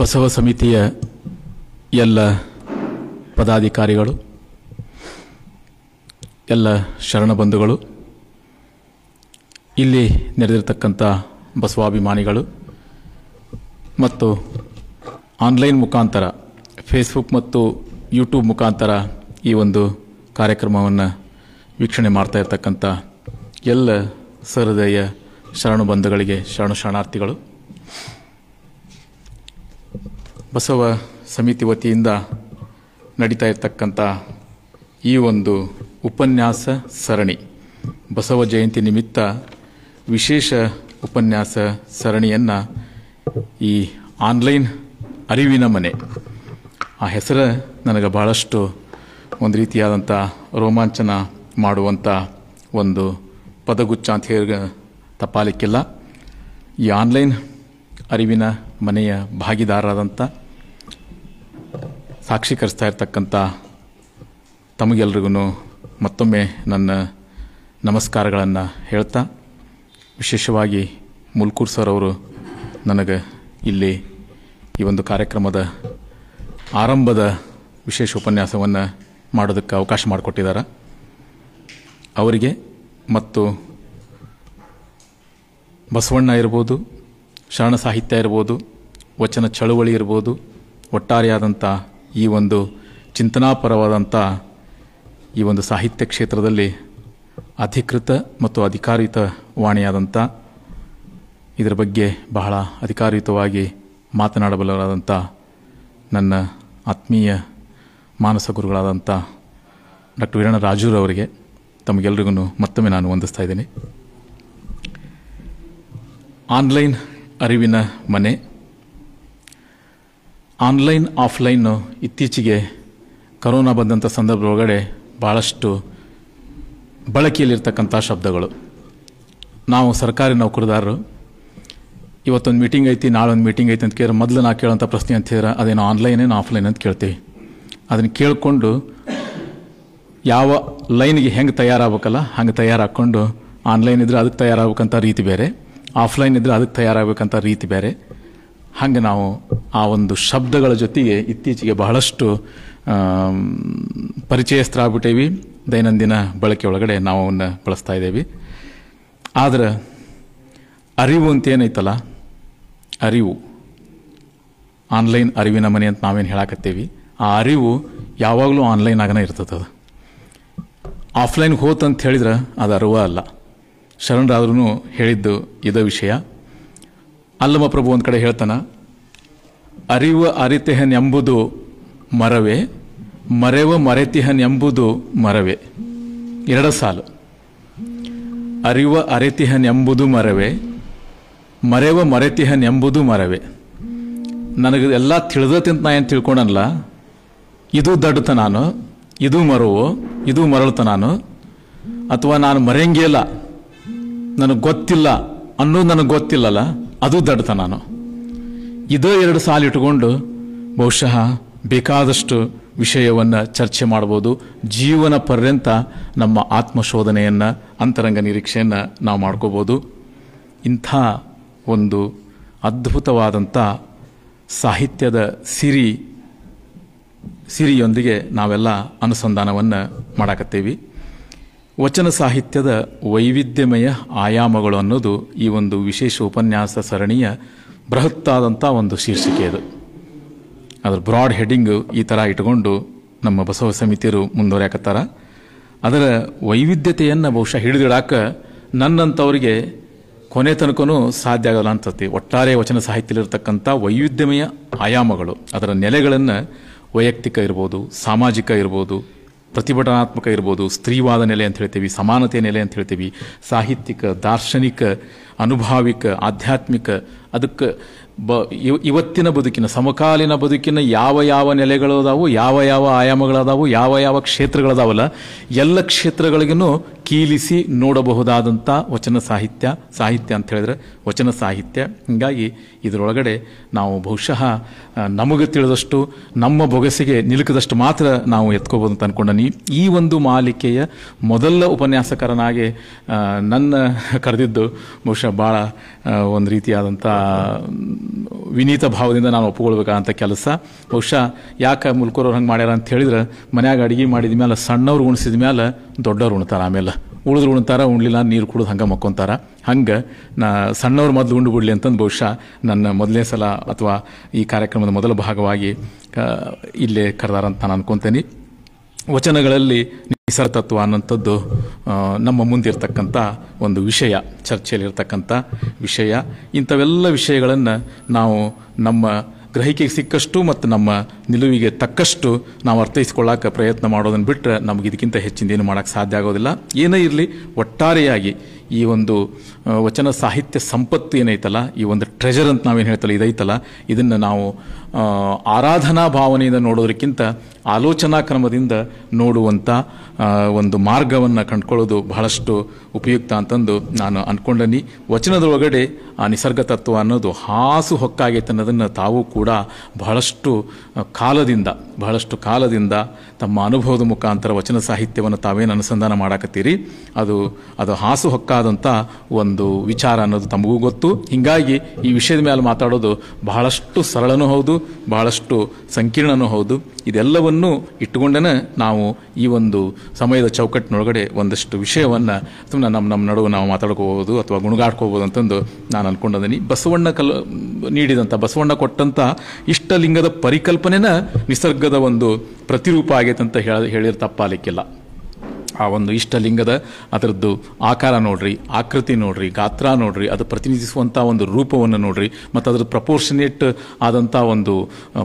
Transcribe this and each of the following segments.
ಬಸವ ಸಮಿತಿಯ ಎಲ್ಲ ಪದಾಧಿಕಾರಿಗಳು ಎಲ್ಲ ಶರಣಬಂಧುಗಳು ಇಲ್ಲಿ ನೆರೆದಿರತಕ್ಕಂಥ ಬಸವಾಭಿಮಾನಿಗಳು ಮತ್ತು ಆನ್ಲೈನ್ ಮುಖಾಂತರ ಫೇಸ್ಬುಕ್ ಮತ್ತು ಯೂಟ್ಯೂಬ್ ಮುಖಾಂತರ ಈ ಒಂದು ಕಾರ್ಯಕ್ರಮವನ್ನು ವೀಕ್ಷಣೆ ಮಾಡ್ತಾ ಇರ್ತಕ್ಕಂಥ ಎಲ್ಲ ಸಹೃದಯ ಶರಣು ಬಂಧುಗಳಿಗೆ ಶರಣು ಶರಣಾರ್ಥಿಗಳು ಬಸವ ಸಮಿತಿ ವತಿಯಿಂದ ನಡೀತಾ ಇರ್ತಕ್ಕಂಥ ಈ ಒಂದು ಉಪನ್ಯಾಸ ಸರಣಿ ಬಸವ ಜಯಂತಿ ನಿಮಿತ್ತ ವಿಶೇಷ ಉಪನ್ಯಾಸ ಸರಣಿಯನ್ನು ಈ ಆನ್ಲೈನ್ ಅರಿವಿನ ಮನೆ ಆ ಹೆಸರು ನನಗೆ ಬಹಳಷ್ಟು ಒಂದು ರೀತಿಯಾದಂಥ ರೋಮಾಂಚನ ಮಾಡುವಂಥ ಒಂದು ಪದಗುಚ್ಛ ಅಂತ ಹೇಳಿ ತಪ್ಪಾಲಿಕ್ಕಿಲ್ಲ ಈ ಆನ್ಲೈನ್ ಅರಿವಿನ ಮನೆಯ ಭಾಗಿದಾರರಾದಂಥ ಸಾಕ್ಷೀಕರಿಸ್ತಾ ಇರ್ತಕ್ಕಂಥ ತಮಗೆಲ್ರಿಗೂ ಮತ್ತೊಮ್ಮೆ ನನ್ನ ನಮಸ್ಕಾರಗಳನ್ನು ಹೇಳ್ತಾ ವಿಶೇಷವಾಗಿ ಮುಲ್ಕೂರ್ ಸರ್ ಅವರು ನನಗೆ ಇಲ್ಲಿ ಈ ಒಂದು ಕಾರ್ಯಕ್ರಮದ ಆರಂಭದ ವಿಶೇಷ ಉಪನ್ಯಾಸವನ್ನು ಮಾಡೋದಕ್ಕೆ ಅವಕಾಶ ಮಾಡಿಕೊಟ್ಟಿದ್ದಾರೆ ಅವರಿಗೆ ಮತ್ತು ಬಸವಣ್ಣ ಇರ್ಬೋದು ಶರಣ ಸಾಹಿತ್ಯ ಇರ್ಬೋದು ವಚನ ಚಳುವಳಿ ಇರ್ಬೋದು ಒಟ್ಟಾರೆಯಾದಂಥ ಈ ಒಂದು ಚಿಂತನಾಪರವಾದಂಥ ಈ ಒಂದು ಸಾಹಿತ್ಯ ಕ್ಷೇತ್ರದಲ್ಲಿ ಅಧಿಕೃತ ಮತ್ತು ಅಧಿಕಾರಿತ ವಾಣಿಯಾದಂಥ ಇದರ ಬಗ್ಗೆ ಬಹಳ ಅಧಿಕಾರಿಯುತವಾಗಿ ಮಾತನಾಡಬಲ್ಲರಾದಂಥ ನನ್ನ ಆತ್ಮೀಯ ಮಾನಸ ಗುರುಗಳಾದಂಥ ಡಾಕ್ಟರ್ ವೀರಣ್ಣ ರಾಜೂರವರಿಗೆ ತಮಗೆಲ್ರಿಗೂ ಮತ್ತೊಮ್ಮೆ ನಾನು ವಂದಿಸ್ತಾ ಇದ್ದೀನಿ ಆನ್ಲೈನ್ ಅರಿವಿನ ಮನೆ ಆನ್ಲೈನ್ ಆಫ್ಲೈನು ಇತ್ತೀಚೆಗೆ ಕರೋನಾ ಬಂದಂಥ ಸಂದರ್ಭ ಒಳಗಡೆ ಭಾಳಷ್ಟು ಬಳಕೆಯಲ್ಲಿರ್ತಕ್ಕಂಥ ಶಬ್ದಗಳು ನಾವು ಸರ್ಕಾರಿ ನೌಕರದಾರರು ಇವತ್ತೊಂದು ಮೀಟಿಂಗ್ ಐತಿ ನಾಳೊಂದು ಮೀಟಿಂಗ್ ಐತಿ ಅಂತ ಕೇಳಿದ್ರೆ ಮೊದಲು ನಾ ಕೇಳೋಂಥ ಪ್ರಶ್ನೆ ಅಂತ ಹೇಳಿದ್ರೆ ಅದೇನು ಆನ್ಲೈನ್ ಏನು ಆಫ್ಲೈನ್ ಅಂತ ಕೇಳ್ತೀವಿ ಅದನ್ನು ಕೇಳಿಕೊಂಡು ಯಾವ ಲೈನ್ಗೆ ಹೆಂಗೆ ತಯಾರಾಗಬೇಕಲ್ಲ ಹಂಗೆ ತಯಾರಾಕೊಂಡು ಆನ್ಲೈನ್ ಇದ್ರೆ ಅದಕ್ಕೆ ತಯಾರಾಗಬೇಕಂತ ರೀತಿ ಬೇರೆ ಆಫ್ಲೈನ್ ಇದ್ರೆ ಅದಕ್ಕೆ ತಯಾರಾಗಬೇಕಂತ ರೀತಿ ಬೇರೆ ಹಂಗೆ ನಾವು ಆ ಒಂದು ಶಬ್ದಗಳ ಜೊತೆಗೆ ಇತ್ತೀಚೆಗೆ ಬಹಳಷ್ಟು ಪರಿಚಯಸ್ಥರಾಗ್ಬಿಟ್ಟೇವಿ ದೈನಂದಿನ ಬಳಕೆ ಒಳಗಡೆ ನಾವು ಅವನ್ನ ಬಳಸ್ತಾ ಇದ್ದೇವೆ ಆದ್ರೆ ಅರಿವು ಅಂತ ಏನೈತಲ್ಲ ಅರಿವು ಆನ್ಲೈನ್ ಅರಿವಿನ ಮನೆ ಅಂತ ನಾವೇನು ಹೇಳಾಕತ್ತೇವಿ ಆ ಅರಿವು ಯಾವಾಗಲೂ ಆನ್ಲೈನ್ ಆಗನೇ ಇರ್ತದೆ ಅದು ಆಫ್ಲೈನ್ಗೆ ಹೋತಂತ ಹೇಳಿದ್ರೆ ಅದು ಅರುವ ಅಲ್ಲ ಶರಣರಾದ್ರೂ ಹೇಳಿದ್ದು ಇದ ವಿಷಯ ಅಲ್ಲಮ ಪ್ರಭು ಒಂದು ಕಡೆ ಹೇಳ್ತಾನೆ ಅರಿವ ಎಂಬುದು ಮರವೇ ಮರೆವ ಮರೆತಿಹನ್ ಎಂಬುದು ಮರವೇ ಎರಡ ಸಾಲು ಅರಿವ ಎಂಬುದು ಮರವೇ ಮರೆವ ಮರೆತಿಹನ್ ಎಂಬುದು ಮರವೇ ನನಗೆ ಎಲ್ಲ ತಿಳಿದತಿ ಅಂತ ನಾ ಏನು ತಿಳ್ಕೊಂಡನಲ್ಲ ಇದು ದಡ್ಡತ ನಾನು ಇದು ಮರವು ಇದು ಮರಳುತ್ತ ನಾನು ಅಥವಾ ನಾನು ಮರೆಯಂಗೇ ನನಗೆ ಗೊತ್ತಿಲ್ಲ ಅನ್ನೋದು ನನಗೆ ಗೊತ್ತಿಲ್ಲಲ್ಲ ಅದು ದಡ್ತ ನಾನು ಇದೇ ಎರಡು ಸಾಲು ಇಟ್ಕೊಂಡು ಬಹುಶಃ ಬೇಕಾದಷ್ಟು ವಿಷಯವನ್ನು ಚರ್ಚೆ ಮಾಡ್ಬೋದು ಜೀವನ ಪರ್ಯಂತ ನಮ್ಮ ಆತ್ಮಶೋಧನೆಯನ್ನು ಅಂತರಂಗ ನಿರೀಕ್ಷೆಯನ್ನು ನಾವು ಮಾಡ್ಕೋಬೋದು ಇಂಥ ಒಂದು ಅದ್ಭುತವಾದಂಥ ಸಾಹಿತ್ಯದ ಸಿರಿ ಸಿರಿಯೊಂದಿಗೆ ನಾವೆಲ್ಲ ಅನುಸಂಧಾನವನ್ನು ಮಾಡಾಕತ್ತೀವಿ ವಚನ ಸಾಹಿತ್ಯದ ವೈವಿಧ್ಯಮಯ ಆಯಾಮಗಳು ಅನ್ನೋದು ಈ ಒಂದು ವಿಶೇಷ ಉಪನ್ಯಾಸ ಸರಣಿಯ ಬೃಹತ್ತಾದಂಥ ಒಂದು ಶೀರ್ಷಿಕೆ ಅದು ಅದರ ಬ್ರಾಡ್ ಹೆಡ್ಡಿಂಗು ಈ ಥರ ಇಟ್ಕೊಂಡು ನಮ್ಮ ಬಸವ ಸಮಿತಿಯರು ಮುಂದುವರಿಯಾಕತ್ತಾರ ಅದರ ವೈವಿಧ್ಯತೆಯನ್ನು ಬಹುಶಃ ಹಿಡಿದಿಡಾಕ ನನ್ನಂಥವ್ರಿಗೆ ಕೊನೆ ತನಕನೂ ಸಾಧ್ಯ ಆಗಲ್ಲ ಅಂತತಿ ಒಟ್ಟಾರೆ ವಚನ ಸಾಹಿತ್ಯಲಿರತಕ್ಕಂಥ ವೈವಿಧ್ಯಮಯ ಆಯಾಮಗಳು ಅದರ ನೆಲೆಗಳನ್ನು ವೈಯಕ್ತಿಕ ಇರ್ಬೋದು ಸಾಮಾಜಿಕ ಇರ್ಬೋದು ಪ್ರತಿಭಟನಾತ್ಮಕ ಇರ್ಬೋದು ಸ್ತ್ರೀವಾದ ನೆಲೆ ಅಂತ ಹೇಳ್ತೀವಿ ಸಮಾನತೆ ನೆಲೆ ಅಂತ ಹೇಳ್ತೀವಿ ಸಾಹಿತ್ಯಿಕ ದಾರ್ಶನಿಕ ಅನುಭಾವಿಕ ಆಧ್ಯಾತ್ಮಿಕ ಅದಕ್ಕೆ ಬ ಇವತ್ತಿನ ಬದುಕಿನ ಸಮಕಾಲೀನ ಬದುಕಿನ ಯಾವ ಯಾವ ನೆಲೆಗಳದಾವು ಯಾವ ಯಾವ ಆಯಾಮಗಳದಾವು ಯಾವ ಯಾವ ಕ್ಷೇತ್ರಗಳದಾವಲ್ಲ ಎಲ್ಲ ಕ್ಷೇತ್ರಗಳಿಗೂ ಕೀಲಿಸಿ ನೋಡಬಹುದಾದಂಥ ವಚನ ಸಾಹಿತ್ಯ ಸಾಹಿತ್ಯ ಅಂತ ಹೇಳಿದ್ರೆ ವಚನ ಸಾಹಿತ್ಯ ಹೀಗಾಗಿ ಇದರೊಳಗಡೆ ನಾವು ಬಹುಶಃ ನಮಗೆ ತಿಳಿದಷ್ಟು ನಮ್ಮ ಬೊಗಸಿಗೆ ನಿಲುಕದಷ್ಟು ಮಾತ್ರ ನಾವು ಎತ್ಕೋಬೋದು ಅಂತ ಅಂದ್ಕೊಂಡನಿ ಈ ಒಂದು ಮಾಲಿಕೆಯ ಮೊದಲ ಉಪನ್ಯಾಸಕರನಾಗಿ ನನ್ನ ಕರೆದಿದ್ದು ಬಹುಶಃ ಪಕ್ಷ ಭಾಳ ಒಂದು ರೀತಿಯಾದಂಥ ವಿನೀತ ಭಾವದಿಂದ ನಾನು ಒಪ್ಪಿಕೊಳ್ಬೇಕಾದಂಥ ಕೆಲಸ ಬಹುಶಃ ಯಾಕೆ ಮುಲ್ಕೋರವ್ರು ಹಂಗೆ ಮಾಡ್ಯಾರ ಅಂತ ಹೇಳಿದ್ರೆ ಮನ್ಯಾಗ ಅಡುಗೆ ಮಾಡಿದ ಮೇಲೆ ಸಣ್ಣವ್ರು ಉಣಿಸಿದ ಮೇಲೆ ದೊಡ್ಡವ್ರು ಉಣ್ತಾರೆ ಆಮೇಲೆ ಉಳಿದ್ರು ಉಣ್ತಾರ ಉಣ್ಲಿಲ್ಲ ನೀರು ಕುಡಿದು ಹಂಗೆ ಮಕ್ಕೊಂತಾರ ಹಂಗೆ ನಾ ಸಣ್ಣವ್ರು ಮೊದಲು ಉಂಡು ಬಿಡಲಿ ಅಂತಂದು ಬಹುಶಃ ನನ್ನ ಮೊದಲನೇ ಸಲ ಅಥವಾ ಈ ಕಾರ್ಯಕ್ರಮದ ಮೊದಲ ಭಾಗವಾಗಿ ಇಲ್ಲೇ ಕರೆದಾರಂತ ನಾನು ಅನ್ಕೊತೀನಿ ವಚನಗಳಲ್ಲಿ ನಿಸರ್ಗ ತತ್ವ ಅನ್ನೋಂಥದ್ದು ನಮ್ಮ ಮುಂದಿರ್ತಕ್ಕಂಥ ಒಂದು ವಿಷಯ ಚರ್ಚೆಯಲ್ಲಿರ್ತಕ್ಕಂಥ ವಿಷಯ ಇಂಥವೆಲ್ಲ ವಿಷಯಗಳನ್ನು ನಾವು ನಮ್ಮ ಗ್ರಹಿಕೆಗೆ ಸಿಕ್ಕಷ್ಟು ಮತ್ತು ನಮ್ಮ ನಿಲುವಿಗೆ ತಕ್ಕಷ್ಟು ನಾವು ಅರ್ಥೈಸ್ಕೊಳ್ಳೋಕೆ ಪ್ರಯತ್ನ ಮಾಡೋದನ್ನು ಬಿಟ್ಟರೆ ನಮಗೆ ಇದಕ್ಕಿಂತ ಏನು ಮಾಡೋಕ್ಕೆ ಸಾಧ್ಯ ಆಗೋದಿಲ್ಲ ಏನೇ ಇರಲಿ ಒಟ್ಟಾರೆಯಾಗಿ ಈ ಒಂದು ವಚನ ಸಾಹಿತ್ಯ ಸಂಪತ್ತು ಏನೈತಲ್ಲ ಈ ಒಂದು ಟ್ರೆಜರ್ ಅಂತ ನಾವೇನು ಹೇಳ್ತಲ್ಲ ಇದೈತಲ್ಲ ಇದನ್ನು ನಾವು ಆರಾಧನಾ ಭಾವನೆಯಿಂದ ನೋಡೋದಕ್ಕಿಂತ ಆಲೋಚನಾ ಕ್ರಮದಿಂದ ನೋಡುವಂಥ ಒಂದು ಮಾರ್ಗವನ್ನು ಕಂಡುಕೊಳ್ಳೋದು ಬಹಳಷ್ಟು ಉಪಯುಕ್ತ ಅಂತಂದು ನಾನು ಅಂದ್ಕೊಂಡನಿ ವಚನದೊಳಗಡೆ ಆ ನಿಸರ್ಗ ತತ್ವ ಅನ್ನೋದು ಹಾಸು ಹೊಕ್ಕಾಗೈತೆ ಅನ್ನೋದನ್ನು ತಾವು ಕೂಡ ಬಹಳಷ್ಟು ಕಾಲದಿಂದ ಬಹಳಷ್ಟು ಕಾಲದಿಂದ ತಮ್ಮ ಅನುಭವದ ಮುಖಾಂತರ ವಚನ ಸಾಹಿತ್ಯವನ್ನು ತಾವೇನು ಅನುಸಂಧಾನ ಮಾಡಾಕತ್ತೀರಿ ಅದು ಅದು ಹಾಸು ಹೊಕ್ಕಾದಂಥ ಒಂದು ವಿಚಾರ ಅನ್ನೋದು ತಮಗೂ ಗೊತ್ತು ಹೀಗಾಗಿ ಈ ವಿಷಯದ ಮೇಲೆ ಮಾತಾಡೋದು ಬಹಳಷ್ಟು ಸರಳನೂ ಹೌದು ಬಹಳಷ್ಟು ಸಂಕೀರ್ಣನೂ ಹೌದು ಇದೆಲ್ಲವನ್ನೂ ಇಟ್ಟುಕೊಂಡೇ ನಾವು ಈ ಒಂದು ಸಮಯದ ಚೌಕಟ್ಟಿನೊಳಗಡೆ ಒಂದಷ್ಟು ವಿಷಯವನ್ನು ಸುಮ್ಮನೆ ನಮ್ಮ ನಮ್ಮ ನಡುವೆ ನಾವು ಮಾತಾಡ್ಕೋಬೋದು ಅಥವಾ ಗುಣಗಾಡ್ಕೋಬೋದು ಅಂತಂದು ನಾನು ಅಂದ್ಕೊಂಡಿದ್ದೀನಿ ಬಸವಣ್ಣ ಕಲ್ ನೀಡಿದಂಥ ಬಸವಣ್ಣ ಕೊಟ್ಟಂಥ ಇಷ್ಟಲಿಂಗದ ಪರಿಕಲ್ಪನೆನ ನಿಸರ್ಗದ ಒಂದು ಪ್ರತಿರೂಪ ಆಗೈತೆ ಅಂತ ಹೇಳಿ ಹೇಳಿರ ತಪ್ಪಾಲಿಕ್ಕಿಲ್ಲ ಆ ಒಂದು ಇಷ್ಟಲಿಂಗದ ಅದರದ್ದು ಆಕಾರ ನೋಡ್ರಿ ಆಕೃತಿ ನೋಡ್ರಿ ಗಾತ್ರ ನೋಡ್ರಿ ಅದು ಪ್ರತಿನಿಧಿಸುವಂಥ ಒಂದು ರೂಪವನ್ನು ನೋಡ್ರಿ ಮತ್ತು ಅದರ ಪ್ರಪೋರ್ಷನೇಟ್ ಆದಂಥ ಒಂದು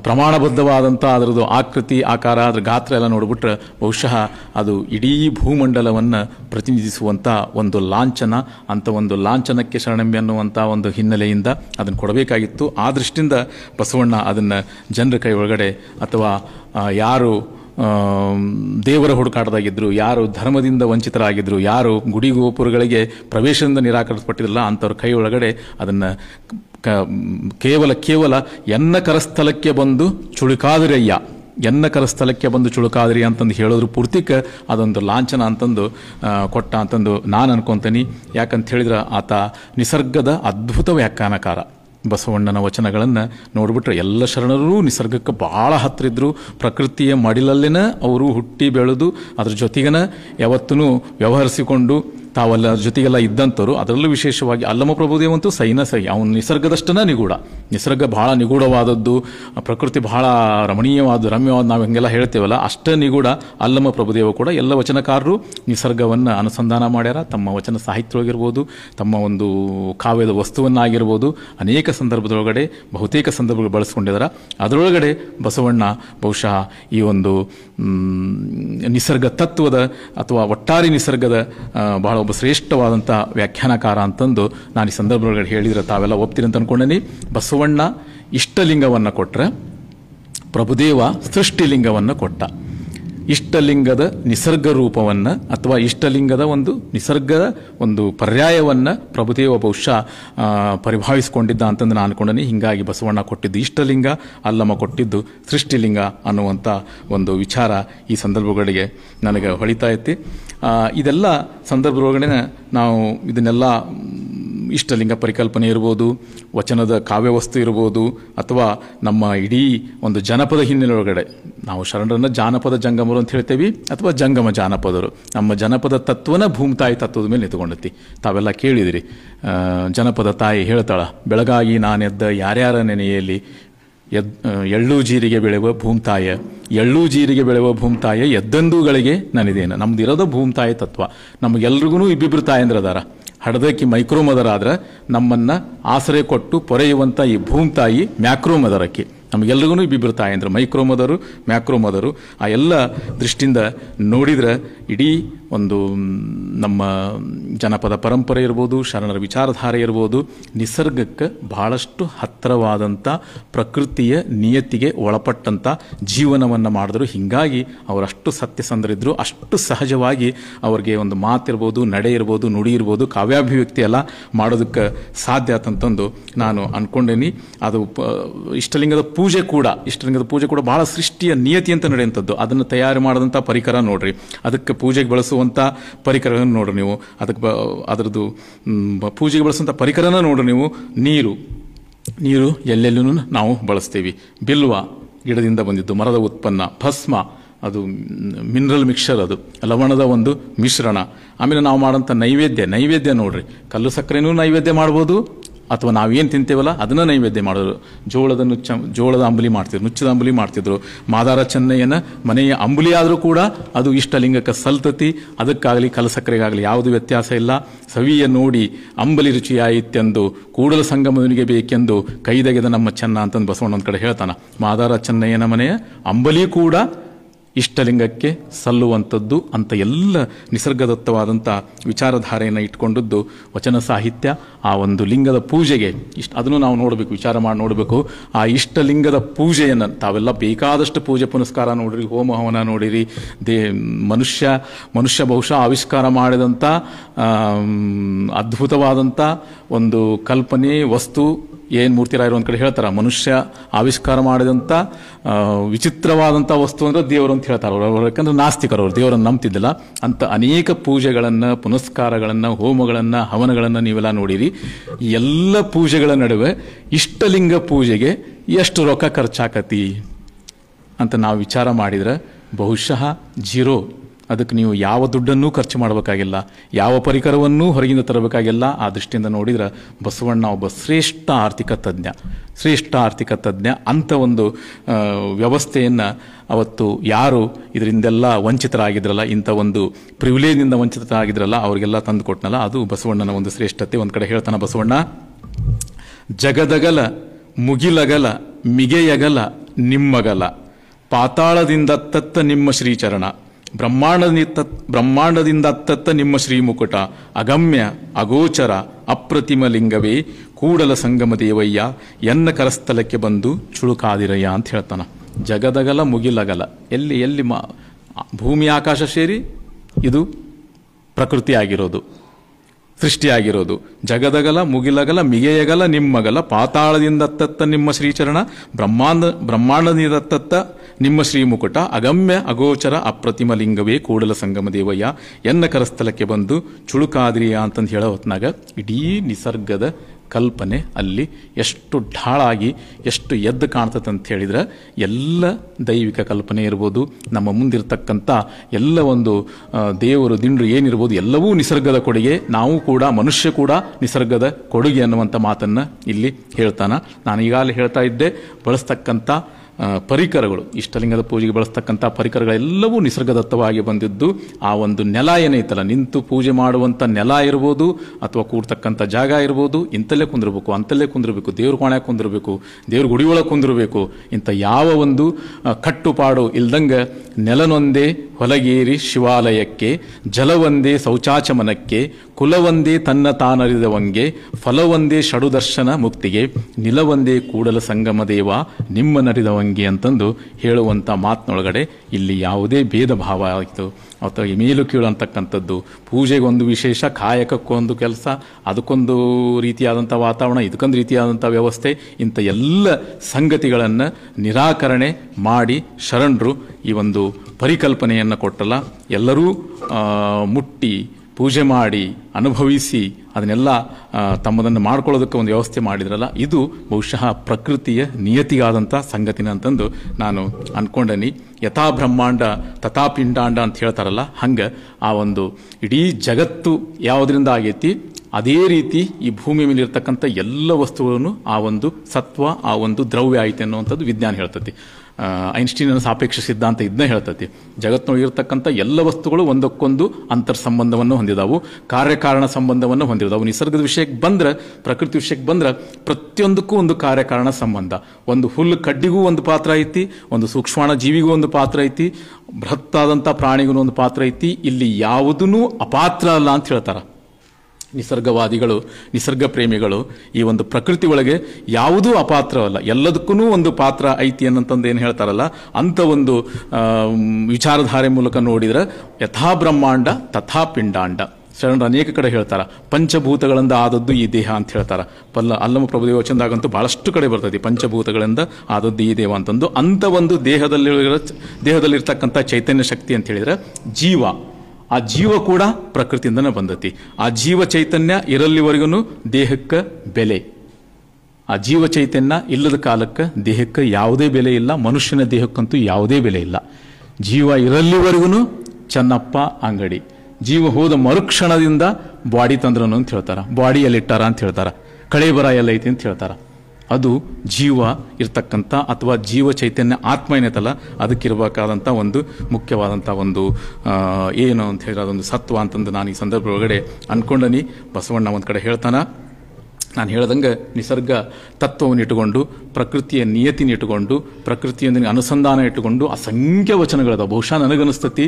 ಪ್ರಮಾಣಬದ್ಧವಾದಂಥ ಅದರದ್ದು ಆಕೃತಿ ಆಕಾರ ಅದರ ಗಾತ್ರ ಎಲ್ಲ ನೋಡಿಬಿಟ್ರೆ ಬಹುಶಃ ಅದು ಇಡೀ ಭೂಮಂಡಲವನ್ನು ಪ್ರತಿನಿಧಿಸುವಂಥ ಒಂದು ಲಾಂಛನ ಅಂತ ಒಂದು ಲಾಂಛನಕ್ಕೆ ಶರಣಂಬಿ ಅನ್ನುವಂಥ ಒಂದು ಹಿನ್ನೆಲೆಯಿಂದ ಅದನ್ನು ಕೊಡಬೇಕಾಗಿತ್ತು ಆ ದೃಷ್ಟಿಯಿಂದ ಬಸವಣ್ಣ ಅದನ್ನು ಜನರ ಕೈ ಒಳಗಡೆ ಅಥವಾ ಯಾರು ದೇವರ ಹುಡುಕಾಟದಾಗಿದ್ದರು ಯಾರು ಧರ್ಮದಿಂದ ವಂಚಿತರಾಗಿದ್ದರು ಯಾರು ಗುಡಿ ಗೋಪುರಗಳಿಗೆ ಪ್ರವೇಶದಿಂದ ನಿರಾಕರಿಸಲ್ಪಟ್ಟಿರಲ್ಲ ಅಂಥವ್ರ ಕೈ ಒಳಗಡೆ ಅದನ್ನು ಕೇವಲ ಕೇವಲ ಎನ್ನ ಕರಸ್ಥಲಕ್ಕೆ ಬಂದು ಅಯ್ಯ ಎನ್ನ ಕರಸ್ಥಲಕ್ಕೆ ಬಂದು ಚುಳುಕಾದ್ರಿ ಅಂತಂದು ಹೇಳೋದ್ರ ಪೂರ್ತಿಕ ಅದೊಂದು ಲಾಂಛನ ಅಂತಂದು ಕೊಟ್ಟ ಅಂತಂದು ನಾನು ಅನ್ಕೊತೀನಿ ಯಾಕಂತ ಹೇಳಿದ್ರೆ ಆತ ನಿಸರ್ಗದ ಅದ್ಭುತ ವ್ಯಾಖ್ಯಾನಕಾರ ಬಸವಣ್ಣನ ವಚನಗಳನ್ನು ನೋಡಿಬಿಟ್ರೆ ಎಲ್ಲ ಶರಣರು ನಿಸರ್ಗಕ್ಕೆ ಭಾಳ ಹತ್ತಿರಿದ್ರು ಪ್ರಕೃತಿಯ ಮಡಿಲಲ್ಲೇನ ಅವರು ಹುಟ್ಟಿ ಬೆಳೆದು ಅದ್ರ ಜೊತೆಗನ ಯಾವತ್ತೂ ವ್ಯವಹರಿಸಿಕೊಂಡು ತಾವೆಲ್ಲ ಜೊತೆಗೆಲ್ಲ ಇದ್ದಂಥವ್ರು ಅದರಲ್ಲೂ ವಿಶೇಷವಾಗಿ ಅಲ್ಲಮ ಪ್ರಭುದೇವಂತೂ ಸೈನ ಸೈ ಅವನು ನಿಸರ್ಗದಷ್ಟನ್ನ ನಿಗೂಢ ನಿಸರ್ಗ ಬಹಳ ನಿಗೂಢವಾದದ್ದು ಪ್ರಕೃತಿ ಬಹಳ ರಮಣೀಯವಾದ ರಮ್ಯವಾದ ನಾವು ಹೆಂಗೆಲ್ಲ ಹೇಳ್ತೇವಲ್ಲ ಅಷ್ಟ ನಿಗೂಢ ಅಲ್ಲಮ ಪ್ರಭುದೇವ ಕೂಡ ಎಲ್ಲ ವಚನಕಾರರು ನಿಸರ್ಗವನ್ನು ಅನುಸಂಧಾನ ಮಾಡ್ಯಾರ ತಮ್ಮ ವಚನ ಸಾಹಿತ್ಯವಾಗಿರ್ಬೋದು ತಮ್ಮ ಒಂದು ಕಾವ್ಯದ ವಸ್ತುವನ್ನಾಗಿರ್ಬೋದು ಅನೇಕ ಸಂದರ್ಭದೊಳಗಡೆ ಬಹುತೇಕ ಸಂದರ್ಭಗಳು ಬಳಸ್ಕೊಂಡಿದ್ದಾರೆ ಅದರೊಳಗಡೆ ಬಸವಣ್ಣ ಬಹುಶಃ ಈ ಒಂದು ನಿಸರ್ಗ ತತ್ವದ ಅಥವಾ ಒಟ್ಟಾರೆ ನಿಸರ್ಗದ ಬಹಳ ಒಬ್ಬ ಶ್ರೇಷ್ಠವಾದಂಥ ವ್ಯಾಖ್ಯಾನಕಾರ ಅಂತಂದು ನಾನು ಈ ಸಂದರ್ಭಗಳಲ್ಲಿ ಹೇಳಿದರೆ ತಾವೆಲ್ಲ ಒಪ್ತೀನಿ ಅಂತ ಅನ್ಕೊಂಡನಿ ಬಸವಣ್ಣ ಇಷ್ಟಲಿಂಗವನ್ನು ಕೊಟ್ಟರೆ ಪ್ರಭುದೇವ ಸೃಷ್ಟಿಲಿಂಗವನ್ನು ಕೊಟ್ಟ ಇಷ್ಟಲಿಂಗದ ನಿಸರ್ಗ ರೂಪವನ್ನು ಅಥವಾ ಇಷ್ಟಲಿಂಗದ ಒಂದು ನಿಸರ್ಗದ ಒಂದು ಪರ್ಯಾಯವನ್ನು ಪ್ರಭುದೇವ ಬಹುಶಃ ಪರಿಭಾವಿಸಿಕೊಂಡಿದ್ದ ಅಂತಂದು ನಾನು ಅನ್ಕೊಂಡನಿ ಹೀಗಾಗಿ ಬಸವಣ್ಣ ಕೊಟ್ಟಿದ್ದು ಇಷ್ಟಲಿಂಗ ಅಲ್ಲಮ್ಮ ಕೊಟ್ಟಿದ್ದು ಸೃಷ್ಟಿಲಿಂಗ ಅನ್ನುವಂಥ ಒಂದು ವಿಚಾರ ಈ ಸಂದರ್ಭಗಳಿಗೆ ನನಗೆ ಹೊಳಿತಾ ಐತಿ ಇದೆಲ್ಲ ಸಂದರ್ಭದೊಳಗಡೆ ನಾವು ಇದನ್ನೆಲ್ಲ ಇಷ್ಟಲಿಂಗ ಪರಿಕಲ್ಪನೆ ಇರ್ಬೋದು ವಚನದ ಕಾವ್ಯವಸ್ತು ಇರ್ಬೋದು ಅಥವಾ ನಮ್ಮ ಇಡೀ ಒಂದು ಜನಪದ ಹಿನ್ನೆಲೆಯೊಳಗಡೆ ನಾವು ಶರಣರನ್ನು ಜಾನಪದ ಜಂಗಮರು ಅಂತ ಹೇಳ್ತೇವೆ ಅಥವಾ ಜಂಗಮ ಜಾನಪದರು ನಮ್ಮ ಜನಪದ ತತ್ವನ ಭೂಮಿತಾಯಿ ತತ್ವದ ಮೇಲೆ ನಿಂತುಕೊಂಡತಿ ತಾವೆಲ್ಲ ಕೇಳಿದಿರಿ ಜನಪದ ತಾಯಿ ಹೇಳ್ತಾಳ ಬೆಳಗಾಗಿ ನಾನೆದ್ದ ಯಾರ್ಯಾರ ನೆನೆಯಲ್ಲಿ ಎಳ್ಳು ಜೀರಿಗೆ ಬೆಳೆಯುವ ಭೂಮ್ತಾಯ ಎಳ್ಳು ಜೀರಿಗೆ ಬೆಳೆಯುವ ಭೂಮ್ತಾಯ ಎದ್ದಂದುಗಳಿಗೆ ನನಿದೇನ ನಮ್ದು ಇರೋದು ಭೂಮ್ತಾಯ ತತ್ವ ನಮಗೆಲ್ರಿಗೂ ಇಬ್ಬಿಬ್ರು ತಾಯಂದ್ರ ಅದಾರ ಹಡದಕ್ಕಿ ಮೈಕ್ರೋ ಮದರ್ ಆದ್ರೆ ನಮ್ಮನ್ನು ಆಸರೆ ಕೊಟ್ಟು ಪೊರೆಯುವಂಥ ಈ ಭೂಮ್ತಾಯಿ ಮ್ಯಾಕ್ರೋ ಮದರಕ್ಕೆ ನಮಗೆಲ್ರಿಗೂ ಇಬ್ಬಿಬ್ರು ತಾಯಂದ್ರ ಮೈಕ್ರೋ ಮದರು ಮ್ಯಾಕ್ರೋ ಮದರು ಆ ಎಲ್ಲ ದೃಷ್ಟಿಯಿಂದ ನೋಡಿದ್ರೆ ಇಡೀ ಒಂದು ನಮ್ಮ ಜನಪದ ಪರಂಪರೆ ಇರ್ಬೋದು ಶರಣರ ವಿಚಾರಧಾರೆ ಇರ್ಬೋದು ನಿಸರ್ಗಕ್ಕೆ ಭಾಳಷ್ಟು ಹತ್ತಿರವಾದಂಥ ಪ್ರಕೃತಿಯ ನಿಯತಿಗೆ ಒಳಪಟ್ಟಂಥ ಜೀವನವನ್ನು ಮಾಡಿದ್ರು ಹೀಗಾಗಿ ಅವರಷ್ಟು ಸತ್ಯಸಂಧರಿದ್ದರು ಅಷ್ಟು ಸಹಜವಾಗಿ ಅವ್ರಿಗೆ ಒಂದು ಮಾತಿರ್ಬೋದು ನಡೆ ಇರ್ಬೋದು ನುಡಿ ಇರ್ಬೋದು ಕಾವ್ಯಾಭಿವ್ಯಕ್ತಿ ಎಲ್ಲ ಮಾಡೋದಕ್ಕೆ ಸಾಧ್ಯ ಅಂತಂದು ನಾನು ಅಂದ್ಕೊಂಡೇನಿ ಅದು ಇಷ್ಟಲಿಂಗದ ಪೂಜೆ ಕೂಡ ಇಷ್ಟಲಿಂಗದ ಪೂಜೆ ಕೂಡ ಭಾಳ ಸೃಷ್ಟಿಯ ನಿಯತಿ ಅಂತ ನಡೆಯುವಂಥದ್ದು ಅದನ್ನು ತಯಾರು ಮಾಡಿದಂಥ ಪರಿಕರ ನೋಡ್ರಿ ಅದಕ್ಕೆ ಪೂಜೆಗೆ ಬಳಸುವ ಬಳಸುವಂಥ ಪರಿಕರಗಳನ್ನು ನೋಡ್ರಿ ನೀವು ಅದಕ್ಕೆ ಅದರದ್ದು ಪೂಜೆಗೆ ಬಳಸುವಂಥ ಪರಿಕರನ ನೋಡ್ರಿ ನೀವು ನೀರು ನೀರು ಎಲ್ಲೆಲ್ಲೂ ನಾವು ಬಳಸ್ತೀವಿ ಬಿಲ್ವ ಗಿಡದಿಂದ ಬಂದಿದ್ದು ಮರದ ಉತ್ಪನ್ನ ಭಸ್ಮ ಅದು ಮಿನರಲ್ ಮಿಕ್ಸರ್ ಅದು ಲವಣದ ಒಂದು ಮಿಶ್ರಣ ಆಮೇಲೆ ನಾವು ಮಾಡೋಂಥ ನೈವೇದ್ಯ ನೈವೇದ್ಯ ನೋಡ್ರಿ ಕಲ್ಲು ಸಕ್ಕರೆನೂ ನೈವೇದ್ಯ ಮಾಡ್ಬೋದು ಅಥವಾ ನಾವೇನು ತಿಂತೇವಲ್ಲ ಅದನ್ನು ನೈವೇದ್ಯ ಮಾಡಿದ್ರು ಜೋಳದ ನುಚ್ಚ ಜೋಳದ ಅಂಬಲಿ ಮಾಡ್ತಿದ್ರು ನುಚ್ಚದ ಅಂಬಲಿ ಮಾಡ್ತಿದ್ರು ಮಾದಾರ ಚೆನ್ನಯ್ಯನ ಮನೆಯ ಅಂಬಲಿ ಆದರೂ ಕೂಡ ಅದು ಇಷ್ಟಲಿಂಗಕ್ಕೆ ಸಲ್ತತಿ ಅದಕ್ಕಾಗಲಿ ಕಲಸಕ್ಕರೆಗಾಗಲಿ ಯಾವುದು ವ್ಯತ್ಯಾಸ ಇಲ್ಲ ಸವಿಯ ನೋಡಿ ಅಂಬಲಿ ರುಚಿಯಾಯಿತೆಂದು ಕೂಡಲ ಸಂಗಮದನಿಗೆ ಬೇಕೆಂದು ಕೈದಗೆದ ನಮ್ಮ ಚೆನ್ನ ಅಂತಂದು ಬಸವಣ್ಣ ಒಂದು ಕಡೆ ಹೇಳ್ತಾನೆ ಮಾದಾರ ಚೆನ್ನಯ್ಯನ ಮನೆಯ ಅಂಬಲಿ ಕೂಡ ಇಷ್ಟಲಿಂಗಕ್ಕೆ ಸಲ್ಲುವಂಥದ್ದು ಅಂತ ಎಲ್ಲ ನಿಸರ್ಗದತ್ತವಾದಂಥ ವಿಚಾರಧಾರೆಯನ್ನು ಇಟ್ಕೊಂಡದ್ದು ವಚನ ಸಾಹಿತ್ಯ ಆ ಒಂದು ಲಿಂಗದ ಪೂಜೆಗೆ ಇಷ್ಟ ಅದನ್ನು ನಾವು ನೋಡಬೇಕು ವಿಚಾರ ಮಾಡಿ ನೋಡಬೇಕು ಆ ಇಷ್ಟಲಿಂಗದ ಪೂಜೆಯನ್ನು ತಾವೆಲ್ಲ ಬೇಕಾದಷ್ಟು ಪೂಜೆ ಪುನಸ್ಕಾರ ನೋಡಿರಿ ಹೋಮ ಹವನ ನೋಡಿರಿ ದೇ ಮನುಷ್ಯ ಮನುಷ್ಯ ಬಹುಶಃ ಆವಿಷ್ಕಾರ ಮಾಡಿದಂಥ ಅದ್ಭುತವಾದಂಥ ಒಂದು ಕಲ್ಪನೆ ವಸ್ತು ಏನು ರಾಯರು ಒಂದು ಕಡೆ ಹೇಳ್ತಾರೆ ಮನುಷ್ಯ ಆವಿಷ್ಕಾರ ಮಾಡಿದಂಥ ವಿಚಿತ್ರವಾದಂಥ ವಸ್ತು ಅಂದರೆ ದೇವರು ಅಂತ ಹೇಳ್ತಾರೆ ಅವರು ಯಾಕಂದರೆ ನಾಸ್ತಿಕರು ಅವರು ದೇವರನ್ನು ನಂಬ್ತಿದ್ದಿಲ್ಲ ಅಂತ ಅನೇಕ ಪೂಜೆಗಳನ್ನು ಪುನಸ್ಕಾರಗಳನ್ನು ಹೋಮಗಳನ್ನು ಹವನಗಳನ್ನು ನೀವೆಲ್ಲ ನೋಡಿರಿ ಎಲ್ಲ ಪೂಜೆಗಳ ನಡುವೆ ಇಷ್ಟಲಿಂಗ ಪೂಜೆಗೆ ಎಷ್ಟು ರೊಕ್ಕ ಖರ್ಚಾಕತಿ ಅಂತ ನಾವು ವಿಚಾರ ಮಾಡಿದರೆ ಬಹುಶಃ ಜೀರೋ ಅದಕ್ಕೆ ನೀವು ಯಾವ ದುಡ್ಡನ್ನೂ ಖರ್ಚು ಮಾಡಬೇಕಾಗಿಲ್ಲ ಯಾವ ಪರಿಕರವನ್ನೂ ಹೊರಗಿಂದ ತರಬೇಕಾಗಿಲ್ಲ ಆ ದೃಷ್ಟಿಯಿಂದ ನೋಡಿದ್ರೆ ಬಸವಣ್ಣ ಒಬ್ಬ ಶ್ರೇಷ್ಠ ಆರ್ಥಿಕ ತಜ್ಞ ಶ್ರೇಷ್ಠ ಆರ್ಥಿಕ ತಜ್ಞ ಅಂಥ ಒಂದು ವ್ಯವಸ್ಥೆಯನ್ನು ಅವತ್ತು ಯಾರು ಇದರಿಂದೆಲ್ಲ ವಂಚಿತರಾಗಿದ್ರಲ್ಲ ಇಂಥ ಒಂದು ಪ್ರಿವಿಲೇಜ್ನಿಂದ ವಂಚಿತರಾಗಿದ್ರಲ್ಲ ಅವರಿಗೆಲ್ಲ ತಂದು ಕೊಟ್ಟನಲ್ಲ ಅದು ಬಸವಣ್ಣನ ಒಂದು ಶ್ರೇಷ್ಠತೆ ಒಂದು ಕಡೆ ಹೇಳ್ತಾನೆ ಬಸವಣ್ಣ ಜಗದಗಲ ಮುಗಿಲಗಲ ಮಿಗೆಯಗಲ ನಿಮ್ಮಗಲ ಪಾತಾಳದಿಂದ ತತ್ತ ನಿಮ್ಮ ಶ್ರೀಚರಣ ಬ್ರಹ್ಮಾಂಡದಿಂದ ಬ್ರಹ್ಮಾಂಡದಿಂದ ಅತ್ತತ್ತ ನಿಮ್ಮ ಶ್ರೀಮುಕುಟ ಅಗಮ್ಯ ಅಗೋಚರ ಅಪ್ರತಿಮ ಲಿಂಗವೇ ಕೂಡಲ ಸಂಗಮ ದೇವಯ್ಯ ಎನ್ನ ಕರಸ್ಥಲಕ್ಕೆ ಬಂದು ಚುಳುಕಾದಿರಯ್ಯ ಅಂತ ಹೇಳ್ತಾನೆ ಜಗದಗಲ ಮುಗಿಲಗಲ ಎಲ್ಲಿ ಎಲ್ಲಿ ಮಾ ಭೂಮಿ ಆಕಾಶ ಸೇರಿ ಇದು ಪ್ರಕೃತಿಯಾಗಿರೋದು ಸೃಷ್ಟಿಯಾಗಿರೋದು ಜಗದಗಲ ಮುಗಿಲಗಲ ಮಿಗೆಯಗಲ ನಿಮ್ಮಗಲ ಪಾತಾಳದಿಂದ ತತ್ತ ನಿಮ್ಮ ಶ್ರೀಚರಣ ಬ್ರಹ್ಮಾಂಡ ಬ್ರಹ್ಮಾಂಡದಿಂದ ತತ್ತ ನಿಮ್ಮ ಶ್ರೀಮುಕುಟ ಅಗಮ್ಯ ಅಗೋಚರ ಅಪ್ರತಿಮ ಲಿಂಗವೇ ಕೂಡಲ ಸಂಗಮ ದೇವಯ್ಯ ಎನ್ನ ಕರಸ್ಥಲಕ್ಕೆ ಬಂದು ಚುಳುಕಾದ್ರಿಯಾ ಅಂತಂದು ಹೇಳೋ ಹೊತ್ನಾಗ ಇಡೀ ನಿಸರ್ಗದ ಕಲ್ಪನೆ ಅಲ್ಲಿ ಎಷ್ಟು ಢಾಳಾಗಿ ಎಷ್ಟು ಎದ್ದು ಕಾಣ್ತದೆ ಅಂತ ಹೇಳಿದ್ರೆ ಎಲ್ಲ ದೈವಿಕ ಕಲ್ಪನೆ ಇರ್ಬೋದು ನಮ್ಮ ಮುಂದಿರ್ತಕ್ಕಂಥ ಎಲ್ಲ ಒಂದು ದೇವರು ದಿಂಡ್ರು ಏನಿರ್ಬೋದು ಎಲ್ಲವೂ ನಿಸರ್ಗದ ಕೊಡುಗೆ ನಾವು ಕೂಡ ಮನುಷ್ಯ ಕೂಡ ನಿಸರ್ಗದ ಕೊಡುಗೆ ಅನ್ನುವಂಥ ಮಾತನ್ನು ಇಲ್ಲಿ ಹೇಳ್ತಾನೆ ನಾನು ಈಗಾಗಲೇ ಹೇಳ್ತಾ ಇದ್ದೆ ಬಳಸ್ತಕ್ಕಂಥ ಪರಿಕರಗಳು ಇಷ್ಟಲಿಂಗದ ಪೂಜೆಗೆ ಬಳಸ್ತಕ್ಕಂಥ ಪರಿಕರಗಳೆಲ್ಲವೂ ನಿಸರ್ಗದತ್ತವಾಗಿ ಬಂದಿದ್ದು ಆ ಒಂದು ನೆಲ ಏನೈತಲ್ಲ ನಿಂತು ಪೂಜೆ ಮಾಡುವಂಥ ನೆಲ ಇರ್ಬೋದು ಅಥವಾ ಕೂಡ್ತಕ್ಕಂಥ ಜಾಗ ಇರ್ಬೋದು ಇಂತಲ್ಲೇ ಕುಂದಿರಬೇಕು ಅಂತಲ್ಲೇ ಕುಂದಿರಬೇಕು ದೇವ್ರ ಕೋಣೆ ಕುಂದಿರಬೇಕು ದೇವ್ರ ಗುಡಿಯೊಳಗೆ ಕುಂದಿರಬೇಕು ಇಂಥ ಯಾವ ಒಂದು ಕಟ್ಟುಪಾಡು ಇಲ್ದಂಗೆ ನೆಲನೊಂದೇ ಹೊಲಗೇರಿ ಶಿವಾಲಯಕ್ಕೆ ಜಲವೊಂದೇ ಶೌಚಾಚಮನಕ್ಕೆ ಕುಲವೊಂದೇ ತನ್ನ ತಾನರಿದವಂಗೆ ಫಲವೊಂದೇ ಷಡುದರ್ಶನ ಮುಕ್ತಿಗೆ ನಿಲವೊಂದೇ ಕೂಡಲ ಸಂಗಮ ದೇವ ನಿಮ್ಮ ನರಿದವಂಗೆ ಭಂಗಿ ಅಂತಂದು ಹೇಳುವಂಥ ಮಾತಿನೊಳಗಡೆ ಇಲ್ಲಿ ಯಾವುದೇ ಭೇದ ಭಾವ ಆಯಿತು ಅಥವಾ ಮೇಲು ಕೀಳು ಅಂತಕ್ಕಂಥದ್ದು ಪೂಜೆಗೊಂದು ವಿಶೇಷ ಕಾಯಕಕ್ಕೊಂದು ಕೆಲಸ ಅದಕ್ಕೊಂದು ರೀತಿಯಾದಂಥ ವಾತಾವರಣ ಇದಕ್ಕೊಂದು ರೀತಿಯಾದಂಥ ವ್ಯವಸ್ಥೆ ಇಂಥ ಎಲ್ಲ ಸಂಗತಿಗಳನ್ನು ನಿರಾಕರಣೆ ಮಾಡಿ ಶರಣರು ಈ ಒಂದು ಪರಿಕಲ್ಪನೆಯನ್ನು ಕೊಟ್ಟಲ್ಲ ಎಲ್ಲರೂ ಮುಟ್ಟಿ ಪೂಜೆ ಮಾಡಿ ಅನುಭವಿಸಿ ಅದನ್ನೆಲ್ಲ ತಮ್ಮದನ್ನು ಮಾಡ್ಕೊಳ್ಳೋದಕ್ಕೆ ಒಂದು ವ್ಯವಸ್ಥೆ ಮಾಡಿದ್ರಲ್ಲ ಇದು ಬಹುಶಃ ಪ್ರಕೃತಿಯ ನಿಯತಿಗಾದಂಥ ಸಂಗತಿನ ಅಂತಂದು ನಾನು ಅಂದ್ಕೊಂಡೇನಿ ಯಥಾ ಬ್ರಹ್ಮಾಂಡ ತಥಾ ಪಿಂಡಾಂಡ ಅಂತ ಹೇಳ್ತಾರಲ್ಲ ಹಂಗೆ ಆ ಒಂದು ಇಡೀ ಜಗತ್ತು ಯಾವುದರಿಂದ ಆಗೈತಿ ಅದೇ ರೀತಿ ಈ ಭೂಮಿಯ ಮೇಲೆ ಇರತಕ್ಕಂಥ ಎಲ್ಲ ವಸ್ತುಗಳನ್ನು ಆ ಒಂದು ಸತ್ವ ಆ ಒಂದು ದ್ರವ್ಯ ಐತೆ ಅನ್ನುವಂಥದ್ದು ವಿಜ್ಞಾನ ಹೇಳ್ತತಿ ಐನ್ಸ್ಟೀನ್ ಸಾಪೇಕ್ಷ ಸಿದ್ಧಾಂತ ಇದನ್ನ ಹೇಳ್ತತಿ ಜಗತ್ತಿನೊಳಗೆ ಇರತಕ್ಕಂಥ ಎಲ್ಲ ವಸ್ತುಗಳು ಒಂದಕ್ಕೊಂದು ಅಂತರ್ ಸಂಬಂಧವನ್ನು ಹೊಂದಿದಾವು ಕಾರ್ಯಕಾರಣ ಸಂಬಂಧವನ್ನು ಹೊಂದಿದಾವು ನಿಸರ್ಗದ ವಿಷಯಕ್ಕೆ ಬಂದ್ರೆ ಪ್ರಕೃತಿ ವಿಷಯಕ್ಕೆ ಬಂದ್ರೆ ಪ್ರತಿಯೊಂದಕ್ಕೂ ಒಂದು ಕಾರ್ಯಕಾರಣ ಸಂಬಂಧ ಒಂದು ಹುಲ್ಲು ಕಡ್ಡಿಗೂ ಒಂದು ಪಾತ್ರ ಐತಿ ಒಂದು ಸೂಕ್ಷ್ಮಾಣ ಜೀವಿಗೂ ಒಂದು ಪಾತ್ರ ಐತಿ ಬೃಹತ್ತಾದಂಥ ಪ್ರಾಣಿಗೂ ಒಂದು ಪಾತ್ರ ಐತಿ ಇಲ್ಲಿ ಯಾವುದೂ ಅಪಾತ್ರ ಅಲ್ಲ ಅಂತ ಹೇಳ್ತಾರೆ ನಿಸರ್ಗವಾದಿಗಳು ನಿಸರ್ಗ ಪ್ರೇಮಿಗಳು ಈ ಒಂದು ಪ್ರಕೃತಿ ಒಳಗೆ ಯಾವುದೂ ಅಪಾತ್ರವಲ್ಲ ಎಲ್ಲದಕ್ಕೂ ಒಂದು ಪಾತ್ರ ಐತಿ ಅನ್ನಂತಂದು ಏನು ಹೇಳ್ತಾರಲ್ಲ ಅಂಥ ಒಂದು ವಿಚಾರಧಾರೆ ಮೂಲಕ ನೋಡಿದರೆ ಯಥಾ ಬ್ರಹ್ಮಾಂಡ ತಥಾ ಪಿಂಡಾಂಡ ಶರಣರು ಅನೇಕ ಕಡೆ ಹೇಳ್ತಾರೆ ಪಂಚಭೂತಗಳಿಂದ ಆದದ್ದು ಈ ದೇಹ ಅಂತ ಹೇಳ್ತಾರೆ ಪಲ್ಲ ಅಲ್ಲಮ ಪ್ರಭುದೇವ ವಚನದಾಗಂತೂ ಭಾಳಷ್ಟು ಕಡೆ ಬರ್ತದೆ ಪಂಚಭೂತಗಳಿಂದ ಆದದ್ದು ಈ ದೇವ ಅಂತಂದು ಅಂಥ ಒಂದು ದೇಹದಲ್ಲಿ ದೇಹದಲ್ಲಿರ್ತಕ್ಕಂಥ ಚೈತನ್ಯ ಶಕ್ತಿ ಅಂತ ಹೇಳಿದರೆ ಜೀವ ಆ ಜೀವ ಕೂಡ ಪ್ರಕೃತಿಯಿಂದನೇ ಬಂದತಿ ಆ ಜೀವ ಚೈತನ್ಯ ಇರಲ್ಲಿವರೆಗೂ ದೇಹಕ್ಕೆ ಬೆಲೆ ಆ ಜೀವ ಚೈತನ್ಯ ಇಲ್ಲದ ಕಾಲಕ್ಕೆ ದೇಹಕ್ಕೆ ಯಾವುದೇ ಬೆಲೆ ಇಲ್ಲ ಮನುಷ್ಯನ ದೇಹಕ್ಕಂತೂ ಯಾವುದೇ ಬೆಲೆ ಇಲ್ಲ ಜೀವ ಇರಲ್ಲಿವರೆಗೂ ಚನ್ನಪ್ಪ ಅಂಗಡಿ ಜೀವ ಹೋದ ಮರುಕ್ಷಣದಿಂದ ಬಾಡಿ ತಂದ್ರನು ಅಂತ ಹೇಳ್ತಾರೆ ಬಾಡಿ ಎಲ್ಲಿಟ್ಟಾರ ಅಂತ ಹೇಳ್ತಾರೆ ಕಳೆ ಬರ ಎಲ್ಲ ಐತಿ ಅಂತ ಹೇಳ್ತಾರೆ ಅದು ಜೀವ ಇರ್ತಕ್ಕಂಥ ಅಥವಾ ಜೀವ ಚೈತನ್ಯ ಆತ್ಮ ಏನೈತಲ್ಲ ಅದಕ್ಕಿರಬೇಕಾದಂಥ ಒಂದು ಮುಖ್ಯವಾದಂಥ ಒಂದು ಏನು ಅಂತ ಹೇಳಿದ್ರೆ ಅದೊಂದು ಸತ್ವ ಅಂತಂದು ನಾನು ಈ ಸಂದರ್ಭ ಒಳಗಡೆ ಅಂದ್ಕೊಂಡನಿ ಬಸವಣ್ಣ ಒಂದು ಕಡೆ ಹೇಳ್ತಾನೆ ನಾನು ಹೇಳ್ದಂಗೆ ನಿಸರ್ಗ ತತ್ವವನ್ನು ಇಟ್ಟುಕೊಂಡು ಪ್ರಕೃತಿಯ ನಿಯತಿನ ಇಟ್ಟುಕೊಂಡು ಪ್ರಕೃತಿಯೊಂದಿಗೆ ಅನುಸಂಧಾನ ಇಟ್ಟುಕೊಂಡು ಅಸಂಖ್ಯ ವಚನಗಳದ ಬಹುಶಃ ನನಗನಿಸ್ತತಿ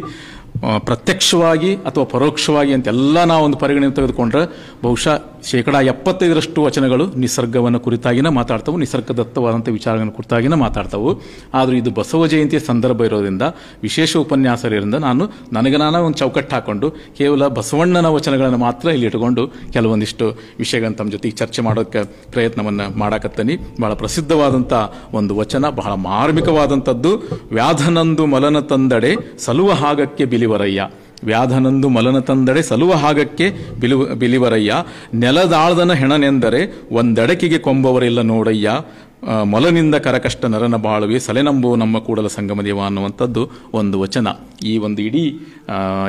ಪ್ರತ್ಯಕ್ಷವಾಗಿ ಅಥವಾ ಪರೋಕ್ಷವಾಗಿ ಅಂತೆಲ್ಲ ನಾವು ಒಂದು ಪರಿಗಣನೆ ತೆಗೆದುಕೊಂಡ್ರೆ ಬಹುಶಃ ಶೇಕಡ ಎಪ್ಪತ್ತೈದರಷ್ಟು ವಚನಗಳು ನಿಸರ್ಗವನ್ನು ಕುರಿತಾಗಿನ ಮಾತಾಡ್ತವು ನಿಸರ್ಗದತ್ತವಾದಂಥ ವಿಚಾರಗಳನ್ನು ಕುರಿತಾಗಿನ ಮಾತಾಡ್ತವು ಆದರೂ ಇದು ಬಸವ ಜಯಂತಿಯ ಸಂದರ್ಭ ಇರೋದ್ರಿಂದ ವಿಶೇಷ ಉಪನ್ಯಾಸರಿಂದ ನಾನು ನನಗೆ ನಾನು ಒಂದು ಚೌಕಟ್ಟು ಹಾಕೊಂಡು ಕೇವಲ ಬಸವಣ್ಣನ ವಚನಗಳನ್ನು ಮಾತ್ರ ಇಲ್ಲಿ ಇಟ್ಟುಕೊಂಡು ಕೆಲವೊಂದಿಷ್ಟು ವಿಷಯಗಳನ್ನು ತಮ್ಮ ಜೊತೆಗೆ ಚರ್ಚೆ ಮಾಡೋಕ್ಕೆ ಪ್ರಯತ್ನವನ್ನು ಮಾಡಾಕತ್ತನಿ ಬಹಳ ಪ್ರಸಿದ್ಧ ಸುಂದರವಾದಂಥ ಒಂದು ವಚನ ಬಹಳ ಮಾರ್ಮಿಕವಾದಂಥದ್ದು ವ್ಯಾಧನಂದು ಮಲನ ತಂದಡೆ ಸಲುವ ಹಾಗಕ್ಕೆ ಬಿಲಿವರಯ್ಯ ವ್ಯಾಧನಂದು ಮಲನ ತಂದಡೆ ಸಲುವ ಹಾಗಕ್ಕೆ ಬಿಲು ಬಿಲಿವರಯ್ಯ ನೆಲದಾಳ್ದನ ಹೆಣನೆಂದರೆ ಒಂದಡಕಿಗೆ ಕೊಂಬವರಿಲ್ಲ ನೋಡಯ್ಯ ಮೊಲನಿಂದ ಕರಕಷ್ಟ ನರನ ಬಾಳುವೆ ಸಲೆನಂಬೋ ನಮ್ಮ ಕೂಡಲ ಸಂಗಮ ದೇವ ಅನ್ನುವಂಥದ್ದು ಒಂದು ವಚನ ಈ ಒಂದು ಇಡೀ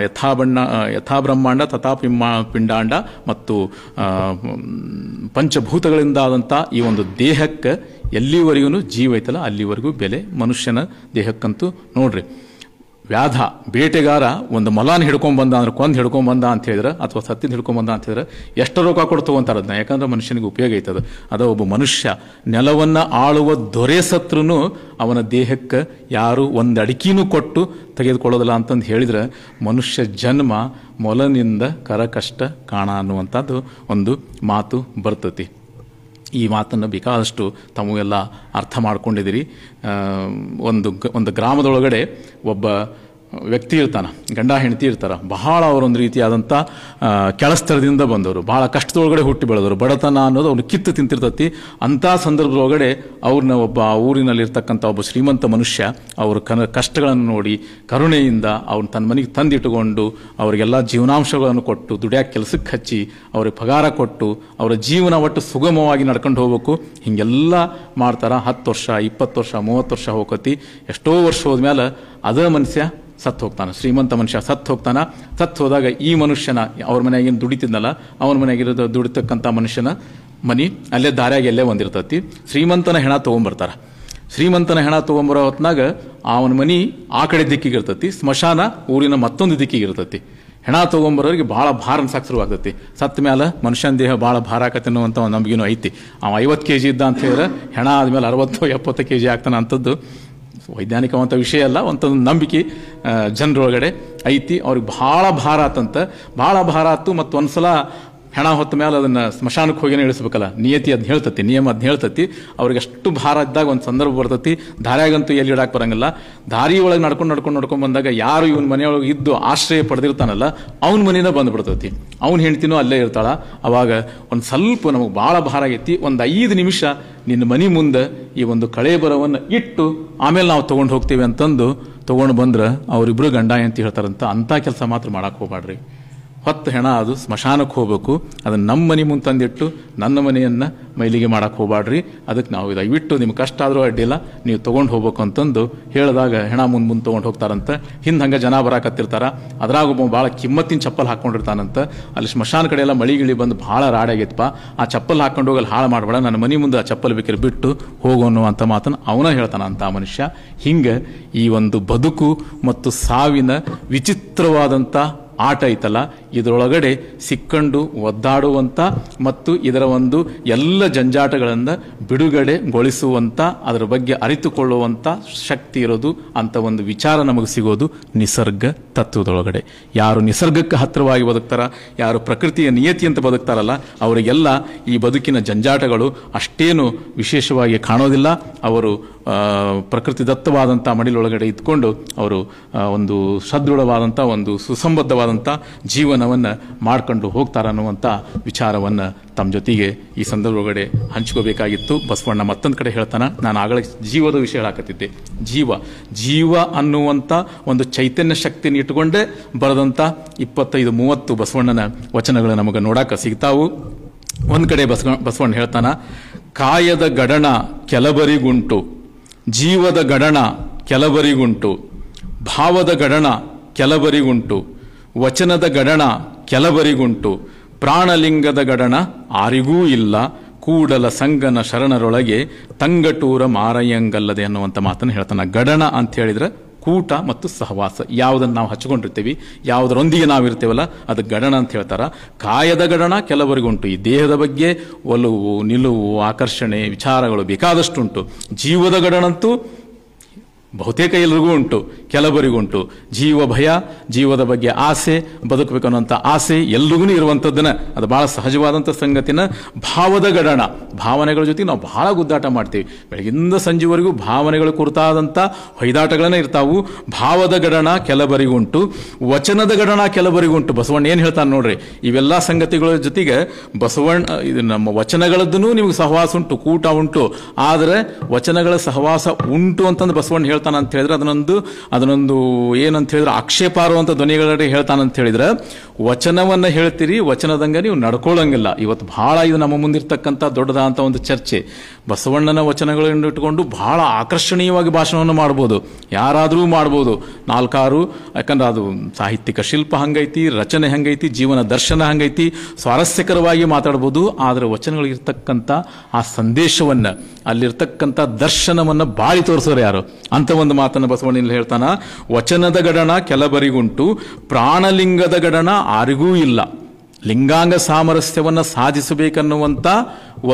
ಯಥಾಬಣ್ಣ ಯಥಾಬ್ರಹ್ಮಾಂಡ ತಥಾ ಪಿಮ್ಮಾ ಪಿಂಡಾಂಡ ಮತ್ತು ಪಂಚಭೂತಗಳಿಂದಾದಂಥ ಈ ಒಂದು ದೇಹಕ್ಕೆ ಎಲ್ಲಿವರೆಗೂ ಜೀವ ಐತಲ್ಲ ಅಲ್ಲಿವರೆಗೂ ಬೆಲೆ ಮನುಷ್ಯನ ದೇಹಕ್ಕಂತೂ ನೋಡ್ರಿ ವ್ಯಾಧ ಬೇಟೆಗಾರ ಒಂದು ಮೊಲಾನ ಹಿಡ್ಕೊಂಡ್ಬಂದ ಅಂದ್ರೆ ಕೊಂದು ಬಂದ ಅಂತ ಹೇಳಿದ್ರೆ ಅಥವಾ ಸತ್ತಿನ ಹಿಡ್ಕೊಂಡ್ಬಂದ ಅಂತ ಹೇಳಿದ್ರೆ ಎಷ್ಟು ರೋಗ ಕೊಟ್ಟು ಅಂತಾರ ಅದನ್ನ ಯಾಕಂದ್ರೆ ಮನುಷ್ಯನಿಗೆ ಉಪಯೋಗ ಐತದ ಅದ ಒಬ್ಬ ಮನುಷ್ಯ ನೆಲವನ್ನು ಆಳುವ ದೊರೆ ಸತ್ರನು ಅವನ ದೇಹಕ್ಕೆ ಯಾರು ಒಂದು ಅಡಿಕೆನೂ ಕೊಟ್ಟು ತೆಗೆದುಕೊಳ್ಳೋದಿಲ್ಲ ಅಂತಂದು ಹೇಳಿದ್ರೆ ಮನುಷ್ಯ ಜನ್ಮ ಮೊಲನಿಂದ ಕರಕಷ್ಟ ಕಾಣ ಅನ್ನುವಂಥದ್ದು ಒಂದು ಮಾತು ಬರ್ತತಿ ಈ ಮಾತನ್ನು ಬೇಕಾದಷ್ಟು ತಮಗೆಲ್ಲ ಅರ್ಥ ಮಾಡ್ಕೊಂಡಿದ್ದೀರಿ ಒಂದು ಒಂದು ಗ್ರಾಮದೊಳಗಡೆ ಒಬ್ಬ ವ್ಯಕ್ತಿ ಇರ್ತಾನೆ ಗಂಡ ಹೆಂಡತಿ ಇರ್ತಾರೆ ಬಹಳ ಅವರೊಂದು ರೀತಿಯಾದಂಥ ಕೆಳಸ್ತರದಿಂದ ಬಂದವರು ಬಹಳ ಕಷ್ಟದೊಳಗಡೆ ಹುಟ್ಟಿ ಬೆಳೆದವರು ಬಡತನ ಅನ್ನೋದು ಅವ್ನು ಕಿತ್ತು ತಿಂತಿರ್ತತಿ ಅಂಥ ಸಂದರ್ಭದೊಳಗಡೆ ಅವ್ರನ್ನ ಒಬ್ಬ ಊರಿನಲ್ಲಿರ್ತಕ್ಕಂಥ ಒಬ್ಬ ಶ್ರೀಮಂತ ಮನುಷ್ಯ ಅವರು ಕನ ಕಷ್ಟಗಳನ್ನು ನೋಡಿ ಕರುಣೆಯಿಂದ ಅವ್ನು ತನ್ನ ಮನೆಗೆ ತಂದಿಟ್ಟುಕೊಂಡು ಅವರಿಗೆಲ್ಲ ಜೀವನಾಂಶಗಳನ್ನು ಕೊಟ್ಟು ದುಡಿಯಾಕ ಕೆಲಸಕ್ಕೆ ಹಚ್ಚಿ ಅವ್ರಿಗೆ ಪಗಾರ ಕೊಟ್ಟು ಅವರ ಜೀವನ ಒಟ್ಟು ಸುಗಮವಾಗಿ ನಡ್ಕೊಂಡು ಹೋಗ್ಬೇಕು ಹೀಗೆಲ್ಲ ಮಾಡ್ತಾರೆ ಹತ್ತು ವರ್ಷ ಇಪ್ಪತ್ತು ವರ್ಷ ಮೂವತ್ತು ವರ್ಷ ಹೋಗತಿ ಎಷ್ಟೋ ವರ್ಷ ಹೋದ್ಮೇಲೆ ಅದೇ ಮನುಷ್ಯ ಸತ್ತು ಹೋಗ್ತಾನೆ ಶ್ರೀಮಂತ ಮನುಷ್ಯ ಸತ್ತು ಹೋಗ್ತಾನ ಸತ್ತು ಹೋದಾಗ ಈ ಮನುಷ್ಯನ ಅವ್ರ ಮನೆಯಾಗೇನು ದುಡಿತಿದ್ನಲ್ಲ ಅವನ ಮನೆಯಾಗಿರೋ ದುಡಿತಕ್ಕಂಥ ಮನುಷ್ಯನ ಮನಿ ಅಲ್ಲೇ ದಾರಿಯಾಗಿ ಎಲ್ಲೇ ಒಂದಿರ್ತತಿ ಶ್ರೀಮಂತನ ಹೆಣ ತೊಗೊಂಬರ್ತಾರೆ ಶ್ರೀಮಂತನ ಹೆಣ ತೊಗೊಂಬರೋ ಹೊತ್ನಾಗ ಅವನ ಮನಿ ಆ ಕಡೆ ದಿಕ್ಕಿಗೆ ಇರ್ತತಿ ಸ್ಮಶಾನ ಊರಿನ ಮತ್ತೊಂದು ದಿಕ್ಕಿಗೆ ಇರ್ತತಿ ಹೆಣ ತೊಗೊಂಬರೋರಿಗೆ ಭಾಳ ಭಾರ ಅನ್ಸಕ್ಕೆ ಆಗ್ತತಿ ಸತ್ತ ಮೇಲೆ ಮನುಷ್ಯನ ದೇಹ ಭಾಳ ಭಾರ ಆಕತ್ತೆ ಅನ್ನುವಂಥ ಒಂದು ಐತಿ ಅವ ಐವತ್ತು ಕೆ ಜಿ ಇದ್ದ ಅಂತ ಹೇಳಿದ್ರೆ ಹೆಣ ಆದಮೇಲೆ ಅರವತ್ತು ಎಪ್ಪತ್ತು ಕೆ ಜಿ ಆಗ್ತಾನೆ ಅಂಥದ್ದು ವೈಜ್ಞಾನಿಕವಂಥ ವಿಷಯ ಅಲ್ಲ ಒಂದು ನಂಬಿಕೆ ಜನರೊಳಗಡೆ ಐತಿ ಅವ್ರಿಗೆ ಭಾಳ ಭಾರ ಆತಂತ ಭಾಳ ಭಾರ ಆತು ಮತ್ತು ಸಲ ಹೆಣ ಹೊತ್ತ ಮೇಲೆ ಅದನ್ನು ಸ್ಮಶಾನಕ್ಕೆ ಹೋಗಿನೇ ಇಳಿಸ್ಬೇಕಲ್ಲ ನಿಯತಿ ಅದನ್ನ ಹೇಳ್ತತಿ ನಿಯಮ ಅದನ್ನ ಹೇಳ್ತತಿ ಅವ್ರಿಗೆ ಅಷ್ಟು ಭಾರ ಇದ್ದಾಗ ಒಂದು ಸಂದರ್ಭ ಬರ್ತತಿ ದಾರಿಯಾಗಂತೂ ಎಲ್ಲಿ ಇಡಕ್ಕೆ ಬರಂಗಿಲ್ಲ ದಾರಿ ಒಳಗೆ ನಡ್ಕೊಂಡು ನಡ್ಕೊಂಡು ನಡ್ಕೊಂಡು ಬಂದಾಗ ಯಾರು ಇವನ ಮನೆಯೊಳಗೆ ಇದ್ದು ಆಶ್ರಯ ಪಡೆದಿರ್ತಾನಲ್ಲ ಅವ್ನ ಮನೆಯಿಂದ ಬಂದುಬಿಡ್ತತಿ ಅವ್ನ ಹೆಂಡ್ತಿನೂ ಅಲ್ಲೇ ಇರ್ತಾಳ ಅವಾಗ ಒಂದು ಸ್ವಲ್ಪ ನಮಗೆ ಭಾಳ ಭಾರ ಆಗೈತಿ ಒಂದು ಐದು ನಿಮಿಷ ನಿನ್ನ ಮನೆ ಮುಂದೆ ಈ ಒಂದು ಬರವನ್ನು ಇಟ್ಟು ಆಮೇಲೆ ನಾವು ತೊಗೊಂಡು ಹೋಗ್ತೀವಿ ಅಂತಂದು ತೊಗೊಂಡು ಬಂದ್ರೆ ಅವರಿಬ್ರು ಗಂಡ ಅಂತ ಹೇಳ್ತಾರಂತ ಅಂಥ ಕೆಲಸ ಮಾತ್ರ ಮಾಡೋಕೆ ಹೋಗ್ಬೇಡ್ರಿ ಹೊತ್ತು ಹೆಣ ಅದು ಸ್ಮಶಾನಕ್ಕೆ ಹೋಗ್ಬೇಕು ಅದನ್ನು ನಮ್ಮ ಮನೆ ಮುಂದೆ ತಂದಿಟ್ಟು ನನ್ನ ಮನೆಯನ್ನು ಮೈಲಿಗೆ ಮಾಡಕ್ಕೆ ಹೋಗ್ಬಾಡ್ರಿ ಅದಕ್ಕೆ ನಾವು ದಯವಿಟ್ಟು ನಿಮ್ಗೆ ಕಷ್ಟ ಆದರೂ ಅಡ್ಡಿಲ್ಲ ನೀವು ತೊಗೊಂಡು ಹೋಗ್ಬೇಕು ಅಂತಂದು ಹೇಳಿದಾಗ ಹೆಣ ಮುಂದೆ ಮುಂದೆ ತೊಗೊಂಡು ಹೋಗ್ತಾರಂತೆ ಹಿಂದೆ ಹಂಗೆ ಜನ ಬರಾಕತ್ತಿರ್ತಾರೆ ಅದ್ರಾಗ ಒಬ್ಬ ಭಾಳ ಕಿಮ್ಮತ್ತಿನ ಚಪ್ಪಲ್ ಹಾಕ್ಕೊಂಡಿರ್ತಾನಂತ ಅಲ್ಲಿ ಸ್ಮಶಾನ ಕಡೆ ಎಲ್ಲ ಮಳಿ ಗಿಳಿ ಬಂದು ಭಾಳ ರಾಡಾಗಿತ್ತಪ್ಪ ಆ ಚಪ್ಪಲ್ ಹಾಕೊಂಡು ಹೋಗಲ್ಲಿ ಹಾಳು ಮಾಡಬೇಡ ನನ್ನ ಮನೆ ಮುಂದೆ ಆ ಚಪ್ಪಲ್ ಬೇಕಿರ್ ಬಿಟ್ಟು ಹೋಗೋನು ಅಂತ ಮಾತನ್ನು ಅವನ ಹೇಳ್ತಾನ ಅಂತ ಆ ಮನುಷ್ಯ ಹಿಂಗೆ ಈ ಒಂದು ಬದುಕು ಮತ್ತು ಸಾವಿನ ವಿಚಿತ್ರವಾದಂಥ ಆಟ ಐತಲ್ಲ ಇದರೊಳಗಡೆ ಸಿಕ್ಕಂಡು ಒದ್ದಾಡುವಂಥ ಮತ್ತು ಇದರ ಒಂದು ಎಲ್ಲ ಜಂಜಾಟಗಳನ್ನು ಬಿಡುಗಡೆಗೊಳಿಸುವಂಥ ಅದರ ಬಗ್ಗೆ ಅರಿತುಕೊಳ್ಳುವಂಥ ಶಕ್ತಿ ಇರೋದು ಅಂತ ಒಂದು ವಿಚಾರ ನಮಗೆ ಸಿಗೋದು ನಿಸರ್ಗ ತತ್ವದೊಳಗಡೆ ಯಾರು ನಿಸರ್ಗಕ್ಕೆ ಹತ್ತಿರವಾಗಿ ಬದುಕ್ತಾರ ಯಾರು ಪ್ರಕೃತಿಯ ನಿಯತಿ ಅಂತ ಬದುಕ್ತಾರಲ್ಲ ಅವರಿಗೆಲ್ಲ ಈ ಬದುಕಿನ ಜಂಜಾಟಗಳು ಅಷ್ಟೇನು ವಿಶೇಷವಾಗಿ ಕಾಣೋದಿಲ್ಲ ಅವರು ಪ್ರಕೃತಿ ದತ್ತವಾದಂಥ ಮಡಿಲೊಳಗಡೆ ಇದ್ಕೊಂಡು ಅವರು ಒಂದು ಸದೃಢವಾದಂಥ ಒಂದು ಸುಸಂಬದ್ಧವಾದ ಉತ್ತಮವಾದಂಥ ಜೀವನವನ್ನು ಮಾಡಿಕೊಂಡು ಹೋಗ್ತಾರೆ ಅನ್ನುವಂಥ ವಿಚಾರವನ್ನು ತಮ್ಮ ಜೊತೆಗೆ ಈ ಸಂದರ್ಭಗಡೆ ಹಂಚ್ಕೋಬೇಕಾಗಿತ್ತು ಬಸವಣ್ಣ ಮತ್ತೊಂದು ಕಡೆ ಹೇಳ್ತಾನೆ ನಾನು ಆಗಲೇ ಜೀವದ ವಿಷಯ ಹಾಕತ್ತಿದ್ದೆ ಜೀವ ಜೀವ ಅನ್ನುವಂಥ ಒಂದು ಚೈತನ್ಯ ಶಕ್ತಿಯನ್ನು ಇಟ್ಟುಕೊಂಡೇ ಬರೆದಂಥ ಇಪ್ಪತ್ತೈದು ಮೂವತ್ತು ಬಸವಣ್ಣನ ವಚನಗಳು ನಮಗೆ ನೋಡಕ್ಕೆ ಸಿಗ್ತಾವು ಒಂದು ಕಡೆ ಬಸ ಬಸವಣ್ಣ ಹೇಳ್ತಾನ ಕಾಯದ ಗಡಣ ಕೆಲಬರಿಗುಂಟು ಜೀವದ ಗಡಣ ಕೆಲಬರಿಗುಂಟು ಭಾವದ ಗಡಣ ಕೆಲಬರಿಗುಂಟು ವಚನದ ಗಡಣ ಕೆಲವರಿಗುಂಟು ಪ್ರಾಣಲಿಂಗದ ಗಡಣ ಆರಿಗೂ ಇಲ್ಲ ಕೂಡಲ ಸಂಗನ ಶರಣರೊಳಗೆ ತಂಗಟೂರ ಮಾರಯ್ಯಂಗಲ್ಲದೆ ಅನ್ನುವಂಥ ಮಾತನ್ನು ಹೇಳ್ತಾನೆ ಗಡಣ ಅಂತ ಹೇಳಿದ್ರೆ ಕೂಟ ಮತ್ತು ಸಹವಾಸ ಯಾವುದನ್ನು ನಾವು ಹಚ್ಕೊಂಡಿರ್ತೀವಿ ಯಾವುದರೊಂದಿಗೆ ನಾವು ಇರ್ತೇವಲ್ಲ ಅದು ಗಡಣ ಅಂತ ಹೇಳ್ತಾರೆ ಕಾಯದ ಗಡಣ ಕೆಲವರಿಗುಂಟು ಈ ದೇಹದ ಬಗ್ಗೆ ಒಲವು ನಿಲುವು ಆಕರ್ಷಣೆ ವಿಚಾರಗಳು ಬೇಕಾದಷ್ಟುಂಟು ಜೀವದ ಗಡಣಂತೂ ಬಹುತೇಕ ಎಲ್ರಿಗೂ ಉಂಟು ಉಂಟು ಜೀವ ಭಯ ಜೀವದ ಬಗ್ಗೆ ಆಸೆ ಬದುಕಬೇಕು ಅನ್ನೋಂಥ ಆಸೆ ಎಲ್ರಿಗೂ ಇರುವಂಥದ್ದನ್ನ ಅದು ಭಾಳ ಸಹಜವಾದಂಥ ಸಂಗತಿನ ಭಾವದ ಗಡಣ ಭಾವನೆಗಳ ಜೊತೆಗೆ ನಾವು ಬಹಳ ಗುದ್ದಾಟ ಮಾಡ್ತೀವಿ ಬೆಳಗಿಂದ ಸಂಜೆವರೆಗೂ ಭಾವನೆಗಳ ಕುರಿತಾದಂಥ ಹೈದಾಟಗಳನ್ನೇ ಇರ್ತಾವು ಭಾವದ ಗಡಣ ಉಂಟು ವಚನದ ಗಡಣ ಉಂಟು ಬಸವಣ್ಣ ಏನು ಹೇಳ್ತಾನೆ ನೋಡ್ರಿ ಇವೆಲ್ಲ ಸಂಗತಿಗಳ ಜೊತೆಗೆ ಬಸವಣ್ಣ ಇದು ನಮ್ಮ ವಚನಗಳದ್ದು ನಿಮಗೆ ಸಹವಾಸ ಉಂಟು ಕೂಟ ಉಂಟು ಆದರೆ ವಚನಗಳ ಸಹವಾಸ ಉಂಟು ಅಂತಂದು ಬಸವಣ್ಣ ಹೇಳ್ತಾರೆ ಹೇಳ್ತಾನೆ ಅಂತ ಹೇಳಿದ್ರೆ ಅದನ್ನೊಂದು ಅದನ್ನೊಂದು ಏನಂತ ಹೇಳಿದ್ರೆ ಆಕ್ಷೇಪಾರುವಂಥ ಧ್ವನಿಗಳಿಗೆ ಹೇಳ್ತಾನೆ ಅಂತ ಹೇಳಿದ್ರೆ ವಚನವನ್ನು ಹೇಳ್ತೀರಿ ವಚನದಂಗೆ ನೀವು ನಡ್ಕೊಳ್ಳೋಂಗಿಲ್ಲ ಇವತ್ತು ಬಹಳ ಇದು ನಮ್ಮ ಮುಂದಿರ್ತಕ್ಕಂಥ ದೊಡ್ಡದಾದಂಥ ಒಂದು ಚರ್ಚೆ ಬಸವಣ್ಣನ ವಚನಗಳನ್ನು ಇಟ್ಟುಕೊಂಡು ಬಹಳ ಆಕರ್ಷಣೀಯವಾಗಿ ಭಾಷಣವನ್ನು ಮಾಡ್ಬೋದು ಯಾರಾದರೂ ಮಾಡ್ಬೋದು ನಾಲ್ಕಾರು ಯಾಕಂದ್ರೆ ಅದು ಸಾಹಿತ್ಯಿಕ ಶಿಲ್ಪ ಹಂಗೈತಿ ರಚನೆ ಹಂಗೈತಿ ಜೀವನ ದರ್ಶನ ಹಂಗೈತಿ ಸ್ವಾರಸ್ಯಕರವಾಗಿ ಮಾತಾಡ್ಬೋದು ಆದರೆ ವಚನಗಳಿರ್ತಕ್ಕಂಥ ಆ ಸಂದೇಶವನ್ನು ಅಲ್ಲಿರ್ತಕ್ಕಂಥ ದರ್ಶನವನ್ನು ಬಾಳಿ ತೋರಿಸೋರು ಯಾರು ಅಂತ ಒಂದು ಮಾತನ್ನು ಬಸವಣ್ಣನಲ್ಲಿ ಹೇಳ್ತಾನ ವಚನದ ಗಡಣ ಕೆಲಬರಿಗುಂಟು ಪ್ರಾಣಲಿಂಗದ ಗಡಣ ಆರಿಗೂ ಇಲ್ಲ ಲಿಂಗಾಂಗ ಸಾಮರಸ್ಯವನ್ನು ಸಾಧಿಸಬೇಕನ್ನುವಂಥ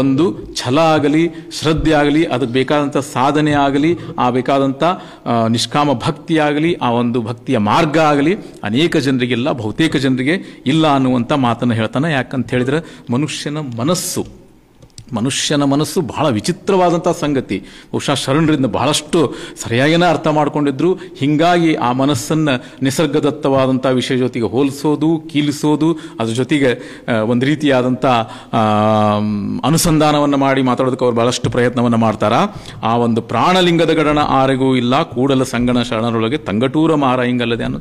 ಒಂದು ಛಲ ಆಗಲಿ ಶ್ರದ್ಧೆ ಆಗಲಿ ಅದಕ್ಕೆ ಬೇಕಾದಂಥ ಸಾಧನೆ ಆಗಲಿ ಆ ಬೇಕಾದಂಥ ನಿಷ್ಕಾಮ ಭಕ್ತಿ ಆಗಲಿ ಆ ಒಂದು ಭಕ್ತಿಯ ಮಾರ್ಗ ಆಗಲಿ ಅನೇಕ ಜನರಿಗೆಲ್ಲ ಬಹುತೇಕ ಜನರಿಗೆ ಇಲ್ಲ ಅನ್ನುವಂಥ ಮಾತನ್ನು ಹೇಳ್ತಾನೆ ಯಾಕಂತ ಹೇಳಿದರೆ ಮನುಷ್ಯನ ಮನಸ್ಸು ಮನುಷ್ಯನ ಮನಸ್ಸು ಬಹಳ ವಿಚಿತ್ರವಾದಂಥ ಸಂಗತಿ ಬಹುಶಃ ಶರಣರಿಂದ ಬಹಳಷ್ಟು ಸರಿಯಾಗಿನ ಅರ್ಥ ಮಾಡಿಕೊಂಡಿದ್ರು ಹೀಗಾಗಿ ಆ ಮನಸ್ಸನ್ನು ನಿಸರ್ಗದತ್ತವಾದಂಥ ವಿಷಯ ಜೊತೆಗೆ ಹೋಲಿಸೋದು ಕೀಲಿಸೋದು ಅದ್ರ ಜೊತೆಗೆ ಒಂದು ರೀತಿಯಾದಂಥ ಅನುಸಂಧಾನವನ್ನು ಮಾಡಿ ಮಾತಾಡೋದಕ್ಕೆ ಅವ್ರು ಬಹಳಷ್ಟು ಪ್ರಯತ್ನವನ್ನು ಮಾಡ್ತಾರ ಆ ಒಂದು ಪ್ರಾಣಲಿಂಗದ ಗಡಣ ಆರೆಗೂ ಇಲ್ಲ ಕೂಡಲ ಸಂಗಣ ಶರಣರೊಳಗೆ ತಂಗಟೂರ ಮಾರಾಯ ಹಿಂಗಲ್ಲದೆ ಅಂತ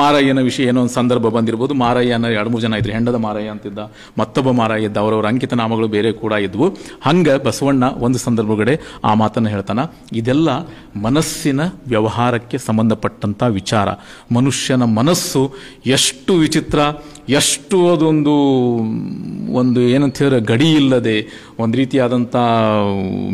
ಮಾರಯ್ಯನ ವಿಷಯ ಏನೋ ಒಂದು ಸಂದರ್ಭ ಬಂದಿರ್ಬೋದು ಮಾರಯ್ಯನ ಅನ್ನೋ ಎರಡು ಮೂರು ಜನ ಇದ್ರೆ ಹೆಂಡದ ಮಾರಯ್ಯ ಅಂತಿದ್ದ ಮತ್ತೊಬ್ಬ ಮಾರಾಯ ಇದ್ದ ಅವರವರ ಅಂಕಿತ ನಾಮಗಳು ಬೇರೆ ಕೂಡ ಇದ್ವು ಹಂಗ ಹಂಗೆ ಬಸವಣ್ಣ ಒಂದು ಸಂದರ್ಭಗಡೆ ಆ ಮಾತನ್ನು ಹೇಳ್ತಾನ ಇದೆಲ್ಲ ಮನಸ್ಸಿನ ವ್ಯವಹಾರಕ್ಕೆ ಸಂಬಂಧಪಟ್ಟಂಥ ವಿಚಾರ ಮನುಷ್ಯನ ಮನಸ್ಸು ಎಷ್ಟು ವಿಚಿತ್ರ ಎಷ್ಟು ಅದೊಂದು ಒಂದು ಏನಂತ ಹೇಳಿದ್ರೆ ಗಡಿ ಇಲ್ಲದೆ ಒಂದು ರೀತಿಯಾದಂಥ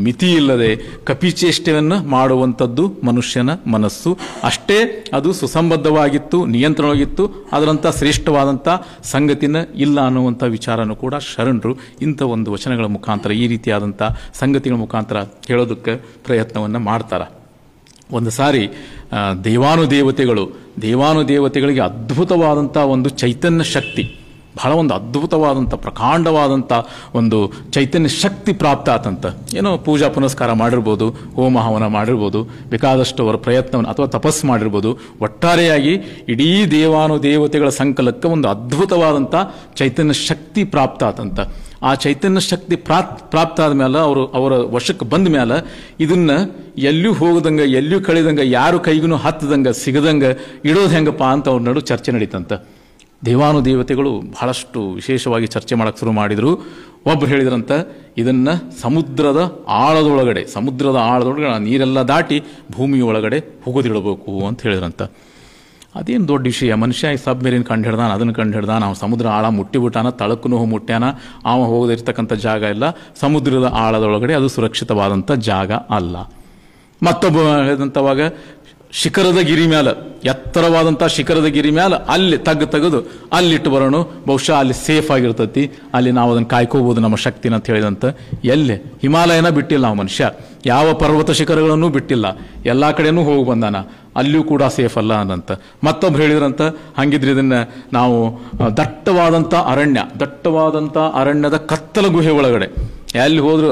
ಮಿತಿ ಇಲ್ಲದೆ ಕಪಿಚೇಷ್ಟೆಯನ್ನು ಮಾಡುವಂಥದ್ದು ಮನುಷ್ಯನ ಮನಸ್ಸು ಅಷ್ಟೇ ಅದು ಸುಸಂಬದ್ಧವಾಗಿತ್ತು ನಿಯಂತ್ರಣವಾಗಿತ್ತು ಅದರಂಥ ಶ್ರೇಷ್ಠವಾದಂಥ ಸಂಗತಿನ ಇಲ್ಲ ಅನ್ನುವಂಥ ವಿಚಾರನೂ ಕೂಡ ಶರಣರು ಇಂಥ ಒಂದು ವಚನಗಳ ಮುಖಾಂತರ ಈ ರೀತಿಯಾದಂಥ ಸಂಗತಿಗಳ ಮುಖಾಂತರ ಹೇಳೋದಕ್ಕೆ ಪ್ರಯತ್ನವನ್ನು ಮಾಡ್ತಾರೆ ಒಂದು ಸಾರಿ ದೇವಾನುದೇವತೆಗಳು ದೇವಾನುದೇವತೆಗಳಿಗೆ ಅದ್ಭುತವಾದಂಥ ಒಂದು ಚೈತನ್ಯ ಶಕ್ತಿ ಬಹಳ ಒಂದು ಅದ್ಭುತವಾದಂಥ ಪ್ರಕಾಂಡವಾದಂಥ ಒಂದು ಚೈತನ್ಯ ಶಕ್ತಿ ಪ್ರಾಪ್ತ ಆತಂತ ಏನೋ ಪೂಜಾ ಪುನಸ್ಕಾರ ಮಾಡಿರ್ಬೋದು ಹೋಮ ಹವನ ಮಾಡಿರ್ಬೋದು ಬೇಕಾದಷ್ಟು ಅವರ ಪ್ರಯತ್ನವನ್ನು ಅಥವಾ ತಪಸ್ಸು ಮಾಡಿರ್ಬೋದು ಒಟ್ಟಾರೆಯಾಗಿ ಇಡೀ ದೇವಾನುದೇವತೆಗಳ ಸಂಕಲಕ್ಕೆ ಒಂದು ಅದ್ಭುತವಾದಂಥ ಚೈತನ್ಯ ಶಕ್ತಿ ಪ್ರಾಪ್ತ ಆತಂತ ಆ ಚೈತನ್ಯ ಶಕ್ತಿ ಪ್ರಾಪ್ ಪ್ರಾಪ್ತ ಮೇಲೆ ಅವರು ಅವರ ವಶಕ್ಕೆ ಬಂದ ಮೇಲೆ ಇದನ್ನು ಎಲ್ಲಿಯೂ ಹೋಗದಂಗ ಎಲ್ಲಿಯೂ ಕಳೆದಂಗೆ ಯಾರು ಕೈಗೂ ಹತ್ತದಂಗ ಸಿಗದಂಗೆ ಇಡೋದು ಹೆಂಗಪ್ಪ ಅಂತ ಅವ್ರ ನಡು ಚರ್ಚೆ ನಡೀತಂತ ದೇವಾನುದೇವತೆಗಳು ಬಹಳಷ್ಟು ವಿಶೇಷವಾಗಿ ಚರ್ಚೆ ಮಾಡೋಕ್ಕೆ ಶುರು ಮಾಡಿದರು ಒಬ್ಬರು ಹೇಳಿದ್ರಂತ ಇದನ್ನು ಸಮುದ್ರದ ಆಳದೊಳಗಡೆ ಸಮುದ್ರದ ಆಳದೊಳಗಡೆ ನೀರೆಲ್ಲ ದಾಟಿ ಭೂಮಿಯೊಳಗಡೆ ಹೋಗೋದಿಡಬೇಕು ಅಂತ ಹೇಳಿದ್ರಂತ ಅದೇನು ದೊಡ್ಡ ವಿಷಯ ಮನುಷ್ಯ ಈ ಸಬ್ ಮೇರಿನ್ ಕಂಡು ಹಿಡ್ದಾನ ಅದನ್ನು ಕಂಡು ಹಿಡ್ದಾನ ಅವ್ನು ಸಮುದ್ರ ಆಳ ಮುಟ್ಟಿಬಿಟ್ಟಾನ ತಳಕ್ಕೂ ಮುಟ್ಟ್ಯಾನ ಅವ ಹೋಗದಿರ್ತಕ್ಕಂಥ ಜಾಗ ಇಲ್ಲ ಸಮುದ್ರದ ಆಳದೊಳಗಡೆ ಅದು ಸುರಕ್ಷಿತವಾದಂಥ ಜಾಗ ಅಲ್ಲ ಮತ್ತೊಬ್ಬ ಹೇಳಿದಂಥವಾಗ ಶಿಖರದ ಗಿರಿ ಮ್ಯಾಲ ಎತ್ತರವಾದಂಥ ಶಿಖರದ ಗಿರಿ ಮ್ಯಾಲ ಅಲ್ಲಿ ತಗ್ಗು ತೆಗೆದು ಅಲ್ಲಿಟ್ಟು ಬರೋಣ ಬಹುಶಃ ಅಲ್ಲಿ ಸೇಫ್ ಆಗಿರ್ತತಿ ಅಲ್ಲಿ ನಾವು ಅದನ್ನು ಕಾಯ್ಕೋಬೋದು ನಮ್ಮ ಶಕ್ತಿನ ಅಂತ ಹೇಳಿದಂತ ಎಲ್ಲಿ ಹಿಮಾಲಯನ ಬಿಟ್ಟಿಲ್ಲ ನಾವು ಮನುಷ್ಯ ಯಾವ ಪರ್ವತ ಶಿಖರಗಳನ್ನು ಬಿಟ್ಟಿಲ್ಲ ಎಲ್ಲ ಕಡೆನೂ ಹೋಗಿ ಬಂದಾನ ಅಲ್ಲಿಯೂ ಕೂಡ ಸೇಫ್ ಅಲ್ಲ ಅನ್ನಂತ ಮತ್ತೊಬ್ರು ಹೇಳಿದ್ರಂತ ಹಂಗಿದ್ರೆ ಇದನ್ನು ನಾವು ದಟ್ಟವಾದಂಥ ಅರಣ್ಯ ದಟ್ಟವಾದಂಥ ಅರಣ್ಯದ ಕತ್ತಲ ಗುಹೆ ಒಳಗಡೆ ಎಲ್ಲಿ ಹೋದರೂ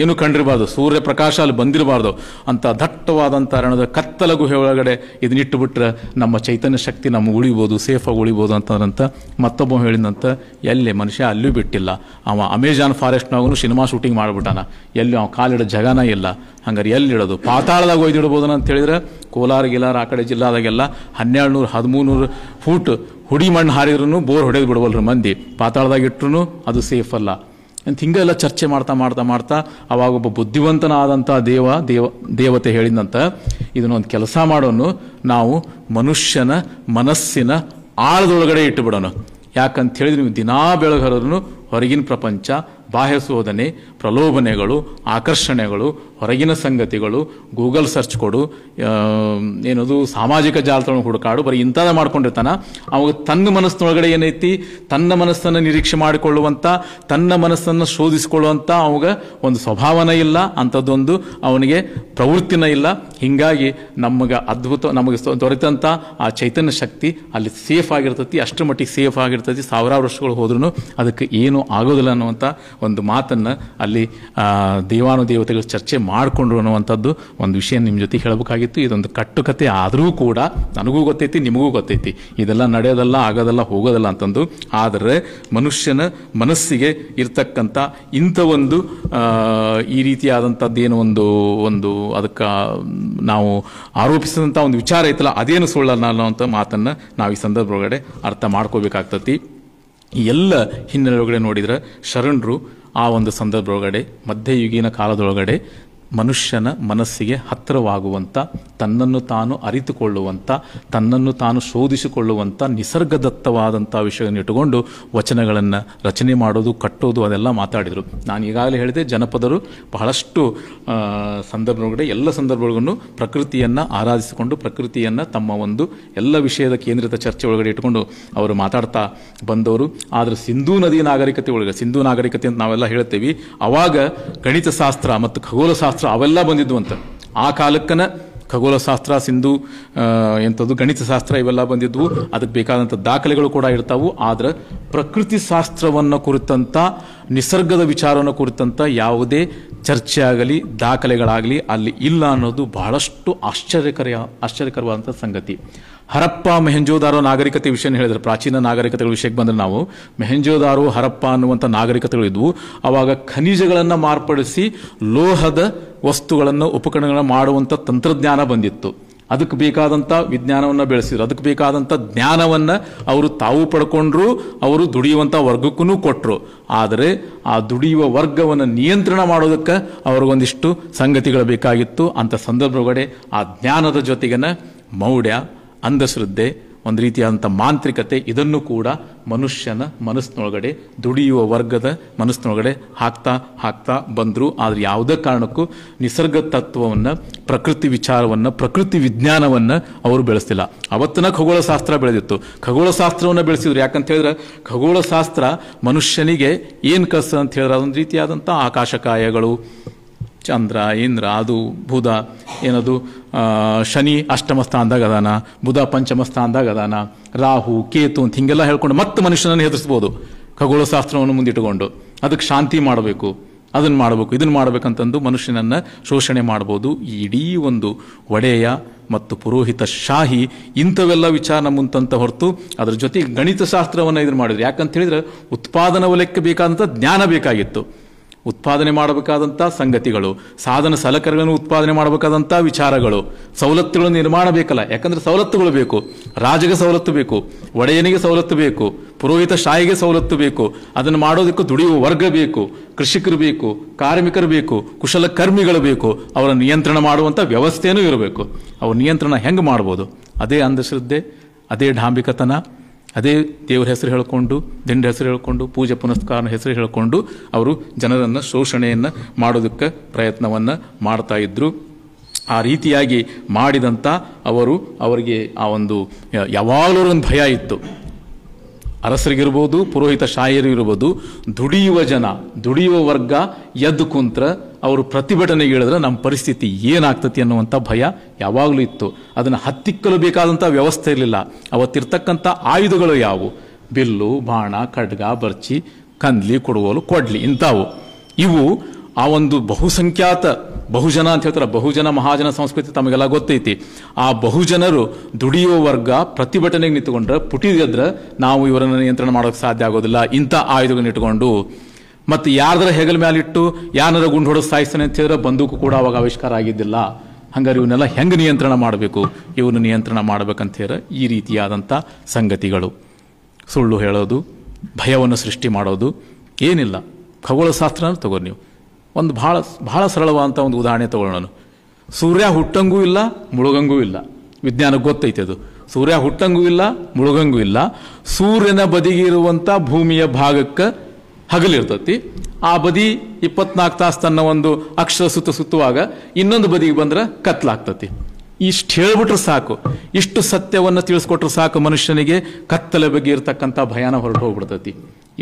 ಏನು ಕಂಡಿರಬಾರ್ದು ಸೂರ್ಯ ಪ್ರಕಾಶ ಅಲ್ಲಿ ಬಂದಿರಬಾರ್ದು ಅಂತ ದಟ್ಟವಾದಂಥ ಅರಣ್ಯದ ಕತ್ತಲಗು ಗುಹೆ ಒಳಗಡೆ ಇದನ್ನಿಟ್ಟುಬಿಟ್ರೆ ನಮ್ಮ ಚೈತನ್ಯ ಶಕ್ತಿ ನಮ್ಗೆ ಉಳಿಬೋದು ಸೇಫಾಗಿ ಉಳಿಬೋದು ಅಂತಂದ್ರಂತ ಮತ್ತೊಬ್ಬ ಹೇಳಿದಂತ ಎಲ್ಲಿ ಮನುಷ್ಯ ಅಲ್ಲೂ ಬಿಟ್ಟಿಲ್ಲ ಅವ ಅಮೆಜಾನ್ ಫಾರೆಸ್ಟ್ನಾಗೂ ಸಿನಿಮಾ ಶೂಟಿಂಗ್ ಮಾಡಿಬಿಟ್ಟಾನ ಎಲ್ಲಿ ಅವ ಕಾಲಿಡೋ ಜಗನ ಇಲ್ಲ ಹಂಗಾರೆ ಎಲ್ಲಿಡೋದು ಪಾತಾಳದಾಗ ಒಯ್ದಿಡ್ಬೋದನ ಅಂತ ಹೇಳಿದ್ರೆ ಕೋಲಾರ ಗಿಲಾರ ಆ ಕಡೆ ಜಿಲ್ಲಾದಾಗೆಲ್ಲ ಹನ್ನೆರಡು ನೂರು ಹದಿಮೂರು ಫೂಟ್ ಹುಡಿ ಮಣ್ಣು ಹಾರಿದ್ರೂ ಬೋರ್ ಹೊಡೆದು ಬಿಡವಲ್ರು ಮಂದಿ ಪಾತಾಳ್ದಾಗ ಅದು ಸೇಫ್ ಅಲ್ಲ ಅಂತ ಹಿಂಗೆಲ್ಲ ಚರ್ಚೆ ಮಾಡ್ತಾ ಮಾಡ್ತಾ ಮಾಡ್ತಾ ಅವಾಗ ಒಬ್ಬ ಬುದ್ಧಿವಂತನಾದಂಥ ದೇವ ದೇವ ದೇವತೆ ಹೇಳಿದಂತ ಇದನ್ನೊಂದು ಕೆಲಸ ಮಾಡೋನು ನಾವು ಮನುಷ್ಯನ ಮನಸ್ಸಿನ ಆಳದೊಳಗಡೆ ಇಟ್ಟುಬಿಡೋಣ ಯಾಕಂತ ಹೇಳಿದ್ರೆ ನೀವು ದಿನಾ ಬೆಳಗರನ್ನು ಹೊರಗಿನ ಪ್ರಪಂಚ ಬಾಹ್ಯ ಶೋಧನೆ ಪ್ರಲೋಭನೆಗಳು ಆಕರ್ಷಣೆಗಳು ಹೊರಗಿನ ಸಂಗತಿಗಳು ಗೂಗಲ್ ಸರ್ಚ್ ಕೊಡು ಏನದು ಸಾಮಾಜಿಕ ಜಾಲತಾಣ ಹುಡುಕಾಡು ಬರೀ ಇಂಥದ್ದು ಮಾಡ್ಕೊಂಡಿರ್ತಾನ ಅವಾಗ ತನ್ನ ಮನಸ್ಸಿನೊಳಗಡೆ ಏನೈತಿ ತನ್ನ ಮನಸ್ಸನ್ನು ನಿರೀಕ್ಷೆ ಮಾಡಿಕೊಳ್ಳುವಂಥ ತನ್ನ ಮನಸ್ಸನ್ನು ಶೋಧಿಸಿಕೊಳ್ಳುವಂಥ ಅವಾಗ ಒಂದು ಸ್ವಭಾವನ ಇಲ್ಲ ಅಂಥದ್ದೊಂದು ಅವನಿಗೆ ಪ್ರವೃತ್ತಿನ ಇಲ್ಲ ಹೀಗಾಗಿ ನಮಗೆ ಅದ್ಭುತ ನಮಗೆ ದೊರೆತಂಥ ಆ ಚೈತನ್ಯ ಶಕ್ತಿ ಅಲ್ಲಿ ಸೇಫ್ ಆಗಿರ್ತತಿ ಅಷ್ಟರ ಮಟ್ಟಿಗೆ ಸೇಫ್ ಆಗಿರ್ತತಿ ಸಾವಿರಾರು ವರ್ಷಗಳು ಹೋದ್ರೂ ಅದಕ್ಕೆ ಏನೂ ಆಗೋದಿಲ್ಲ ಅನ್ನುವಂಥ ಒಂದು ಮಾತನ್ನು ಅಲ್ಲಿ ದೇವಾನು ದೇವತೆಗಳು ಚರ್ಚೆ ಮಾಡಿಕೊಂಡ್ರು ಅನ್ನುವಂಥದ್ದು ಒಂದು ವಿಷಯ ನಿಮ್ಮ ಜೊತೆ ಹೇಳಬೇಕಾಗಿತ್ತು ಇದೊಂದು ಕಟ್ಟುಕತೆ ಆದರೂ ಕೂಡ ನನಗೂ ಗೊತ್ತೈತಿ ನಿಮಗೂ ಗೊತ್ತೈತಿ ಇದೆಲ್ಲ ನಡೆಯೋದಲ್ಲ ಆಗೋದಲ್ಲ ಹೋಗೋದಲ್ಲ ಅಂತಂದು ಆದರೆ ಮನುಷ್ಯನ ಮನಸ್ಸಿಗೆ ಇರ್ತಕ್ಕಂಥ ಇಂಥ ಒಂದು ಈ ರೀತಿಯಾದಂಥದ್ದೇನು ಒಂದು ಒಂದು ಅದಕ್ಕೆ ನಾವು ಆರೋಪಿಸಿದಂಥ ಒಂದು ವಿಚಾರ ಐತಲ್ಲ ಅದೇನು ಸುಳ್ಳಲ್ಲ ಅನ್ನೋವಂಥ ಮಾತನ್ನು ನಾವು ಈ ಸಂದರ್ಭ ಒಳಗಡೆ ಅರ್ಥ ಮಾಡ್ಕೋಬೇಕಾಗ್ತತಿ ಎಲ್ಲ ಹಿನ್ನೆಲೆ ಒಳಗಡೆ ನೋಡಿದ್ರೆ ಶರಣರು ಆ ಒಂದು ಸಂದರ್ಭದೊಳಗಡೆ ಮಧ್ಯಯುಗಿನ ಕಾಲದೊಳಗಡೆ ಮನುಷ್ಯನ ಮನಸ್ಸಿಗೆ ಹತ್ತಿರವಾಗುವಂಥ ತನ್ನನ್ನು ತಾನು ಅರಿತುಕೊಳ್ಳುವಂಥ ತನ್ನನ್ನು ತಾನು ಶೋಧಿಸಿಕೊಳ್ಳುವಂಥ ನಿಸರ್ಗದತ್ತವಾದಂಥ ವಿಷಯವನ್ನು ಇಟ್ಟುಕೊಂಡು ವಚನಗಳನ್ನು ರಚನೆ ಮಾಡೋದು ಕಟ್ಟೋದು ಅದೆಲ್ಲ ಮಾತಾಡಿದರು ನಾನು ಈಗಾಗಲೇ ಹೇಳಿದೆ ಜನಪದರು ಬಹಳಷ್ಟು ಸಂದರ್ಭದೊಳಗಡೆ ಎಲ್ಲ ಸಂದರ್ಭಗಳನ್ನು ಪ್ರಕೃತಿಯನ್ನು ಆರಾಧಿಸಿಕೊಂಡು ಪ್ರಕೃತಿಯನ್ನು ತಮ್ಮ ಒಂದು ಎಲ್ಲ ವಿಷಯದ ಕೇಂದ್ರಿತ ಚರ್ಚೆ ಒಳಗಡೆ ಇಟ್ಟುಕೊಂಡು ಅವರು ಮಾತಾಡ್ತಾ ಬಂದವರು ಆದರೆ ಸಿಂಧೂ ನದಿ ನಾಗರಿಕತೆ ಒಳಗೆ ಸಿಂಧೂ ನಾಗರಿಕತೆ ಅಂತ ನಾವೆಲ್ಲ ಹೇಳ್ತೀವಿ ಅವಾಗ ಗಣಿತಶಾಸ್ತ್ರ ಮತ್ತು ಖಗೋಲಶಾಸ್ತ್ರ ಅವೆಲ್ಲ ಬಂದಿದ್ವು ಅಂತ ಆ ಕಾಲಕ್ಕನ ಖಗೋಳಶಾಸ್ತ್ರ ಸಿಂಧು ಎಂಥದ್ದು ಗಣಿತಶಾಸ್ತ್ರ ಇವೆಲ್ಲ ಬಂದಿದ್ವು ಅದಕ್ಕೆ ಬೇಕಾದಂಥ ದಾಖಲೆಗಳು ಕೂಡ ಇರ್ತಾವು ಆದರೆ ಪ್ರಕೃತಿ ಶಾಸ್ತ್ರವನ್ನು ಕುರಿತಂಥ ನಿಸರ್ಗದ ವಿಚಾರವನ್ನು ಕುರಿತಂಥ ಯಾವುದೇ ಚರ್ಚೆ ಆಗಲಿ ದಾಖಲೆಗಳಾಗಲಿ ಅಲ್ಲಿ ಇಲ್ಲ ಅನ್ನೋದು ಬಹಳಷ್ಟು ಆಶ್ಚರ್ಯಕರ ಆಶ್ಚರ್ಯಕರವಾದಂಥ ಸಂಗತಿ ಹರಪ್ಪ ಮೆಹೆಂಜೋದಾರೋ ನಾಗರಿಕತೆ ವಿಷಯ ಹೇಳಿದ್ರೆ ಪ್ರಾಚೀನ ನಾಗರಿಕತೆಗಳ ವಿಷಯಕ್ಕೆ ಬಂದರೆ ನಾವು ಮೆಹೆಂಜೋದಾರು ಹರಪ್ಪ ಅನ್ನುವಂಥ ನಾಗರಿಕತೆಗಳಿದ್ವು ಅವಾಗ ಖನಿಜಗಳನ್ನು ಮಾರ್ಪಡಿಸಿ ಲೋಹದ ವಸ್ತುಗಳನ್ನು ಉಪಕರಣಗಳನ್ನು ಮಾಡುವಂಥ ತಂತ್ರಜ್ಞಾನ ಬಂದಿತ್ತು ಅದಕ್ಕೆ ಬೇಕಾದಂಥ ವಿಜ್ಞಾನವನ್ನು ಬೆಳೆಸಿದ್ರು ಅದಕ್ಕೆ ಬೇಕಾದಂಥ ಜ್ಞಾನವನ್ನು ಅವರು ತಾವು ಪಡ್ಕೊಂಡ್ರು ಅವರು ದುಡಿಯುವಂಥ ವರ್ಗಕ್ಕೂ ಕೊಟ್ಟರು ಆದರೆ ಆ ದುಡಿಯುವ ವರ್ಗವನ್ನು ನಿಯಂತ್ರಣ ಮಾಡೋದಕ್ಕೆ ಅವ್ರಿಗೊಂದಿಷ್ಟು ಸಂಗತಿಗಳು ಬೇಕಾಗಿತ್ತು ಅಂಥ ಸಂದರ್ಭಗಡೆ ಆ ಜ್ಞಾನದ ಜೊತೆಗೇನ ಮೌಢ್ಯ ಅಂಧಶ್ರದ್ಧೆ ಒಂದು ರೀತಿಯಾದಂಥ ಮಾಂತ್ರಿಕತೆ ಇದನ್ನು ಕೂಡ ಮನುಷ್ಯನ ಮನಸ್ಸಿನೊಳಗಡೆ ದುಡಿಯುವ ವರ್ಗದ ಮನಸ್ಸಿನೊಳಗಡೆ ಹಾಕ್ತಾ ಹಾಕ್ತಾ ಬಂದರು ಆದರೆ ಯಾವುದೇ ಕಾರಣಕ್ಕೂ ನಿಸರ್ಗ ತತ್ವವನ್ನು ಪ್ರಕೃತಿ ವಿಚಾರವನ್ನು ಪ್ರಕೃತಿ ವಿಜ್ಞಾನವನ್ನು ಅವರು ಬೆಳೆಸ್ತಿಲ್ಲ ಅವತ್ತಿನ ಖಗೋಳಶಾಸ್ತ್ರ ಬೆಳೆದಿತ್ತು ಖಗೋಳಶಾಸ್ತ್ರವನ್ನು ಬೆಳೆಸಿದ್ರು ಯಾಕಂತ ಹೇಳಿದ್ರೆ ಖಗೋಳಶಾಸ್ತ್ರ ಮನುಷ್ಯನಿಗೆ ಏನು ಕಸ ಅಂತ ಹೇಳಿದ್ರೆ ಅದೊಂದು ರೀತಿಯಾದಂಥ ಆಕಾಶಕಾಯಗಳು ಚಂದ್ರ ಇಂದ್ರ ಅದು ಬುಧ ಏನದು ಶನಿ ಅಷ್ಟಮ ಸ್ಥಾನದಾಗ ಅದಾನ ಬುಧ ಪಂಚಮ ಸ್ಥಾನದಾಗ ಅದಾನ ರಾಹು ಕೇತು ಅಂತ ಹಿಂಗೆಲ್ಲ ಹೇಳ್ಕೊಂಡು ಮತ್ತೆ ಮನುಷ್ಯನನ್ನು ಹೆದರಿಸ್ಬೋದು ಖಗೋಳಶಾಸ್ತ್ರವನ್ನು ಮುಂದಿಟ್ಟುಕೊಂಡು ಅದಕ್ಕೆ ಶಾಂತಿ ಮಾಡಬೇಕು ಅದನ್ನು ಮಾಡಬೇಕು ಇದನ್ನು ಮಾಡಬೇಕಂತಂದು ಮನುಷ್ಯನನ್ನು ಶೋಷಣೆ ಮಾಡ್ಬೋದು ಇಡೀ ಒಂದು ಒಡೆಯ ಮತ್ತು ಪುರೋಹಿತ ಶಾಹಿ ಇಂಥವೆಲ್ಲ ವಿಚಾರ ಮುಂತಂತ ಹೊರತು ಅದರ ಜೊತೆಗೆ ಗಣಿತಶಾಸ್ತ್ರವನ್ನು ಇದನ್ನು ಮಾಡಿದ್ರು ಯಾಕಂತ ಹೇಳಿದ್ರೆ ಉತ್ಪಾದನಾ ವಲಯಕ್ಕೆ ಬೇಕಾದಂಥ ಜ್ಞಾನ ಬೇಕಾಗಿತ್ತು ಉತ್ಪಾದನೆ ಮಾಡಬೇಕಾದಂಥ ಸಂಗತಿಗಳು ಸಾಧನ ಸಲಕರಣೆಗಳನ್ನು ಉತ್ಪಾದನೆ ಮಾಡಬೇಕಾದಂಥ ವಿಚಾರಗಳು ಸವಲತ್ತುಗಳು ನಿರ್ಮಾಣ ಬೇಕಲ್ಲ ಯಾಕಂದರೆ ಸವಲತ್ತುಗಳು ಬೇಕು ರಾಜಗೆ ಸವಲತ್ತು ಬೇಕು ಒಡೆಯನಿಗೆ ಸವಲತ್ತು ಬೇಕು ಪುರೋಹಿತ ಶಾಹಿಗೆ ಸವಲತ್ತು ಬೇಕು ಅದನ್ನು ಮಾಡೋದಕ್ಕೂ ದುಡಿಯುವ ವರ್ಗ ಬೇಕು ಕೃಷಿಕರು ಬೇಕು ಕಾರ್ಮಿಕರು ಬೇಕು ಕುಶಲಕರ್ಮಿಗಳು ಕರ್ಮಿಗಳು ಬೇಕು ಅವರ ನಿಯಂತ್ರಣ ಮಾಡುವಂಥ ವ್ಯವಸ್ಥೆಯೂ ಇರಬೇಕು ಅವ್ರ ನಿಯಂತ್ರಣ ಹೆಂಗೆ ಮಾಡ್ಬೋದು ಅದೇ ಅಂಧಶ್ರದ್ಧೆ ಅದೇ ಡಾಂಬಿಕತನ ಅದೇ ದೇವರ ಹೆಸರು ಹೇಳಿಕೊಂಡು ದಿಂಡ ಹೆಸರು ಹೇಳಿಕೊಂಡು ಪೂಜೆ ಪುನಸ್ಕಾರ ಹೆಸರು ಹೇಳಿಕೊಂಡು ಅವರು ಜನರನ್ನು ಶೋಷಣೆಯನ್ನು ಮಾಡೋದಕ್ಕೆ ಪ್ರಯತ್ನವನ್ನು ಮಾಡ್ತಾ ಇದ್ರು ಆ ರೀತಿಯಾಗಿ ಮಾಡಿದಂಥ ಅವರು ಅವರಿಗೆ ಆ ಒಂದು ಯಾವಾಗಲೂ ಒಂದು ಭಯ ಇತ್ತು ಅರಸರಿಗಿರ್ಬೋದು ಪುರೋಹಿತ ಶಾಯರು ಇರ್ಬೋದು ದುಡಿಯುವ ಜನ ದುಡಿಯುವ ವರ್ಗ ಎದ್ದು ಕುಂತ್ರ ಅವರು ಪ್ರತಿಭಟನೆಗೆ ಇಳಿದ್ರೆ ನಮ್ಮ ಪರಿಸ್ಥಿತಿ ಏನಾಗ್ತತಿ ಅನ್ನುವಂಥ ಭಯ ಯಾವಾಗಲೂ ಇತ್ತು ಅದನ್ನು ಹತ್ತಿಕ್ಕಲು ಬೇಕಾದಂಥ ವ್ಯವಸ್ಥೆ ಇರಲಿಲ್ಲ ಅವತ್ತಿರ್ತಕ್ಕಂಥ ಆಯುಧಗಳು ಯಾವುವು ಬಿಲ್ಲು ಬಾಣ ಖಡ್ಗ ಬರ್ಚಿ ಕಂದ್ಲಿ ಕೊಡುವಲು ಕೊಡ್ಲಿ ಇಂಥವು ಇವು ಆ ಒಂದು ಬಹುಸಂಖ್ಯಾತ ಬಹುಜನ ಅಂತ ಹೇಳ್ತಾರೆ ಬಹುಜನ ಮಹಾಜನ ಸಂಸ್ಕೃತಿ ತಮಗೆಲ್ಲ ಗೊತ್ತೈತಿ ಆ ಬಹುಜನರು ದುಡಿಯುವ ವರ್ಗ ಪ್ರತಿಭಟನೆಗೆ ನಿಂತುಕೊಂಡ್ರೆ ಪುಟಿದ್ರೆ ನಾವು ಇವರನ್ನು ನಿಯಂತ್ರಣ ಮಾಡೋಕ್ಕೆ ಸಾಧ್ಯ ಆಗೋದಿಲ್ಲ ಇಂಥ ಆಯುಧಗಳನ್ನ ಇಟ್ಕೊಂಡು ಮತ್ತು ಯಾರದರ ಹೆಗಲ ಮ್ಯಾಲಿಟ್ಟು ಯಾರರ ಗುಂಡು ಹೊಡೆದು ಸಾಯಿಸ್ತಾನೆ ಅಂತ ಹೇಳಿದ್ರೆ ಬಂದೂಕು ಕೂಡ ಅವಾಗ ಆವಿಷ್ಕಾರ ಆಗಿದ್ದಿಲ್ಲ ಹಂಗಾರೆ ಇವನ್ನೆಲ್ಲ ಹೆಂಗೆ ನಿಯಂತ್ರಣ ಮಾಡಬೇಕು ಇವನು ನಿಯಂತ್ರಣ ಮಾಡಬೇಕಂತ ಹೇಳಿದ್ರೆ ಈ ರೀತಿಯಾದಂಥ ಸಂಗತಿಗಳು ಸುಳ್ಳು ಹೇಳೋದು ಭಯವನ್ನು ಸೃಷ್ಟಿ ಮಾಡೋದು ಏನಿಲ್ಲ ಖಗೋಳಶಾಸ್ತ್ರನ ತಗೋರಿ ನೀವು ಒಂದು ಭಾಳ ಭಾಳ ಸರಳವಾದಂಥ ಒಂದು ಉದಾಹರಣೆ ತಗೊಳ್ಳೋಣ ಸೂರ್ಯ ಹುಟ್ಟಂಗೂ ಇಲ್ಲ ಮುಳುಗಂಗೂ ಇಲ್ಲ ವಿಜ್ಞಾನಕ್ಕೆ ಗೊತ್ತೈತೆ ಅದು ಸೂರ್ಯ ಹುಟ್ಟಂಗೂ ಇಲ್ಲ ಮುಳುಗಂಗೂ ಇಲ್ಲ ಸೂರ್ಯನ ಬದಿಗೆ ಇರುವಂಥ ಭೂಮಿಯ ಭಾಗಕ್ಕೆ ಹಗಲಿರ್ತತಿ ಆ ಬದಿ ಇಪ್ಪತ್ನಾಲ್ಕು ತಾಸು ತನ್ನ ಒಂದು ಅಕ್ಷರ ಸುತ್ತ ಸುತ್ತುವಾಗ ಇನ್ನೊಂದು ಬದಿಗೆ ಬಂದ್ರೆ ಕತ್ಲಾಗ್ತತಿ ಇಷ್ಟು ಹೇಳ್ಬಿಟ್ರೆ ಸಾಕು ಇಷ್ಟು ಸತ್ಯವನ್ನು ತಿಳಿಸ್ಕೊಟ್ರೆ ಸಾಕು ಮನುಷ್ಯನಿಗೆ ಕತ್ತಲೆ ಬಗ್ಗೆ ಇರತಕ್ಕಂಥ ಭಯಾನ ಹೊರಟು ಹೋಗ್ಬಿಡ್ತೈತಿ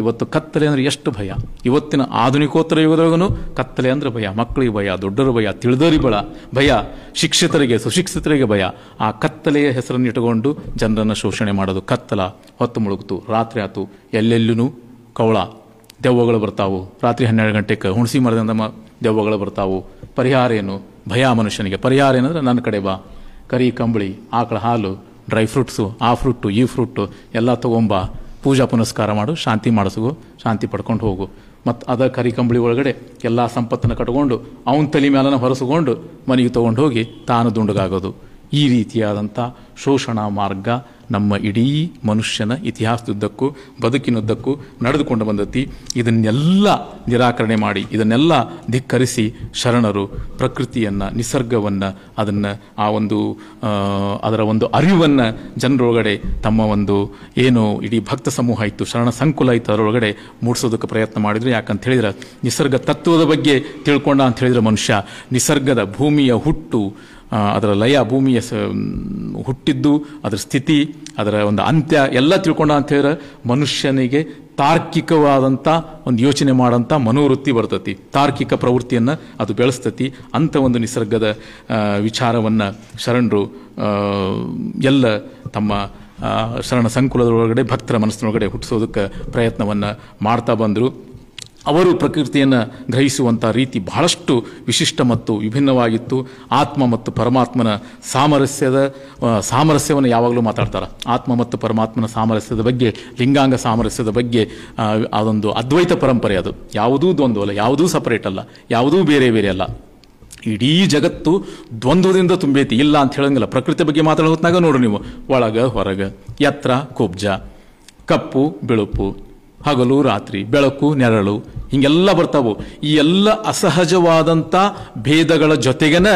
ಇವತ್ತು ಕತ್ತಲೆ ಅಂದರೆ ಎಷ್ಟು ಭಯ ಇವತ್ತಿನ ಆಧುನಿಕೋತ್ತರ ಯುಗದೊಳಗೂ ಕತ್ತಲೆ ಅಂದರೆ ಭಯ ಮಕ್ಕಳಿಗೆ ಭಯ ದೊಡ್ಡರು ಭಯ ತಿಳಿದೋರಿ ಬಳ ಭಯ ಶಿಕ್ಷಿತರಿಗೆ ಸುಶಿಕ್ಷಿತರಿಗೆ ಭಯ ಆ ಕತ್ತಲೆಯ ಹೆಸರನ್ನು ಇಟ್ಟುಕೊಂಡು ಜನರನ್ನು ಶೋಷಣೆ ಮಾಡೋದು ಕತ್ತಲ ಹೊತ್ತು ಮುಳುಗ್ತು ರಾತ್ರಿ ಆತು ಎಲ್ಲೆಲ್ಲೂ ಕವಳ ದೆವ್ವಗಳು ಬರ್ತಾವು ರಾತ್ರಿ ಹನ್ನೆರಡು ಗಂಟೆಗೆ ಹುಣಸಿ ಮರದಿಂದ ದೆವ್ವಗಳು ಬರ್ತಾವು ಪರಿಹಾರ ಏನು ಭಯ ಮನುಷ್ಯನಿಗೆ ಪರಿಹಾರ ಏನಂದರೆ ನನ್ನ ಕಡೆ ಬಾ ಕರಿ ಕಂಬಳಿ ಆಕಳ ಹಾಲು ಡ್ರೈ ಫ್ರೂಟ್ಸು ಆ ಫ್ರೂಟು ಈ ಫ್ರೂಟು ಎಲ್ಲ ತೊಗೊಂಬ ಪೂಜಾ ಪುನಸ್ಕಾರ ಮಾಡು ಶಾಂತಿ ಮಾಡಿಸು ಶಾಂತಿ ಪಡ್ಕೊಂಡು ಹೋಗು ಮತ್ತು ಅದ ಕರಿ ಕಂಬಳಿ ಒಳಗಡೆ ಎಲ್ಲ ಸಂಪತ್ತನ್ನು ಕಟ್ಕೊಂಡು ಅವನ ತಲೆ ಮೇಲನ ಹೊರಸ್ಕೊಂಡು ಮನೆಗೆ ತೊಗೊಂಡು ಹೋಗಿ ತಾನು ದುಂಡಗಾಗೋದು ಈ ರೀತಿಯಾದಂಥ ಶೋಷಣ ಮಾರ್ಗ ನಮ್ಮ ಇಡೀ ಮನುಷ್ಯನ ಇತಿಹಾಸದುದ್ದಕ್ಕೂ ಬದುಕಿನುದ್ದಕ್ಕೂ ನಡೆದುಕೊಂಡು ಬಂದತಿ ಇದನ್ನೆಲ್ಲ ನಿರಾಕರಣೆ ಮಾಡಿ ಇದನ್ನೆಲ್ಲ ಧಿಕ್ಕರಿಸಿ ಶರಣರು ಪ್ರಕೃತಿಯನ್ನು ನಿಸರ್ಗವನ್ನು ಅದನ್ನು ಆ ಒಂದು ಅದರ ಒಂದು ಅರಿವನ್ನು ಜನರೊಳಗಡೆ ತಮ್ಮ ಒಂದು ಏನು ಇಡೀ ಭಕ್ತ ಸಮೂಹ ಇತ್ತು ಶರಣ ಸಂಕುಲ ಇತ್ತು ಅದರೊಳಗಡೆ ಮೂಡಿಸೋದಕ್ಕೆ ಪ್ರಯತ್ನ ಮಾಡಿದ್ರು ಯಾಕಂತ ಹೇಳಿದ್ರೆ ನಿಸರ್ಗ ತತ್ವದ ಬಗ್ಗೆ ತಿಳ್ಕೊಂಡ ಅಂತ ಹೇಳಿದ್ರೆ ಮನುಷ್ಯ ನಿಸರ್ಗದ ಭೂಮಿಯ ಹುಟ್ಟು ಅದರ ಲಯ ಭೂಮಿಯ ಹುಟ್ಟಿದ್ದು ಅದರ ಸ್ಥಿತಿ ಅದರ ಒಂದು ಅಂತ್ಯ ಎಲ್ಲ ತಿಳ್ಕೊಂಡ ಅಂತ ಹೇಳಿದ್ರೆ ಮನುಷ್ಯನಿಗೆ ತಾರ್ಕಿಕವಾದಂಥ ಒಂದು ಯೋಚನೆ ಮಾಡೋಂಥ ಮನೋವೃತ್ತಿ ಬರ್ತತಿ ತಾರ್ಕಿಕ ಪ್ರವೃತ್ತಿಯನ್ನು ಅದು ಬೆಳೆಸ್ತತಿ ಅಂಥ ಒಂದು ನಿಸರ್ಗದ ವಿಚಾರವನ್ನು ಶರಣರು ಎಲ್ಲ ತಮ್ಮ ಶರಣ ಸಂಕುಲದೊಳಗಡೆ ಭಕ್ತರ ಮನಸ್ಸಿನೊಳಗಡೆ ಹುಟ್ಟಿಸೋದಕ್ಕೆ ಪ್ರಯತ್ನವನ್ನು ಮಾಡ್ತಾ ಬಂದರು ಅವರು ಪ್ರಕೃತಿಯನ್ನು ಗ್ರಹಿಸುವಂಥ ರೀತಿ ಬಹಳಷ್ಟು ವಿಶಿಷ್ಟ ಮತ್ತು ವಿಭಿನ್ನವಾಗಿತ್ತು ಆತ್ಮ ಮತ್ತು ಪರಮಾತ್ಮನ ಸಾಮರಸ್ಯದ ಸಾಮರಸ್ಯವನ್ನು ಯಾವಾಗಲೂ ಮಾತಾಡ್ತಾರೆ ಆತ್ಮ ಮತ್ತು ಪರಮಾತ್ಮನ ಸಾಮರಸ್ಯದ ಬಗ್ಗೆ ಲಿಂಗಾಂಗ ಸಾಮರಸ್ಯದ ಬಗ್ಗೆ ಅದೊಂದು ಅದ್ವೈತ ಪರಂಪರೆ ಅದು ಯಾವುದೂ ದ್ವಂದ್ವ ಅಲ್ಲ ಯಾವುದೂ ಸಪರೇಟ್ ಅಲ್ಲ ಯಾವುದೂ ಬೇರೆ ಬೇರೆ ಅಲ್ಲ ಇಡೀ ಜಗತ್ತು ದ್ವಂದ್ವದಿಂದ ತುಂಬೈತಿ ಇಲ್ಲ ಅಂತ ಹೇಳೋಂಗಿಲ್ಲ ಪ್ರಕೃತಿ ಬಗ್ಗೆ ಮಾತಾಡೋ ನೋಡು ನೀವು ಒಳಗ ಹೊರಗ ಎತ್ತರ ಕುಬ್ಜ ಕಪ್ಪು ಬಿಳುಪು ಹಗಲು ರಾತ್ರಿ ಬೆಳಕು ನೆರಳು ಹಿಂಗೆಲ್ಲ ಬರ್ತಾವು ಈ ಎಲ್ಲ ಅಸಹಜವಾದಂಥ ಭೇದಗಳ ಜೊತೆಗೇನ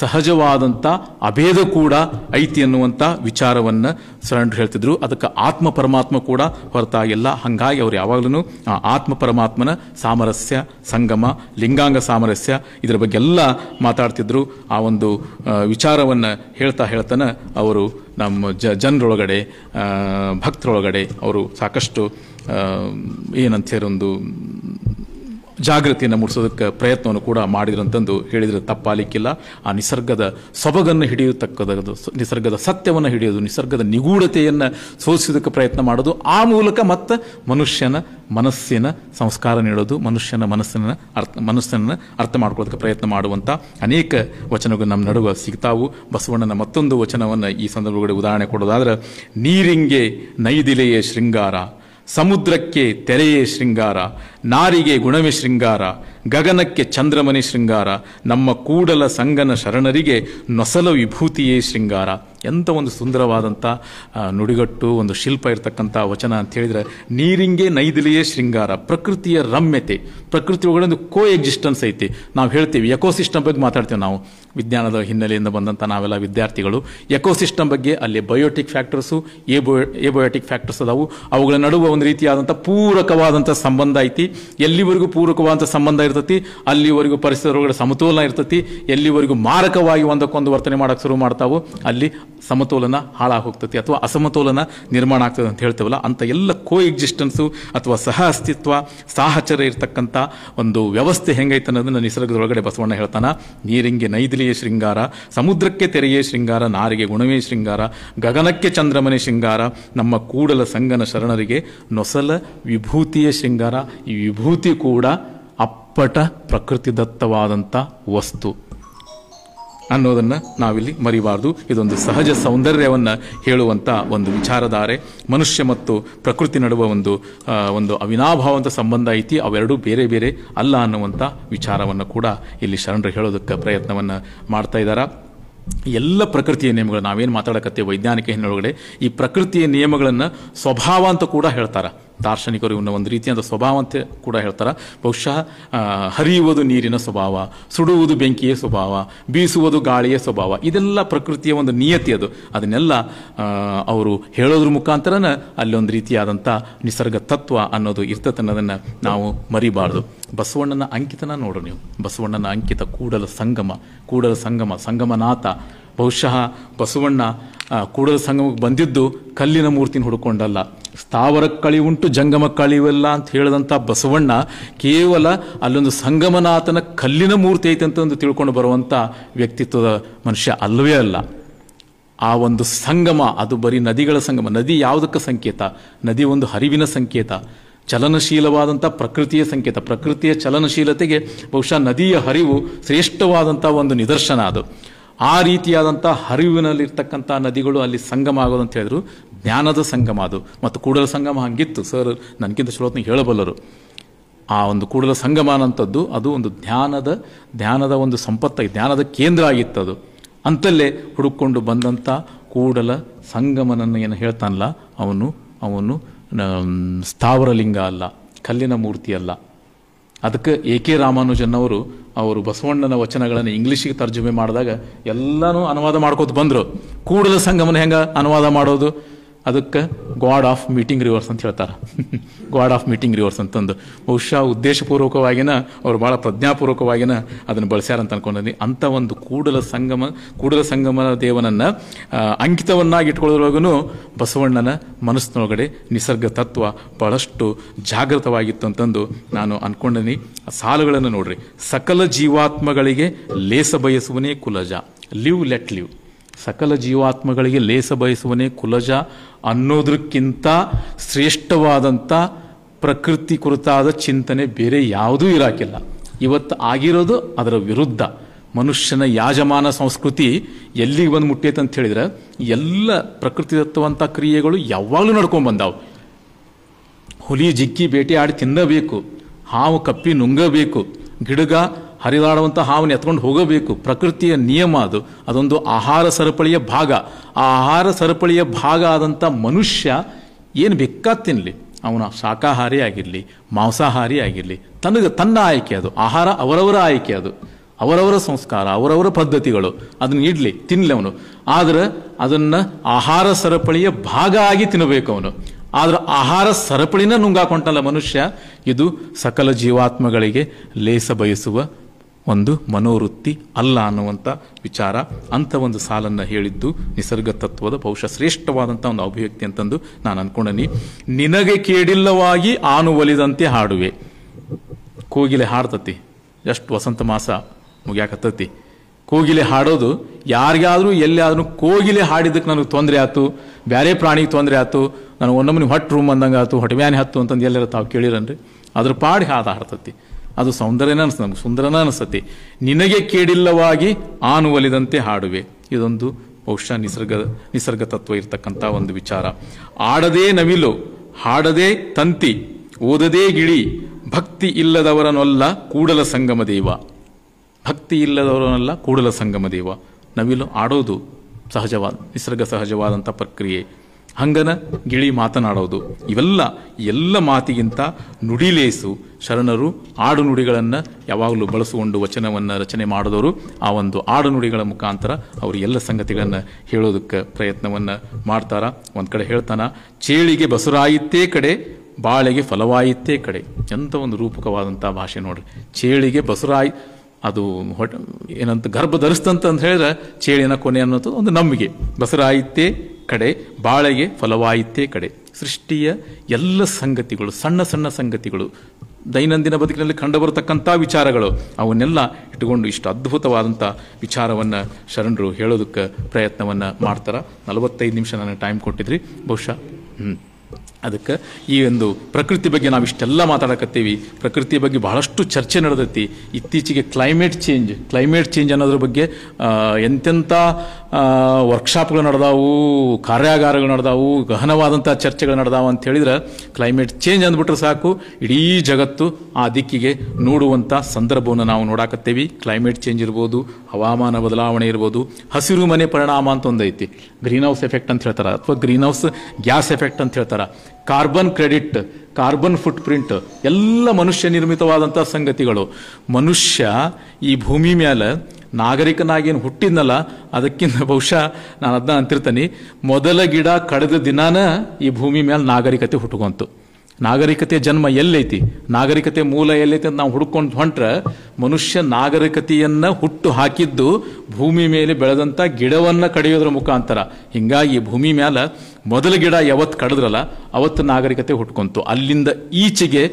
ಸಹಜವಾದಂಥ ಅಭೇದ ಕೂಡ ಐತಿ ಅನ್ನುವಂಥ ವಿಚಾರವನ್ನು ಸರಣರು ಹೇಳ್ತಿದ್ರು ಅದಕ್ಕೆ ಆತ್ಮ ಪರಮಾತ್ಮ ಕೂಡ ಹೊರತಾಗಿಲ್ಲ ಹಾಗಾಗಿ ಅವ್ರು ಯಾವಾಗಲೂ ಆತ್ಮ ಪರಮಾತ್ಮನ ಸಾಮರಸ್ಯ ಸಂಗಮ ಲಿಂಗಾಂಗ ಸಾಮರಸ್ಯ ಇದರ ಬಗ್ಗೆ ಎಲ್ಲ ಮಾತಾಡ್ತಿದ್ರು ಆ ಒಂದು ವಿಚಾರವನ್ನು ಹೇಳ್ತಾ ಹೇಳ್ತಾನೆ ಅವರು ನಮ್ಮ ಜ ಜನರೊಳಗಡೆ ಭಕ್ತರೊಳಗಡೆ ಅವರು ಸಾಕಷ್ಟು ಏನಂತ ಒಂದು ಜಾಗೃತಿಯನ್ನು ಮೂಡಿಸೋದಕ್ಕೆ ಪ್ರಯತ್ನವನ್ನು ಕೂಡ ಅಂತಂದು ಹೇಳಿದರೆ ತಪ್ಪಾಲಿಕ್ಕಿಲ್ಲ ಆ ನಿಸರ್ಗದ ಸೊಬಗನ್ನು ಹಿಡಿಯತಕ್ಕದ್ದು ನಿಸರ್ಗದ ಸತ್ಯವನ್ನು ಹಿಡಿಯೋದು ನಿಸರ್ಗದ ನಿಗೂಢತೆಯನ್ನು ಸೋಲಿಸೋದಕ್ಕೆ ಪ್ರಯತ್ನ ಮಾಡೋದು ಆ ಮೂಲಕ ಮತ್ತೆ ಮನುಷ್ಯನ ಮನಸ್ಸಿನ ಸಂಸ್ಕಾರ ನೀಡೋದು ಮನುಷ್ಯನ ಮನಸ್ಸಿನ ಅರ್ಥ ಮನಸ್ಸನ್ನು ಅರ್ಥ ಮಾಡ್ಕೊಳ್ಳೋದಕ್ಕೆ ಪ್ರಯತ್ನ ಮಾಡುವಂಥ ಅನೇಕ ವಚನಗಳು ನಮ್ಮ ನಡುವೆ ಸಿಗ್ತಾವು ಬಸವಣ್ಣನ ಮತ್ತೊಂದು ವಚನವನ್ನು ಈ ಸಂದರ್ಭಗಳಿಗೆ ಉದಾಹರಣೆ ಕೊಡೋದಾದ್ರೆ ನೀರಿಂಗೆ ನೈದಿಲೆಯೇ ಶೃಂಗಾರ ಸಮುದ್ರಕ್ಕೆ ತೆರೆಯೇ ಶೃಂಗಾರ ನಾರಿಗೆ ಗುಣವೆ ಶೃಂಗಾರ ಗಗನಕ್ಕೆ ಚಂದ್ರಮನಿ ಶೃಂಗಾರ ನಮ್ಮ ಕೂಡಲ ಸಂಗನ ಶರಣರಿಗೆ ನೊಸಲ ವಿಭೂತಿಯೇ ಶೃಂಗಾರ ಎಂಥ ಒಂದು ಸುಂದರವಾದಂಥ ನುಡಿಗಟ್ಟು ಒಂದು ಶಿಲ್ಪ ಇರತಕ್ಕಂಥ ವಚನ ಅಂತ ಹೇಳಿದರೆ ನೀರಿಂಗೆ ನೈದಿಲೆಯೇ ಶೃಂಗಾರ ಪ್ರಕೃತಿಯ ರಮ್ಯತೆ ಪ್ರಕೃತಿ ಒಳಗಡೆ ಒಂದು ಕೋ ಎಕ್ಸಿಸ್ಟೆನ್ಸ್ ಐತಿ ನಾವು ಹೇಳ್ತೀವಿ ಎಕೋಸಿಸ್ಟಮ್ ಬಗ್ಗೆ ಮಾತಾಡ್ತೀವಿ ನಾವು ವಿಜ್ಞಾನದ ಹಿನ್ನೆಲೆಯಿಂದ ಬಂದಂಥ ನಾವೆಲ್ಲ ವಿದ್ಯಾರ್ಥಿಗಳು ಎಕೋಸಿಸ್ಟಮ್ ಬಗ್ಗೆ ಅಲ್ಲಿ ಬಯೋಟಿಕ್ ಫ್ಯಾಕ್ಟರ್ಸು ಏಬೋ ಎಬಯೋಟಿಕ್ ಫ್ಯಾಕ್ಟರ್ಸ್ ಅದಾವು ಅವುಗಳ ನಡುವೆ ಒಂದು ರೀತಿಯಾದಂಥ ಪೂರಕವಾದಂಥ ಸಂಬಂಧ ಐತಿ ಎಲ್ಲಿವರೆಗೂ ಪೂರಕವಾದಂಥ ಸಂಬಂಧ ಇರ್ತತಿ ಅಲ್ಲಿವರೆಗೂ ಪರಿಸರಗಳ ಸಮತೋಲನ ಇರ್ತತಿ ಎಲ್ಲಿವರೆಗೂ ಮಾರಕವಾಗಿ ಒಂದಕ್ಕೊಂದು ವರ್ತನೆ ಮಾಡೋಕ್ಕೆ ಶುರು ಮಾಡ್ತಾವೋ ಅಲ್ಲಿ ಸಮತೋಲನ ಹಾಳಾಗಿ ಅಥವಾ ಅಸಮತೋಲನ ನಿರ್ಮಾಣ ಆಗ್ತದೆ ಅಂತ ಹೇಳ್ತೇವಲ್ಲ ಅಂತ ಎಲ್ಲ ಕೋ ಎಕ್ಸಿಸ್ಟೆನ್ಸು ಅಥವಾ ಸಹ ಅಸ್ತಿತ್ವ ಸಾಹಚರ ಇರತಕ್ಕಂಥ ಒಂದು ವ್ಯವಸ್ಥೆ ಹೆಂಗೈತೆ ಅನ್ನೋದನ್ನು ನಿಸರ್ಗದೊಳಗಡೆ ಬಸವಣ್ಣ ಹೇಳ್ತಾನೆ ನೀರಿಂಗೆ ನೈದಿಲಿಯ ಶೃಂಗಾರ ಸಮುದ್ರಕ್ಕೆ ತೆರೆಯ ಶೃಂಗಾರ ನಾರಿಗೆ ಗುಣವೇ ಶೃಂಗಾರ ಗಗನಕ್ಕೆ ಚಂದ್ರಮನೆ ಶೃಂಗಾರ ನಮ್ಮ ಕೂಡಲ ಸಂಗನ ಶರಣರಿಗೆ ನೊಸಲ ವಿಭೂತಿಯ ಶೃಂಗಾರ ಈ ವಿಭೂತಿ ಕೂಡ ಅಪ್ಪಟ ಪ್ರಕೃತಿದತ್ತವಾದಂಥ ವಸ್ತು ಅನ್ನೋದನ್ನು ನಾವಿಲ್ಲಿ ಮರಿಬಾರ್ದು ಇದೊಂದು ಸಹಜ ಸೌಂದರ್ಯವನ್ನು ಹೇಳುವಂಥ ಒಂದು ವಿಚಾರಧಾರೆ ಮನುಷ್ಯ ಮತ್ತು ಪ್ರಕೃತಿ ನಡುವ ಒಂದು ಒಂದು ಅವಿನಾಭಾವಂತ ಸಂಬಂಧ ಐತಿ ಅವೆರಡೂ ಬೇರೆ ಬೇರೆ ಅಲ್ಲ ಅನ್ನುವಂಥ ವಿಚಾರವನ್ನು ಕೂಡ ಇಲ್ಲಿ ಶರಣರು ಹೇಳೋದಕ್ಕೆ ಪ್ರಯತ್ನವನ್ನು ಮಾಡ್ತಾ ಇದ್ದಾರೆ ಎಲ್ಲ ಪ್ರಕೃತಿಯ ನಿಯಮಗಳು ನಾವೇನು ಮಾತಾಡಕತ್ತೆ ವೈಜ್ಞಾನಿಕ ಹಿನ್ನೆಲೆ ಈ ಪ್ರಕೃತಿಯ ನಿಯಮಗಳನ್ನು ಸ್ವಭಾವ ಅಂತ ಕೂಡ ಹೇಳ್ತಾರೆ ದಾರ್ಶನಿಕರು ಇವನ್ನ ಒಂದು ರೀತಿಯಾದ ಸ್ವಭಾವ ಅಂತ ಕೂಡ ಹೇಳ್ತಾರೆ ಬಹುಶಃ ಹರಿಯುವುದು ನೀರಿನ ಸ್ವಭಾವ ಸುಡುವುದು ಬೆಂಕಿಯ ಸ್ವಭಾವ ಬೀಸುವುದು ಗಾಳಿಯ ಸ್ವಭಾವ ಇದೆಲ್ಲ ಪ್ರಕೃತಿಯ ಒಂದು ನಿಯತಿ ಅದು ಅದನ್ನೆಲ್ಲ ಅವರು ಹೇಳೋದ್ರ ಮುಖಾಂತರನ ಅಲ್ಲೊಂದು ರೀತಿಯಾದಂಥ ನಿಸರ್ಗ ತತ್ವ ಅನ್ನೋದು ಇರ್ತತನ್ನೋದನ್ನು ನಾವು ಮರಿಬಾರ್ದು ಬಸವಣ್ಣನ ಅಂಕಿತನ ನೋಡು ನೀವು ಬಸವಣ್ಣನ ಅಂಕಿತ ಕೂಡಲ ಸಂಗಮ ಕೂಡಲ ಸಂಗಮ ಸಂಗಮನಾಥ ಬಹುಶಃ ಬಸವಣ್ಣ ಕೂಡಲ ಸಂಗಮಕ್ಕೆ ಬಂದಿದ್ದು ಕಲ್ಲಿನ ಮೂರ್ತಿನ ಹುಡುಕೊಂಡಲ್ಲ ಸ್ಥಾವರ ಕಳಿ ಉಂಟು ಜಂಗಮ ಕಳಿವಲ್ಲ ಅಂತ ಹೇಳಿದಂಥ ಬಸವಣ್ಣ ಕೇವಲ ಅಲ್ಲೊಂದು ಸಂಗಮನಾಥನ ಕಲ್ಲಿನ ಮೂರ್ತಿ ಐತೆ ಅಂತ ಒಂದು ತಿಳ್ಕೊಂಡು ಬರುವಂಥ ವ್ಯಕ್ತಿತ್ವದ ಮನುಷ್ಯ ಅಲ್ಲವೇ ಅಲ್ಲ ಆ ಒಂದು ಸಂಗಮ ಅದು ಬರೀ ನದಿಗಳ ಸಂಗಮ ನದಿ ಯಾವುದಕ್ಕೆ ಸಂಕೇತ ನದಿ ಒಂದು ಹರಿವಿನ ಸಂಕೇತ ಚಲನಶೀಲವಾದಂಥ ಪ್ರಕೃತಿಯ ಸಂಕೇತ ಪ್ರಕೃತಿಯ ಚಲನಶೀಲತೆಗೆ ಬಹುಶಃ ನದಿಯ ಹರಿವು ಶ್ರೇಷ್ಠವಾದಂಥ ಒಂದು ನಿದರ್ಶನ ಅದು ಆ ರೀತಿಯಾದಂಥ ಹರಿವಿನಲ್ಲಿರ್ತಕ್ಕಂಥ ನದಿಗಳು ಅಲ್ಲಿ ಸಂಗಮ ಆಗೋದು ಅಂತ ಹೇಳಿದ್ರು ಜ್ಞಾನದ ಸಂಗಮ ಅದು ಮತ್ತು ಕೂಡಲ ಸಂಗಮ ಹಂಗಿತ್ತು ಸರ್ ನನಗಿಂತ ಶ್ಲೋತ್ನ ಹೇಳಬಲ್ಲರು ಆ ಒಂದು ಕೂಡಲ ಸಂಗಮ ಅನ್ನೋಂಥದ್ದು ಅದು ಒಂದು ಧ್ಯಾನದ ಧ್ಯಾನದ ಒಂದು ಸಂಪತ್ತಾಗಿ ಜ್ಞಾನದ ಕೇಂದ್ರ ಆಗಿತ್ತು ಅದು ಅಂತಲ್ಲೇ ಹುಡುಕೊಂಡು ಬಂದಂಥ ಕೂಡಲ ಸಂಗಮನನ್ನು ಏನು ಹೇಳ್ತಾನಲ್ಲ ಅವನು ಅವನು ಸ್ಥಾವರಲಿಂಗ ಅಲ್ಲ ಕಲ್ಲಿನ ಮೂರ್ತಿ ಅಲ್ಲ ಅದಕ್ಕೆ ಎ ಕೆ ರಾಮಾನುಜನ್ ಅವರು ಅವರು ಬಸವಣ್ಣನ ವಚನಗಳನ್ನು ಇಂಗ್ಲೀಷಿಗೆ ತರ್ಜುಮೆ ಮಾಡಿದಾಗ ಎಲ್ಲನೂ ಅನುವಾದ ಮಾಡ್ಕೋತ ಬಂದರು ಕೂಡಲ ಸಂಗಮನ ಹೆಂಗೆ ಅನುವಾದ ಮಾಡೋದು ಅದಕ್ಕೆ ಗಾಡ್ ಆಫ್ ಮೀಟಿಂಗ್ ರಿವರ್ಸ್ ಅಂತ ಹೇಳ್ತಾರೆ ಗಾಡ್ ಆಫ್ ಮೀಟಿಂಗ್ ರಿವರ್ಸ್ ಅಂತಂದು ಬಹುಶಃ ಉದ್ದೇಶಪೂರ್ವಕವಾಗಿನ ಅವರು ಭಾಳ ಪ್ರಜ್ಞಾಪೂರ್ವಕವಾಗಿನ ಅದನ್ನು ಬಳಸ್ಯಾರ ಅಂತ ಅನ್ಕೊಂಡಿ ಅಂಥ ಒಂದು ಕೂಡಲ ಸಂಗಮ ಕೂಡಲ ಸಂಗಮ ದೇವನನ್ನು ಅಂಕಿತವನ್ನಾಗಿ ಇಟ್ಕೊಳ್ಳೋದ್ರೊಳಗೂ ಬಸವಣ್ಣನ ಮನಸ್ಸಿನೊಳಗಡೆ ನಿಸರ್ಗ ತತ್ವ ಬಹಳಷ್ಟು ಜಾಗೃತವಾಗಿತ್ತು ಅಂತಂದು ನಾನು ಅನ್ಕೊಂಡನಿ ಸಾಲುಗಳನ್ನು ನೋಡ್ರಿ ಸಕಲ ಜೀವಾತ್ಮಗಳಿಗೆ ಲೇಸ ಬಯಸುವನೇ ಕುಲಜ ಲಿವ್ ಲೆಟ್ ಲಿವ್ ಸಕಲ ಜೀವಾತ್ಮಗಳಿಗೆ ಲೇಸ ಬಯಸುವನೇ ಕುಲಜ ಅನ್ನೋದಕ್ಕಿಂತ ಶ್ರೇಷ್ಠವಾದಂಥ ಪ್ರಕೃತಿ ಕುರಿತಾದ ಚಿಂತನೆ ಬೇರೆ ಯಾವುದೂ ಇರಾಕಿಲ್ಲ ಇವತ್ತು ಆಗಿರೋದು ಅದರ ವಿರುದ್ಧ ಮನುಷ್ಯನ ಯಾಜಮಾನ ಸಂಸ್ಕೃತಿ ಎಲ್ಲಿಗೆ ಬಂದು ಮುಟ್ಟೈತೆ ಅಂತ ಹೇಳಿದ್ರೆ ಎಲ್ಲ ಪ್ರಕೃತಿ ದತ್ತವಂಥ ಕ್ರಿಯೆಗಳು ಯಾವಾಗಲೂ ನಡ್ಕೊಂಡು ಬಂದವು ಹುಲಿ ಜಿಕ್ಕಿ ಬೇಟೆ ಆಡಿ ತಿನ್ನಬೇಕು ಹಾವು ಕಪ್ಪಿ ನುಂಗಬೇಕು ಗಿಡಗ ಹರಿದಾಡುವಂಥ ಹಾವನ್ನು ಎತ್ಕೊಂಡು ಹೋಗಬೇಕು ಪ್ರಕೃತಿಯ ನಿಯಮ ಅದು ಅದೊಂದು ಆಹಾರ ಸರಪಳಿಯ ಭಾಗ ಆ ಆಹಾರ ಸರಪಳಿಯ ಭಾಗ ಆದಂಥ ಮನುಷ್ಯ ಏನು ಬೇಕಾ ತಿನ್ನಲಿ ಅವನ ಶಾಖಾಹಾರಿ ಆಗಿರಲಿ ಮಾಂಸಾಹಾರಿ ಆಗಿರಲಿ ತನಗೆ ತನ್ನ ಆಯ್ಕೆ ಅದು ಆಹಾರ ಅವರವರ ಆಯ್ಕೆ ಅದು ಅವರವರ ಸಂಸ್ಕಾರ ಅವರವರ ಪದ್ಧತಿಗಳು ಅದನ್ನು ಇಡಲಿ ತಿನ್ನಲಿ ಅವನು ಆದ್ರೆ ಅದನ್ನು ಆಹಾರ ಸರಪಳಿಯ ಭಾಗ ಆಗಿ ತಿನ್ನಬೇಕು ಅವನು ಆದ್ರೆ ಆಹಾರ ಸರಪಳಿನ ನುಂಗಾಕೊಂಡಲ್ಲ ಮನುಷ್ಯ ಇದು ಸಕಲ ಜೀವಾತ್ಮಗಳಿಗೆ ಲೇಸ ಬಯಸುವ ಒಂದು ಮನೋವೃತ್ತಿ ಅಲ್ಲ ಅನ್ನುವಂಥ ವಿಚಾರ ಅಂಥ ಒಂದು ಸಾಲನ್ನು ಹೇಳಿದ್ದು ನಿಸರ್ಗ ತತ್ವದ ಬಹುಶಃ ಶ್ರೇಷ್ಠವಾದಂಥ ಒಂದು ಅಭಿವ್ಯಕ್ತಿ ಅಂತಂದು ನಾನು ಅನ್ಕೊಂಡನಿ ನಿನಗೆ ಕೇಡಿಲ್ಲವಾಗಿ ಆನು ಒಲಿದಂತೆ ಹಾಡುವೆ ಕೋಗಿಲೆ ಹಾಡ್ತತಿ ಜಸ್ಟ್ ವಸಂತ ಮಾಸ ಮುಗಿಯಾಕತ್ತತಿ ಕೋಗಿಲೆ ಹಾಡೋದು ಯಾರಿಗಾದರೂ ಎಲ್ಲಿಯಾದ್ರೂ ಕೋಗಿಲೆ ಹಾಡಿದ್ದಕ್ಕೆ ನನಗೆ ತೊಂದರೆ ಆಯ್ತು ಬೇರೆ ಪ್ರಾಣಿಗೆ ತೊಂದರೆ ಆಯ್ತು ನನಗೆ ಒನ್ನೊಮ್ಮೆ ಹೊಟ್ಟು ರೂಮ್ ಅಂದಂಗೆ ಆಯ್ತು ಹೊಟ್ಟೆ ಮ್ಯಾನೆ ಹತ್ತು ಅಂತಂದು ಎಲ್ಲರ ತಾವು ಕೇಳಿರನ್ರಿ ಅದ್ರ ಪಾಡಿ ಹಾದ ಹಾಡ್ತತಿ ಅದು ಸೌಂದರ್ಯನ ಅನಿಸ್ತದೆ ನಮ್ಗೆ ಸುಂದರನ ಅನಿಸತಿ ನಿನಗೆ ಕೇಡಿಲ್ಲವಾಗಿ ಆನು ಒಲಿದಂತೆ ಹಾಡುವೆ ಇದೊಂದು ಬಹುಶಃ ನಿಸರ್ಗ ನಿಸರ್ಗ ತತ್ವ ಇರತಕ್ಕಂಥ ಒಂದು ವಿಚಾರ ಆಡದೇ ನವಿಲು ಹಾಡದೇ ತಂತಿ ಓದದೇ ಗಿಳಿ ಭಕ್ತಿ ಇಲ್ಲದವರನೊಲ್ಲ ಕೂಡಲ ಸಂಗಮ ದೇವ ಭಕ್ತಿ ಇಲ್ಲದವರನಲ್ಲ ಕೂಡಲ ಸಂಗಮ ದೇವ ನವಿಲು ಆಡೋದು ಸಹಜವಾದ ನಿಸರ್ಗ ಸಹಜವಾದಂಥ ಪ್ರಕ್ರಿಯೆ ಹಂಗನ ಗಿಳಿ ಮಾತನಾಡೋದು ಇವೆಲ್ಲ ಎಲ್ಲ ಮಾತಿಗಿಂತ ನುಡಿಲೇಸು ಶರಣರು ಆಡು ನುಡಿಗಳನ್ನು ಯಾವಾಗಲೂ ಬಳಸಿಕೊಂಡು ವಚನವನ್ನು ರಚನೆ ಮಾಡಿದವರು ಆ ಒಂದು ಆಡು ನುಡಿಗಳ ಮುಖಾಂತರ ಅವರು ಎಲ್ಲ ಸಂಗತಿಗಳನ್ನು ಹೇಳೋದಕ್ಕೆ ಪ್ರಯತ್ನವನ್ನು ಮಾಡ್ತಾರ ಒಂದು ಕಡೆ ಹೇಳ್ತಾನೆ ಚೇಳಿಗೆ ಬಸುರಾಯಿತೇ ಕಡೆ ಬಾಳೆಗೆ ಫಲವಾಯಿತೇ ಕಡೆ ಎಂಥ ಒಂದು ರೂಪಕವಾದಂಥ ಭಾಷೆ ನೋಡ್ರಿ ಚೇಳಿಗೆ ಬಸುರಾಯಿ ಅದು ಹೊಟ್ಟೆ ಏನಂತ ಗರ್ಭ ಧರಿಸ್ತಂತ ಹೇಳಿದ್ರೆ ಚೇಳಿನ ಕೊನೆ ಅನ್ನೋದು ಒಂದು ನಂಬಿಕೆ ಬಸರಾಯಿತೇ ಕಡೆ ಬಾಳೆಗೆ ಫಲವಾಯಿತೇ ಕಡೆ ಸೃಷ್ಟಿಯ ಎಲ್ಲ ಸಂಗತಿಗಳು ಸಣ್ಣ ಸಣ್ಣ ಸಂಗತಿಗಳು ದೈನಂದಿನ ಬದುಕಿನಲ್ಲಿ ಕಂಡುಬರತಕ್ಕಂಥ ವಿಚಾರಗಳು ಅವನ್ನೆಲ್ಲ ಇಟ್ಟುಕೊಂಡು ಇಷ್ಟು ಅದ್ಭುತವಾದಂಥ ವಿಚಾರವನ್ನು ಶರಣರು ಹೇಳೋದಕ್ಕೆ ಪ್ರಯತ್ನವನ್ನು ಮಾಡ್ತಾರೆ ನಲವತ್ತೈದು ನಿಮಿಷ ನನಗೆ ಟೈಮ್ ಕೊಟ್ಟಿದ್ರಿ ಬಹುಶಃ ಹ್ಞೂ ಅದಕ್ಕೆ ಈ ಒಂದು ಪ್ರಕೃತಿ ಬಗ್ಗೆ ನಾವು ಇಷ್ಟೆಲ್ಲ ಮಾತಾಡಕತ್ತೀವಿ ಪ್ರಕೃತಿ ಬಗ್ಗೆ ಬಹಳಷ್ಟು ಚರ್ಚೆ ನಡೆದೈತಿ ಇತ್ತೀಚೆಗೆ ಕ್ಲೈಮೇಟ್ ಚೇಂಜ್ ಕ್ಲೈಮೇಟ್ ಚೇಂಜ್ ಅನ್ನೋದ್ರ ಬಗ್ಗೆ ಎಂತೆಂಥ ವರ್ಕ್ಶಾಪ್ಗಳು ನಡೆದಾವು ಕಾರ್ಯಾಗಾರಗಳು ನಡೆದಾವು ಗಹನವಾದಂಥ ಚರ್ಚೆಗಳು ನಡೆದಾವು ಅಂತ ಹೇಳಿದ್ರೆ ಕ್ಲೈಮೇಟ್ ಚೇಂಜ್ ಅಂದ್ಬಿಟ್ರೆ ಸಾಕು ಇಡೀ ಜಗತ್ತು ಆ ದಿಕ್ಕಿಗೆ ನೋಡುವಂಥ ಸಂದರ್ಭವನ್ನು ನಾವು ನೋಡಾಕತ್ತೀವಿ ಕ್ಲೈಮೇಟ್ ಚೇಂಜ್ ಇರ್ಬೋದು ಹವಾಮಾನ ಬದಲಾವಣೆ ಇರ್ಬೋದು ಹಸಿರು ಮನೆ ಪರಿಣಾಮ ಅಂತ ಒಂದೈತಿ ಗ್ರೀನ್ ಹೌಸ್ ಎಫೆಕ್ಟ್ ಅಂತ ಹೇಳ್ತಾರೆ ಅಥವಾ ಗ್ರೀನ್ ಹೌಸ್ ಗ್ಯಾಸ್ ಎಫೆಕ್ಟ್ ಅಂತ ಹೇಳ್ತಾರೆ carbon credit carbon footprint ಎಲ್ಲ ಮನುಷ್ಯ ನಿರ್ಮಿತವಾದಂಥ ಸಂಗತಿಗಳು ಮನುಷ್ಯ ಈ ಭೂಮಿ ಮೇಲೆ ನಾಗರಿಕನಾಗೇನು ಹುಟ್ಟಿದ್ನಲ್ಲ ಅದಕ್ಕಿಂತ ಬಹುಶಃ ನಾನು ಅದನ್ನ ಅಂತಿರ್ತೀನಿ ಮೊದಲ ಗಿಡ ಕಳೆದ ದಿನಾನ ಈ ಭೂಮಿ ಮೇಲೆ ನಾಗರಿಕತೆ ಹುಟ್ಟುಕೊಂತು ನಾಗರಿಕತೆ ಜನ್ಮ ಎಲ್ಲೈತಿ ನಾಗರಿಕತೆ ಮೂಲ ಎಲ್ಲೈತಿ ಅಂತ ನಾವು ಹುಡ್ಕೊಂಡು ಹೊಂಟ್ರೆ ಮನುಷ್ಯ ನಾಗರಿಕತೆಯನ್ನು ಹುಟ್ಟು ಹಾಕಿದ್ದು ಭೂಮಿ ಮೇಲೆ ಬೆಳೆದಂತ ಗಿಡವನ್ನ ಕಡಿಯೋದ್ರ ಮುಖಾಂತರ ಹಿಂಗಾಗಿ ಭೂಮಿ ಮೇಲೆ ಮೊದಲ ಗಿಡ ಯಾವತ್ತು ಕಡಿದ್ರಲ್ಲ ಅವತ್ತು ನಾಗರಿಕತೆ ಹುಟ್ಕೊಂತು ಅಲ್ಲಿಂದ ಈಚೆಗೆ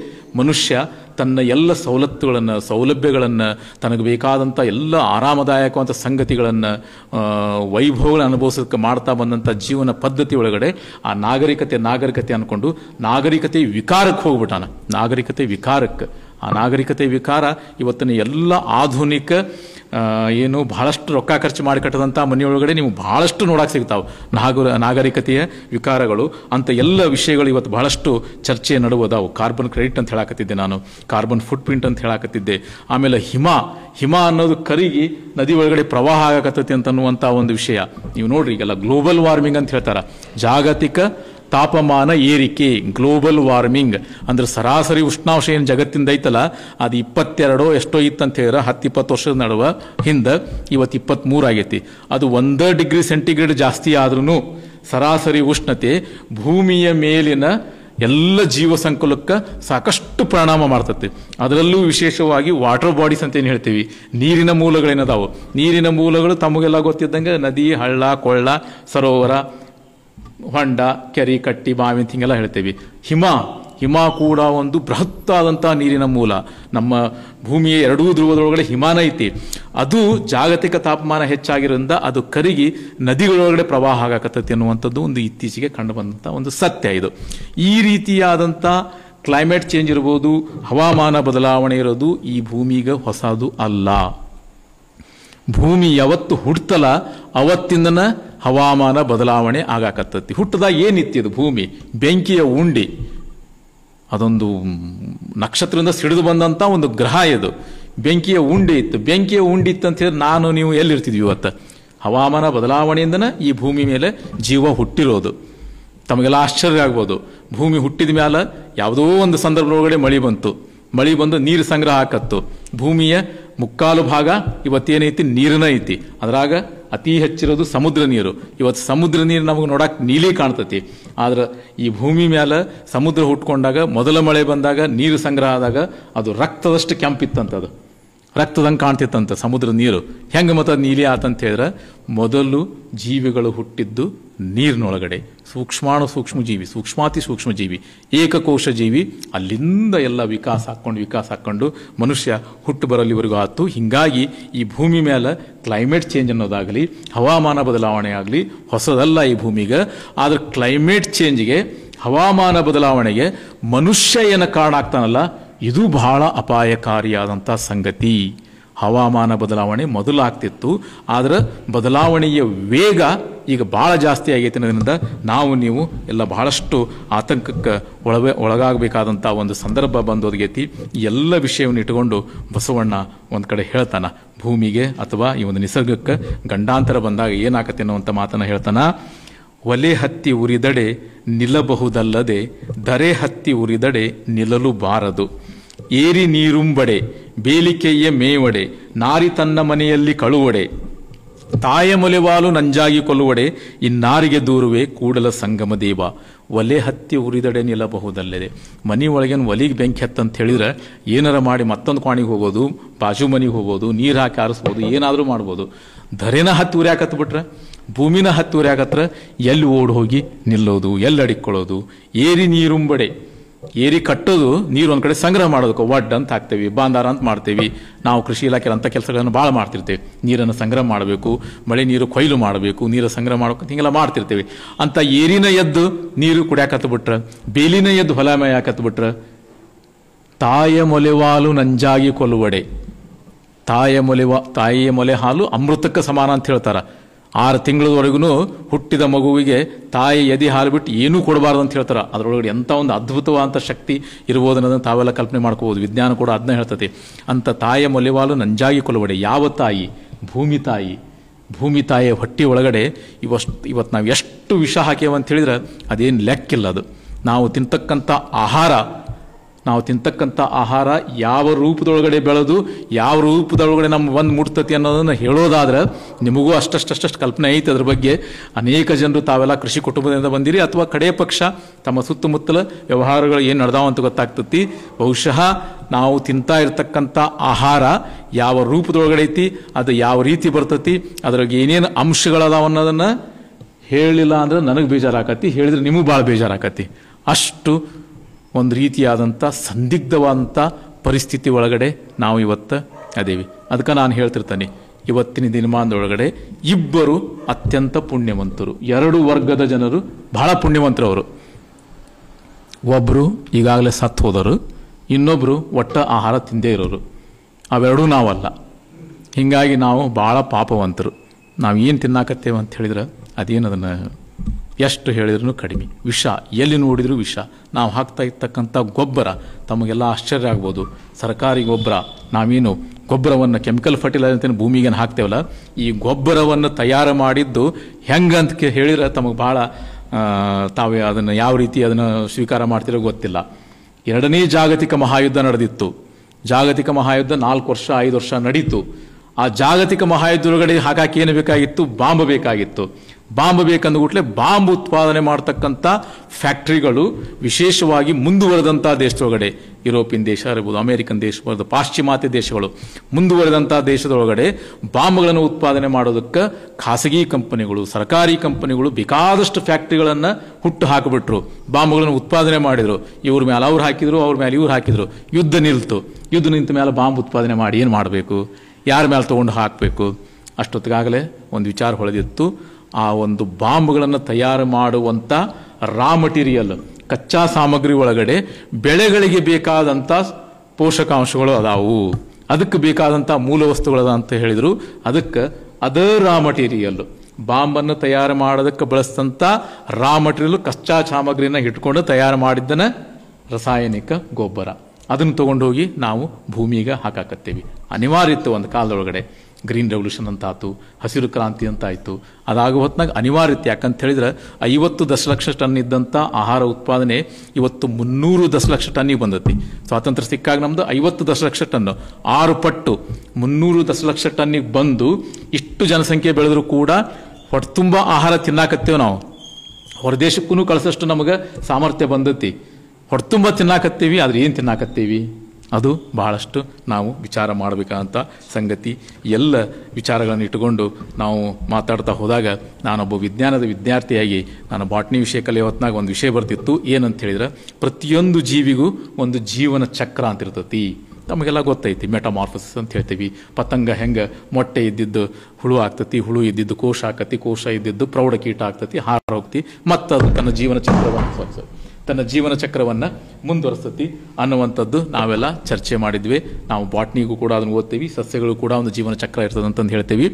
ಮನುಷ್ಯ ತನ್ನ ಎಲ್ಲ ಸವಲತ್ತುಗಳನ್ನು ಸೌಲಭ್ಯಗಳನ್ನು ತನಗೆ ಬೇಕಾದಂಥ ಎಲ್ಲ ಆರಾಮದಾಯಕವಂಥ ಸಂಗತಿಗಳನ್ನು ವೈಭವಗಳನ್ನು ಅನುಭವಿಸೋದಕ್ಕೆ ಮಾಡ್ತಾ ಬಂದಂಥ ಜೀವನ ಪದ್ಧತಿ ಒಳಗಡೆ ಆ ನಾಗರಿಕತೆ ನಾಗರಿಕತೆ ಅಂದ್ಕೊಂಡು ನಾಗರಿಕತೆ ವಿಕಾರಕ್ಕೆ ಹೋಗ್ಬಿಟ್ಟಾನ ನಾಗರಿಕತೆ ವಿಕಾರಕ್ಕೆ ಆ ನಾಗರಿಕತೆ ವಿಕಾರ ಇವತ್ತಿನ ಎಲ್ಲ ಆಧುನಿಕ ಏನು ಬಹಳಷ್ಟು ರೊಕ್ಕ ಖರ್ಚು ಮಾಡಿ ಕಟ್ಟದಂಥ ಮನೆಯೊಳಗಡೆ ನೀವು ಭಾಳಷ್ಟು ನೋಡಕ್ಕೆ ಸಿಗ್ತಾವೆ ನಾಗರ ನಾಗರಿಕತೆಯ ವಿಕಾರಗಳು ಅಂತ ಎಲ್ಲ ವಿಷಯಗಳು ಇವತ್ತು ಬಹಳಷ್ಟು ಚರ್ಚೆ ನಡುವುದಾವು ಕಾರ್ಬನ್ ಕ್ರೆಡಿಟ್ ಅಂತ ಹೇಳಕತ್ತಿದ್ದೆ ನಾನು ಕಾರ್ಬನ್ ಫುಟ್ ಪ್ರಿಂಟ್ ಅಂತ ಹೇಳಾಕತ್ತಿದ್ದೆ ಆಮೇಲೆ ಹಿಮ ಹಿಮ ಅನ್ನೋದು ಕರಿಗಿ ನದಿ ಒಳಗಡೆ ಪ್ರವಾಹ ಆಗಕತ್ತತಿ ಅಂತ ಅನ್ನುವಂಥ ಒಂದು ವಿಷಯ ನೀವು ನೋಡ್ರಿ ಈಗೆಲ್ಲ ಗ್ಲೋಬಲ್ ವಾರ್ಮಿಂಗ್ ಅಂತ ಹೇಳ್ತಾರೆ ಜಾಗತಿಕ ತಾಪಮಾನ ಏರಿಕೆ ಗ್ಲೋಬಲ್ ವಾರ್ಮಿಂಗ್ ಅಂದ್ರೆ ಸರಾಸರಿ ಉಷ್ಣಾಂಶ ಏನು ಜಗತ್ತಿಂದ ಐತಲ್ಲ ಅದು ಇಪ್ಪತ್ತೆರಡೋ ಎಷ್ಟೋ ಅಂತ ಹೇಳಿದ್ರೆ ಹತ್ತು ಇಪ್ಪತ್ತು ವರ್ಷದ ನಡುವೆ ಹಿಂದೆ ಇವತ್ತು ಇಪ್ಪತ್ತ್ಮೂರು ಆಗೈತಿ ಅದು ಒಂದೇ ಡಿಗ್ರಿ ಸೆಂಟಿಗ್ರೇಡ್ ಜಾಸ್ತಿ ಆದ್ರೂ ಸರಾಸರಿ ಉಷ್ಣತೆ ಭೂಮಿಯ ಮೇಲಿನ ಎಲ್ಲ ಜೀವ ಸಂಕುಲಕ್ಕೆ ಸಾಕಷ್ಟು ಪರಿಣಾಮ ಮಾಡ್ತತಿ ಅದರಲ್ಲೂ ವಿಶೇಷವಾಗಿ ವಾಟರ್ ಬಾಡೀಸ್ ಅಂತ ಏನು ಹೇಳ್ತೀವಿ ನೀರಿನ ಮೂಲಗಳೇನದಾವು ನೀರಿನ ಮೂಲಗಳು ತಮಗೆಲ್ಲ ಗೊತ್ತಿದ್ದಂಗೆ ನದಿ ಹಳ್ಳ ಕೊಳ್ಳ ಸರೋವರ ಹೊಂಡ ಕೆರೆ ಕಟ್ಟಿ ಬಾವಿ ಅಂತ ಹಿಂಗೆಲ್ಲ ಹೇಳ್ತೇವೆ ಹಿಮ ಹಿಮ ಕೂಡ ಒಂದು ಬೃಹತ್ತಾದಂಥ ನೀರಿನ ಮೂಲ ನಮ್ಮ ಭೂಮಿಯ ಎರಡೂ ಧ್ರುವದೊಳಗಡೆ ಹಿಮಾನ ಐತಿ ಅದು ಜಾಗತಿಕ ತಾಪಮಾನ ಹೆಚ್ಚಾಗಿರೋದ್ರಿಂದ ಅದು ಕರಿಗಿ ನದಿಗಳೊಳಗಡೆ ಪ್ರವಾಹ ಆಗಕತ್ತೈತಿ ಅನ್ನುವಂಥದ್ದು ಒಂದು ಇತ್ತೀಚೆಗೆ ಕಂಡುಬಂದಂಥ ಒಂದು ಸತ್ಯ ಇದು ಈ ರೀತಿಯಾದಂಥ ಕ್ಲೈಮೇಟ್ ಚೇಂಜ್ ಇರ್ಬೋದು ಹವಾಮಾನ ಬದಲಾವಣೆ ಇರೋದು ಈ ಭೂಮಿಗೆ ಹೊಸದು ಅಲ್ಲ ಭೂಮಿ ಯಾವತ್ತು ಹುಡ್ತಲ ಅವತ್ತಿಂದನ ಹವಾಮಾನ ಬದಲಾವಣೆ ಆಗಾಕತ್ತತಿ ಹುಟ್ಟದಾಗ ಇದು ಭೂಮಿ ಬೆಂಕಿಯ ಉಂಡಿ ಅದೊಂದು ನಕ್ಷತ್ರದಿಂದ ಸಿಡಿದು ಬಂದಂಥ ಒಂದು ಗ್ರಹ ಇದು ಬೆಂಕಿಯ ಉಂಡೆ ಇತ್ತು ಬೆಂಕಿಯ ಉಂಡಿ ಇತ್ತು ಅಂತ ಹೇಳಿದ್ರೆ ನಾನು ನೀವು ಎಲ್ಲಿರ್ತಿದ್ವಿ ಇವತ್ತು ಹವಾಮಾನ ಬದಲಾವಣೆಯಿಂದನ ಈ ಭೂಮಿ ಮೇಲೆ ಜೀವ ಹುಟ್ಟಿರೋದು ತಮಗೆಲ್ಲ ಆಶ್ಚರ್ಯ ಆಗ್ಬೋದು ಭೂಮಿ ಹುಟ್ಟಿದ ಮೇಲೆ ಯಾವುದೋ ಒಂದು ಸಂದರ್ಭದೊಳಗಡೆ ಮಳೆ ಬಂತು ಮಳೆ ಬಂದು ನೀರು ಸಂಗ್ರಹ ಹಾಕತ್ತು ಭೂಮಿಯ ಮುಕ್ಕಾಲು ಭಾಗ ಇವತ್ತೇನೈತಿ ನೀರಿನ ಐತಿ ಅದ್ರಾಗ ಅತಿ ಹೆಚ್ಚಿರೋದು ಸಮುದ್ರ ನೀರು ಇವತ್ತು ಸಮುದ್ರ ನೀರು ನಮಗೆ ನೋಡಕ್ಕೆ ನೀಲಿ ಕಾಣ್ತತಿ ಆದ್ರೆ ಈ ಭೂಮಿ ಮೇಲೆ ಸಮುದ್ರ ಹುಟ್ಕೊಂಡಾಗ ಮೊದಲ ಮಳೆ ಬಂದಾಗ ನೀರು ಸಂಗ್ರಹ ಆದಾಗ ಅದು ರಕ್ತದಷ್ಟು ಕೆಂಪಿತ್ತಂತದು ರಕ್ತದಂಗೆ ಕಾಣ್ತಿತ್ತಂತ ಸಮುದ್ರ ನೀರು ಹೆಂಗೆ ಮತ್ತು ನೀಲಿ ಆತಂತ ಹೇಳಿದ್ರೆ ಮೊದಲು ಜೀವಿಗಳು ಹುಟ್ಟಿದ್ದು ನೀರಿನೊಳಗಡೆ ಸೂಕ್ಷ್ಮಾಣು ಸೂಕ್ಷ್ಮಜೀವಿ ಸೂಕ್ಷ್ಮಾತಿ ಸೂಕ್ಷ್ಮಜೀವಿ ಏಕಕೋಶ ಜೀವಿ ಅಲ್ಲಿಂದ ಎಲ್ಲ ವಿಕಾಸ ಹಾಕ್ಕೊಂಡು ವಿಕಾಸ ಹಾಕ್ಕೊಂಡು ಮನುಷ್ಯ ಹುಟ್ಟು ಬರಲಿವರೆಗೂ ಆಯ್ತು ಹೀಗಾಗಿ ಈ ಭೂಮಿ ಮೇಲೆ ಕ್ಲೈಮೇಟ್ ಚೇಂಜ್ ಅನ್ನೋದಾಗಲಿ ಹವಾಮಾನ ಬದಲಾವಣೆ ಆಗಲಿ ಹೊಸದಲ್ಲ ಈ ಭೂಮಿಗೆ ಆದರೆ ಕ್ಲೈಮೇಟ್ ಚೇಂಜ್ಗೆ ಹವಾಮಾನ ಬದಲಾವಣೆಗೆ ಮನುಷ್ಯ ಏನು ಕಾರಣ ಆಗ್ತಾನಲ್ಲ ಇದು ಬಹಳ ಅಪಾಯಕಾರಿಯಾದಂಥ ಸಂಗತಿ ಹವಾಮಾನ ಬದಲಾವಣೆ ಮೊದಲಾಗ್ತಿತ್ತು ಆದರೆ ಬದಲಾವಣೆಯ ವೇಗ ಈಗ ಭಾಳ ಜಾಸ್ತಿ ಆಗೈತೆ ಅನ್ನೋದ್ರಿಂದ ನಾವು ನೀವು ಎಲ್ಲ ಬಹಳಷ್ಟು ಆತಂಕಕ್ಕೆ ಒಳಗೆ ಒಳಗಾಗಬೇಕಾದಂಥ ಒಂದು ಸಂದರ್ಭ ಬಂದು ಎಲ್ಲ ವಿಷಯವನ್ನು ಇಟ್ಟುಕೊಂಡು ಬಸವಣ್ಣ ಒಂದು ಕಡೆ ಹೇಳ್ತಾನೆ ಭೂಮಿಗೆ ಅಥವಾ ಈ ಒಂದು ನಿಸರ್ಗಕ್ಕೆ ಗಂಡಾಂತರ ಬಂದಾಗ ಏನಾಗತ್ತೆ ಅನ್ನುವಂಥ ಮಾತನ್ನು ಹೇಳ್ತಾನೆ ಒಲೆ ಹತ್ತಿ ಉರಿದಡೆ ನಿಲ್ಲಬಹುದಲ್ಲದೆ ದರೆ ಹತ್ತಿ ಉರಿದಡೆ ನಿಲ್ಲಲು ಬಾರದು ಏರಿ ನೀರುಂಬಡೆ ಬೇಲಿಕೆಯ ಮೇವಡೆ ನಾರಿ ತನ್ನ ಮನೆಯಲ್ಲಿ ಕಳುವಡೆ ತಾಯ ಮೊಲೆವಾಲು ನಂಜಾಗಿ ಕೊಲ್ಲುವಡೆ ಇನ್ನಾರಿಗೆ ದೂರುವೆ ಕೂಡಲ ಸಂಗಮ ದೇವ ಒಲೆ ಹತ್ತಿ ಉರಿದಡೆ ನಿಲ್ಲಬಹುದಲ್ಲದೆ ಮನೆ ಒಳಗಿನ ಒಲಿಗೆ ಬೆಂಕಿ ಹತ್ತಂತ ಹೇಳಿದ್ರೆ ಏನಾರ ಮಾಡಿ ಮತ್ತೊಂದು ಕಾಣಿಗೆ ಹೋಗೋದು ಬಾಜು ಮನೆಗೆ ಹೋಗೋದು ನೀರು ಹಾಕಿ ಆರಿಸ್ಬೋದು ಏನಾದರೂ ಮಾಡ್ಬೋದು ಧರೆನ ಹತ್ತಿ ಬಿಟ್ರೆ ಭೂಮಿನ ಹತ್ತಿ ಉರಿಯಾಕತ್ರ ಎಲ್ಲಿ ಓಡ್ ಹೋಗಿ ನಿಲ್ಲೋದು ಎಲ್ಲಿ ಅಡಿಕೊಳ್ಳೋದು ಏರಿ ನೀರುಂಬಡೆ ಏರಿ ಕಟ್ಟೋದು ನೀರು ಒಂದ್ ಕಡೆ ಸಂಗ್ರಹ ಮಾಡೋದಕ್ಕೆ ವಡ್ ಅಂತ ಹಾಕ್ತೇವೆ ಬಾಂದಾರ ಅಂತ ಮಾಡ್ತೇವೆ ನಾವು ಕೃಷಿ ಇಲಾಖೆ ಅಂತ ಕೆಲಸಗಳನ್ನು ಭಾಳ ಮಾಡ್ತಿರ್ತೇವೆ ನೀರನ್ನು ಸಂಗ್ರಹ ಮಾಡಬೇಕು ಮಳೆ ನೀರು ಕೊಯ್ಲು ಮಾಡಬೇಕು ನೀರ ಸಂಗ್ರಹ ಮಾಡಬೇಕು ಹಿಂಗೆಲ್ಲ ಮಾಡ್ತಿರ್ತೇವೆ ಅಂತ ಏರಿನ ಎದ್ದು ನೀರು ಕುಡಿಯಾಕತ್ತು ಬಿಟ್ರೆ ಬೇಲಿನ ಎದ್ದು ಹೊಲ ಮೇಯಾಕತ್ತು ಬಿಟ್ರೆ ತಾಯ ಮೊಲೆವಾಲು ನಂಜಾಗಿ ಕೊಲ್ಲುವಡೆ ತಾಯ ಮೊಲೆವ ತಾಯಿಯ ಮೊಲೆ ಹಾಲು ಅಮೃತಕ್ಕೆ ಸಮಾನ ಅಂತ ಹೇಳ್ತಾರೆ ಆರು ತಿಂಗಳವರೆಗೂ ಹುಟ್ಟಿದ ಮಗುವಿಗೆ ತಾಯಿ ಎದಿ ಹಾಲು ಬಿಟ್ಟು ಏನೂ ಕೊಡಬಾರ್ದು ಅಂತ ಹೇಳ್ತಾರೆ ಅದರೊಳಗಡೆ ಎಂಥ ಒಂದು ಅದ್ಭುತವಾದಂಥ ಶಕ್ತಿ ಇರ್ಬೋದು ಅನ್ನೋದನ್ನು ತಾವೆಲ್ಲ ಕಲ್ಪನೆ ಮಾಡ್ಕೋಬೋದು ವಿಜ್ಞಾನ ಕೂಡ ಅದನ್ನ ಹೇಳ್ತದೆ ಅಂತ ತಾಯಿಯ ಮೊಲೆವಾಲು ನಂಜಾಗಿ ಕೊಲುವಡೆ ಯಾವ ತಾಯಿ ಭೂಮಿ ತಾಯಿ ಭೂಮಿ ತಾಯಿಯ ಹೊಟ್ಟೆ ಒಳಗಡೆ ಇವಷ್ಟು ಇವತ್ತು ನಾವು ಎಷ್ಟು ವಿಷ ಹಾಕ್ಯವಂತ ಹೇಳಿದ್ರೆ ಅದೇನು ಲೆಕ್ಕಿಲ್ಲ ಅದು ನಾವು ತಿಂತಕ್ಕಂಥ ಆಹಾರ ನಾವು ತಿಂತಕ್ಕಂಥ ಆಹಾರ ಯಾವ ರೂಪದೊಳಗಡೆ ಬೆಳೆದು ಯಾವ ರೂಪದೊಳಗಡೆ ನಮ್ಮ ಒಂದು ಮುಟ್ತತಿ ಅನ್ನೋದನ್ನು ಹೇಳೋದಾದ್ರೆ ನಿಮಗೂ ಅಷ್ಟಷ್ಟಷ್ಟಷ್ಟು ಕಲ್ಪನೆ ಐತೆ ಅದ್ರ ಬಗ್ಗೆ ಅನೇಕ ಜನರು ತಾವೆಲ್ಲ ಕೃಷಿ ಕುಟುಂಬದಿಂದ ಬಂದಿರಿ ಅಥವಾ ಕಡೆ ಪಕ್ಷ ತಮ್ಮ ಸುತ್ತಮುತ್ತಲ ವ್ಯವಹಾರಗಳು ಏನು ನಡೆದಾವ ಅಂತ ಗೊತ್ತಾಗ್ತತಿ ಬಹುಶಃ ನಾವು ತಿಂತಾ ಇರತಕ್ಕಂಥ ಆಹಾರ ಯಾವ ರೂಪದೊಳಗಡೆ ಐತಿ ಅದು ಯಾವ ರೀತಿ ಬರ್ತತಿ ಅದ್ರಾಗ ಏನೇನು ಅಂಶಗಳದಾವ ಅನ್ನೋದನ್ನು ಹೇಳಿಲ್ಲ ಅಂದ್ರೆ ನನಗೆ ಬೇಜಾರಾಕತಿ ಹೇಳಿದ್ರೆ ನಿಮಗೂ ಭಾಳ ಬೇಜಾರಾಕತಿ ಅಷ್ಟು ಒಂದು ರೀತಿಯಾದಂಥ ಸಂದಿಗ್ಧವಾದಂಥ ಪರಿಸ್ಥಿತಿ ಒಳಗಡೆ ನಾವು ಇವತ್ತು ಅದೇವಿ ಅದಕ್ಕೆ ನಾನು ಹೇಳ್ತಿರ್ತೇನೆ ಇವತ್ತಿನ ದಿನಮಾನದೊಳಗಡೆ ಇಬ್ಬರು ಅತ್ಯಂತ ಪುಣ್ಯವಂತರು ಎರಡು ವರ್ಗದ ಜನರು ಬಹಳ ಪುಣ್ಯವಂತರು ಅವರು ಒಬ್ಬರು ಈಗಾಗಲೇ ಸತ್ತು ಹೋದರು ಇನ್ನೊಬ್ಬರು ಒಟ್ಟ ಆಹಾರ ತಿಂದೇ ಇರೋರು ಅವೆರಡೂ ನಾವಲ್ಲ ಹೀಗಾಗಿ ನಾವು ಭಾಳ ಪಾಪವಂತರು ನಾವು ಏನು ತಿನ್ನಾಕತ್ತೇವೆ ಅಂತ ಹೇಳಿದ್ರೆ ಅದೇನು ಅದನ್ನು ಎಷ್ಟು ಹೇಳಿದ್ರು ಕಡಿಮೆ ವಿಷ ಎಲ್ಲಿ ನೋಡಿದ್ರು ವಿಷ ನಾವು ಹಾಕ್ತಾ ಇರ್ತಕ್ಕಂಥ ಗೊಬ್ಬರ ತಮಗೆಲ್ಲ ಆಶ್ಚರ್ಯ ಆಗ್ಬೋದು ಸರ್ಕಾರಿ ಗೊಬ್ಬರ ನಾವೇನು ಗೊಬ್ಬರವನ್ನು ಕೆಮಿಕಲ್ ಫರ್ಟಿಲೈಸರ್ ಅಂತ ಭೂಮಿಗೆ ಹಾಕ್ತೇವಲ್ಲ ಈ ಗೊಬ್ಬರವನ್ನು ತಯಾರು ಮಾಡಿದ್ದು ಹೆಂಗಂತ ಹೇಳಿದ್ರೆ ತಮಗೆ ಭಾಳ ತಾವೇ ಅದನ್ನು ಯಾವ ರೀತಿ ಅದನ್ನು ಸ್ವೀಕಾರ ಮಾಡ್ತಿರೋ ಗೊತ್ತಿಲ್ಲ ಎರಡನೇ ಜಾಗತಿಕ ಮಹಾಯುದ್ಧ ನಡೆದಿತ್ತು ಜಾಗತಿಕ ಮಹಾಯುದ್ಧ ನಾಲ್ಕು ವರ್ಷ ಐದು ವರ್ಷ ನಡೀತು ಆ ಜಾಗತಿಕ ಮಹಾಯುದ್ಧಗಳಿಗೆ ಹಾಕಕ್ಕೆ ಏನು ಬೇಕಾಗಿತ್ತು ಬಾಂಬ್ ಬೇಕಾಗಿತ್ತು ಬಾಂಬ್ ಕೂಡಲೇ ಬಾಂಬ್ ಉತ್ಪಾದನೆ ಮಾಡ್ತಕ್ಕಂಥ ಫ್ಯಾಕ್ಟ್ರಿಗಳು ವಿಶೇಷವಾಗಿ ಮುಂದುವರೆದಂಥ ದೇಶದೊಳಗಡೆ ಯುರೋಪಿಯನ್ ದೇಶ ಇರ್ಬೋದು ಅಮೇರಿಕನ್ ದೇಶ ಇರ್ಬೋದು ಪಾಶ್ಚಿಮಾತ್ಯ ದೇಶಗಳು ಮುಂದುವರೆದಂಥ ದೇಶದೊಳಗಡೆ ಬಾಂಬ್ಗಳನ್ನು ಉತ್ಪಾದನೆ ಮಾಡೋದಕ್ಕೆ ಖಾಸಗಿ ಕಂಪನಿಗಳು ಸರ್ಕಾರಿ ಕಂಪನಿಗಳು ಬೇಕಾದಷ್ಟು ಫ್ಯಾಕ್ಟ್ರಿಗಳನ್ನು ಹುಟ್ಟು ಹಾಕಿಬಿಟ್ರು ಬಾಂಬ್ಗಳನ್ನು ಉತ್ಪಾದನೆ ಮಾಡಿದರು ಇವ್ರ ಮೇಲೆ ಅವ್ರು ಹಾಕಿದರು ಅವ್ರ ಮೇಲೆ ಇವ್ರು ಹಾಕಿದರು ಯುದ್ಧ ನಿಲ್ತು ಯುದ್ಧ ನಿಂತ ಮೇಲೆ ಬಾಂಬ್ ಉತ್ಪಾದನೆ ಮಾಡಿ ಏನು ಮಾಡಬೇಕು ಯಾರ ಮೇಲೆ ತೊಗೊಂಡು ಹಾಕಬೇಕು ಅಷ್ಟೊತ್ತಿಗಾಗಲೇ ಒಂದು ವಿಚಾರ ಹೊಳೆದಿತ್ತು ಆ ಒಂದು ಬಾಂಬ್ಗಳನ್ನು ತಯಾರು ಮಾಡುವಂಥ ರಾ ಮಟೀರಿಯಲ್ ಕಚ್ಚಾ ಸಾಮಗ್ರಿ ಒಳಗಡೆ ಬೆಳೆಗಳಿಗೆ ಬೇಕಾದಂಥ ಪೋಷಕಾಂಶಗಳು ಅದಾವು ಅದಕ್ಕೆ ಬೇಕಾದಂಥ ಮೂಲ ವಸ್ತುಗಳದ ಅಂತ ಹೇಳಿದರು ಅದಕ್ಕೆ ಅದರ್ ರಾ ಮಟೀರಿಯಲ್ ಬಾಂಬನ್ನು ತಯಾರು ಮಾಡೋದಕ್ಕೆ ಬಳಸಿದಂಥ ರಾ ಮಟೀರಿಯಲ್ ಕಚ್ಚಾ ಸಾಮಗ್ರಿನ ಇಟ್ಕೊಂಡು ತಯಾರು ಮಾಡಿದ್ದನ ರಾಸಾಯನಿಕ ಗೊಬ್ಬರ ಅದನ್ನು ತಗೊಂಡೋಗಿ ನಾವು ಭೂಮಿಗೆ ಹಾಕಾಕತ್ತೀವಿ ಅನಿವಾರ್ಯ ಇತ್ತು ಒಂದು ಕಾಲದೊಳಗಡೆ ಗ್ರೀನ್ ರೆವಲ್ಯೂಷನ್ ಅಂತಾಯ್ತು ಹಸಿರು ಕ್ರಾಂತಿ ಅಂತ ಆಯಿತು ಅದಾಗುವ ಹೊತ್ನಾಗ ಅನಿವಾರ್ಯತೆ ಯಾಕಂತ ಹೇಳಿದ್ರೆ ಐವತ್ತು ದಶಲಕ್ಷ ಟನ್ ಇದ್ದಂಥ ಆಹಾರ ಉತ್ಪಾದನೆ ಇವತ್ತು ಮುನ್ನೂರು ದಶಲಕ್ಷ ಟನ್ನಿಗೆ ಬಂದತಿ ಸ್ವಾತಂತ್ರ್ಯ ಸಿಕ್ಕಾಗ ನಮ್ದು ಐವತ್ತು ದಶಲಕ್ಷ ಟನ್ನು ಆರು ಪಟ್ಟು ಮುನ್ನೂರು ದಶಲಕ್ಷ ಟನ್ನಿಗೆ ಬಂದು ಇಷ್ಟು ಜನಸಂಖ್ಯೆ ಬೆಳೆದರೂ ಕೂಡ ಹೊಟ್ಟು ತುಂಬ ಆಹಾರ ತಿನ್ನಾಕತ್ತೇವೆ ನಾವು ಹೊರದೇಶಕ್ಕೂ ಕಳಿಸೋಷ್ಟು ನಮಗೆ ಸಾಮರ್ಥ್ಯ ಬಂದತಿ ಹೊಟ್ಟು ತುಂಬ ತಿನ್ನಾಕತ್ತೀವಿ ಆದ್ರೆ ಏನು ತಿನ್ನಾಕತ್ತೀವಿ ಅದು ಬಹಳಷ್ಟು ನಾವು ವಿಚಾರ ಮಾಡಬೇಕಾದಂಥ ಸಂಗತಿ ಎಲ್ಲ ವಿಚಾರಗಳನ್ನು ಇಟ್ಟುಕೊಂಡು ನಾವು ಮಾತಾಡ್ತಾ ಹೋದಾಗ ನಾನೊಬ್ಬ ವಿಜ್ಞಾನದ ವಿದ್ಯಾರ್ಥಿಯಾಗಿ ನಾನು ಬಾಟ್ನಿ ವಿಷಯ ಕಲೆ ಹೊತ್ನಾಗ ಒಂದು ವಿಷಯ ಬರ್ತಿತ್ತು ಏನಂತ ಹೇಳಿದ್ರೆ ಪ್ರತಿಯೊಂದು ಜೀವಿಗೂ ಒಂದು ಜೀವನ ಚಕ್ರ ಅಂತ ಇರ್ತತಿ ನಮಗೆಲ್ಲ ಗೊತ್ತೈತಿ ಮೆಟಾಮಾರ್ಫೋಸಿಸ್ ಅಂತ ಹೇಳ್ತೀವಿ ಪತಂಗ ಹೆಂಗೆ ಮೊಟ್ಟೆ ಇದ್ದಿದ್ದು ಹುಳು ಆಗ್ತತಿ ಹುಳು ಇದ್ದಿದ್ದು ಕೋಶ ಆಗ್ತತಿ ಕೋಶ ಇದ್ದಿದ್ದು ಪ್ರೌಢ ಕೀಟ ಆಗ್ತತಿ ಹಾರ ಹೋಗ್ತಿ ಅದು ತನ್ನ ಜೀವನ ಚಕ್ರವನ್ನು ತನ್ನ ಜೀವನ ಚಕ್ರವನ್ನು ಮುಂದುವರಿಸ್ತತಿ ಅನ್ನುವಂಥದ್ದು ನಾವೆಲ್ಲ ಚರ್ಚೆ ಮಾಡಿದ್ವಿ ನಾವು ಬಾಟ್ನಿಗೂ ಕೂಡ ಅದನ್ನು ಓದ್ತೀವಿ ಸಸ್ಯಗಳು ಕೂಡ ಒಂದು ಜೀವನ ಚಕ್ರ ಇರ್ತದೆ ಅಂತಂದು ಹೇಳ್ತೀವಿ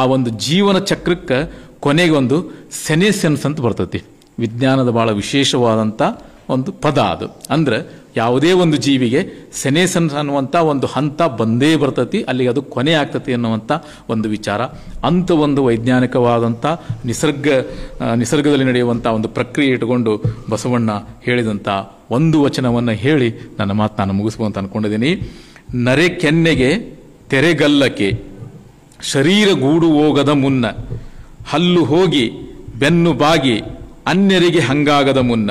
ಆ ಒಂದು ಜೀವನ ಚಕ್ರಕ್ಕೆ ಕೊನೆಗೆ ಒಂದು ಸೆನೆಸೆನ್ಸ್ ಅಂತ ಬರ್ತತಿ ವಿಜ್ಞಾನದ ಭಾಳ ವಿಶೇಷವಾದಂಥ ಒಂದು ಪದ ಅದು ಅಂದರೆ ಯಾವುದೇ ಒಂದು ಜೀವಿಗೆ ಸೆನೆಸನ್ ಅನ್ನುವಂಥ ಒಂದು ಹಂತ ಬಂದೇ ಬರ್ತತಿ ಅಲ್ಲಿಗೆ ಅದು ಕೊನೆ ಆಗ್ತತಿ ಅನ್ನುವಂಥ ಒಂದು ವಿಚಾರ ಅಂಥ ಒಂದು ವೈಜ್ಞಾನಿಕವಾದಂಥ ನಿಸರ್ಗ ನಿಸರ್ಗದಲ್ಲಿ ನಡೆಯುವಂಥ ಒಂದು ಪ್ರಕ್ರಿಯೆ ಇಟ್ಟುಕೊಂಡು ಬಸವಣ್ಣ ಹೇಳಿದಂಥ ಒಂದು ವಚನವನ್ನು ಹೇಳಿ ನನ್ನ ಮಾತು ನಾನು ಮುಗಿಸ್ಬೋದು ಅಂದ್ಕೊಂಡಿದ್ದೀನಿ ನರೆ ಕೆನ್ನೆಗೆ ತೆರೆಗಲ್ಲಕ್ಕೆ ಶರೀರ ಗೂಡು ಹೋಗದ ಮುನ್ನ ಹಲ್ಲು ಹೋಗಿ ಬೆನ್ನು ಬಾಗಿ ಅನ್ಯರಿಗೆ ಹಂಗಾಗದ ಮುನ್ನ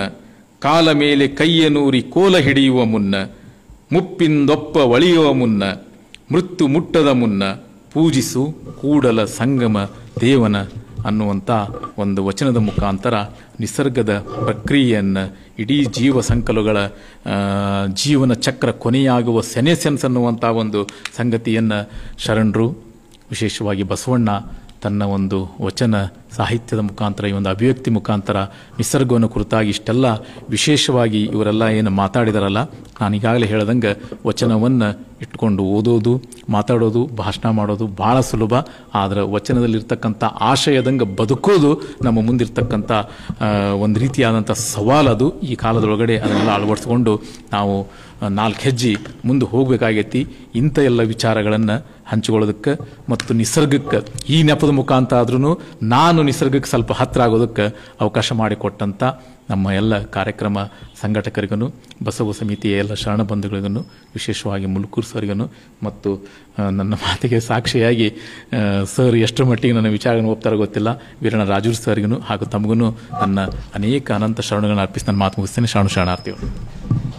ಕಾಲ ಮೇಲೆ ಕೈಯನೂರಿ ಕೋಲ ಹಿಡಿಯುವ ಮುನ್ನ ಮುಪ್ಪಿಂದೊಪ್ಪ ಒಳಿಯುವ ಮುನ್ನ ಮೃತ್ಯು ಮುಟ್ಟದ ಮುನ್ನ ಪೂಜಿಸು ಕೂಡಲ ಸಂಗಮ ದೇವನ ಅನ್ನುವಂಥ ಒಂದು ವಚನದ ಮುಖಾಂತರ ನಿಸರ್ಗದ ಪ್ರಕ್ರಿಯೆಯನ್ನು ಇಡೀ ಜೀವ ಸಂಕಲುಗಳ ಜೀವನ ಚಕ್ರ ಕೊನೆಯಾಗುವ ಸೆನೆಸೆನ್ಸ್ ಅನ್ನುವಂಥ ಒಂದು ಸಂಗತಿಯನ್ನು ಶರಣರು ವಿಶೇಷವಾಗಿ ಬಸವಣ್ಣ ತನ್ನ ಒಂದು ವಚನ ಸಾಹಿತ್ಯದ ಮುಖಾಂತರ ಈ ಒಂದು ಅಭಿವ್ಯಕ್ತಿ ಮುಖಾಂತರ ನಿಸರ್ಗವನ್ನು ಕುರಿತಾಗಿ ಇಷ್ಟೆಲ್ಲ ವಿಶೇಷವಾಗಿ ಇವರೆಲ್ಲ ಏನು ಮಾತಾಡಿದಾರಲ್ಲ ನಾನು ಈಗಾಗಲೇ ಹೇಳ್ದಂಗೆ ವಚನವನ್ನು ಇಟ್ಕೊಂಡು ಓದೋದು ಮಾತಾಡೋದು ಭಾಷಣ ಮಾಡೋದು ಭಾಳ ಸುಲಭ ಆದರೆ ವಚನದಲ್ಲಿರ್ತಕ್ಕಂಥ ಆಶಯದಂಗೆ ಬದುಕೋದು ನಮ್ಮ ಮುಂದಿರ್ತಕ್ಕಂಥ ಒಂದು ರೀತಿಯಾದಂಥ ಸವಾಲದು ಈ ಕಾಲದೊಳಗಡೆ ಅದನ್ನೆಲ್ಲ ಅಳವಡಿಸ್ಕೊಂಡು ನಾವು ನಾಲ್ಕು ಹೆಜ್ಜೆ ಮುಂದೆ ಹೋಗಬೇಕಾಗೈತಿ ಇಂಥ ಎಲ್ಲ ವಿಚಾರಗಳನ್ನು ಹಂಚಿಕೊಳ್ಳೋದಕ್ಕೆ ಮತ್ತು ನಿಸರ್ಗಕ್ಕೆ ಈ ನೆಪದ ಮುಖಾಂತರ ಆದ್ರೂ ನಾನು ನಿಸರ್ಗಕ್ಕೆ ಸ್ವಲ್ಪ ಹತ್ತಿರ ಆಗೋದಕ್ಕೆ ಅವಕಾಶ ಮಾಡಿಕೊಟ್ಟಂಥ ನಮ್ಮ ಎಲ್ಲ ಕಾರ್ಯಕ್ರಮ ಸಂಘಟಕರಿಗೂ ಬಸವ ಸಮಿತಿಯ ಎಲ್ಲ ಬಂಧುಗಳಿಗೂ ವಿಶೇಷವಾಗಿ ಮುಲ್ಕೂರು ಸರ್ಗನು ಮತ್ತು ನನ್ನ ಮಾತಿಗೆ ಸಾಕ್ಷಿಯಾಗಿ ಸರ್ ಎಷ್ಟು ಮಟ್ಟಿಗೆ ನನ್ನ ವಿಚಾರಗಳನ್ನು ಹೋಗ್ತಾರೋ ಗೊತ್ತಿಲ್ಲ ವೀರಣ್ಣ ರಾಜೂರ್ ಸರ್ಗೂ ಹಾಗೂ ತಮಗೂ ನನ್ನ ಅನೇಕ ಅನಂತ ಶರಣಗಳನ್ನು ಅರ್ಪಿಸಿ ನನ್ನ ಮಾತು ಮುಗಿಸ್ತೇನೆ ಶರಣು ಶರಣಾರ್ಥಿಗಳು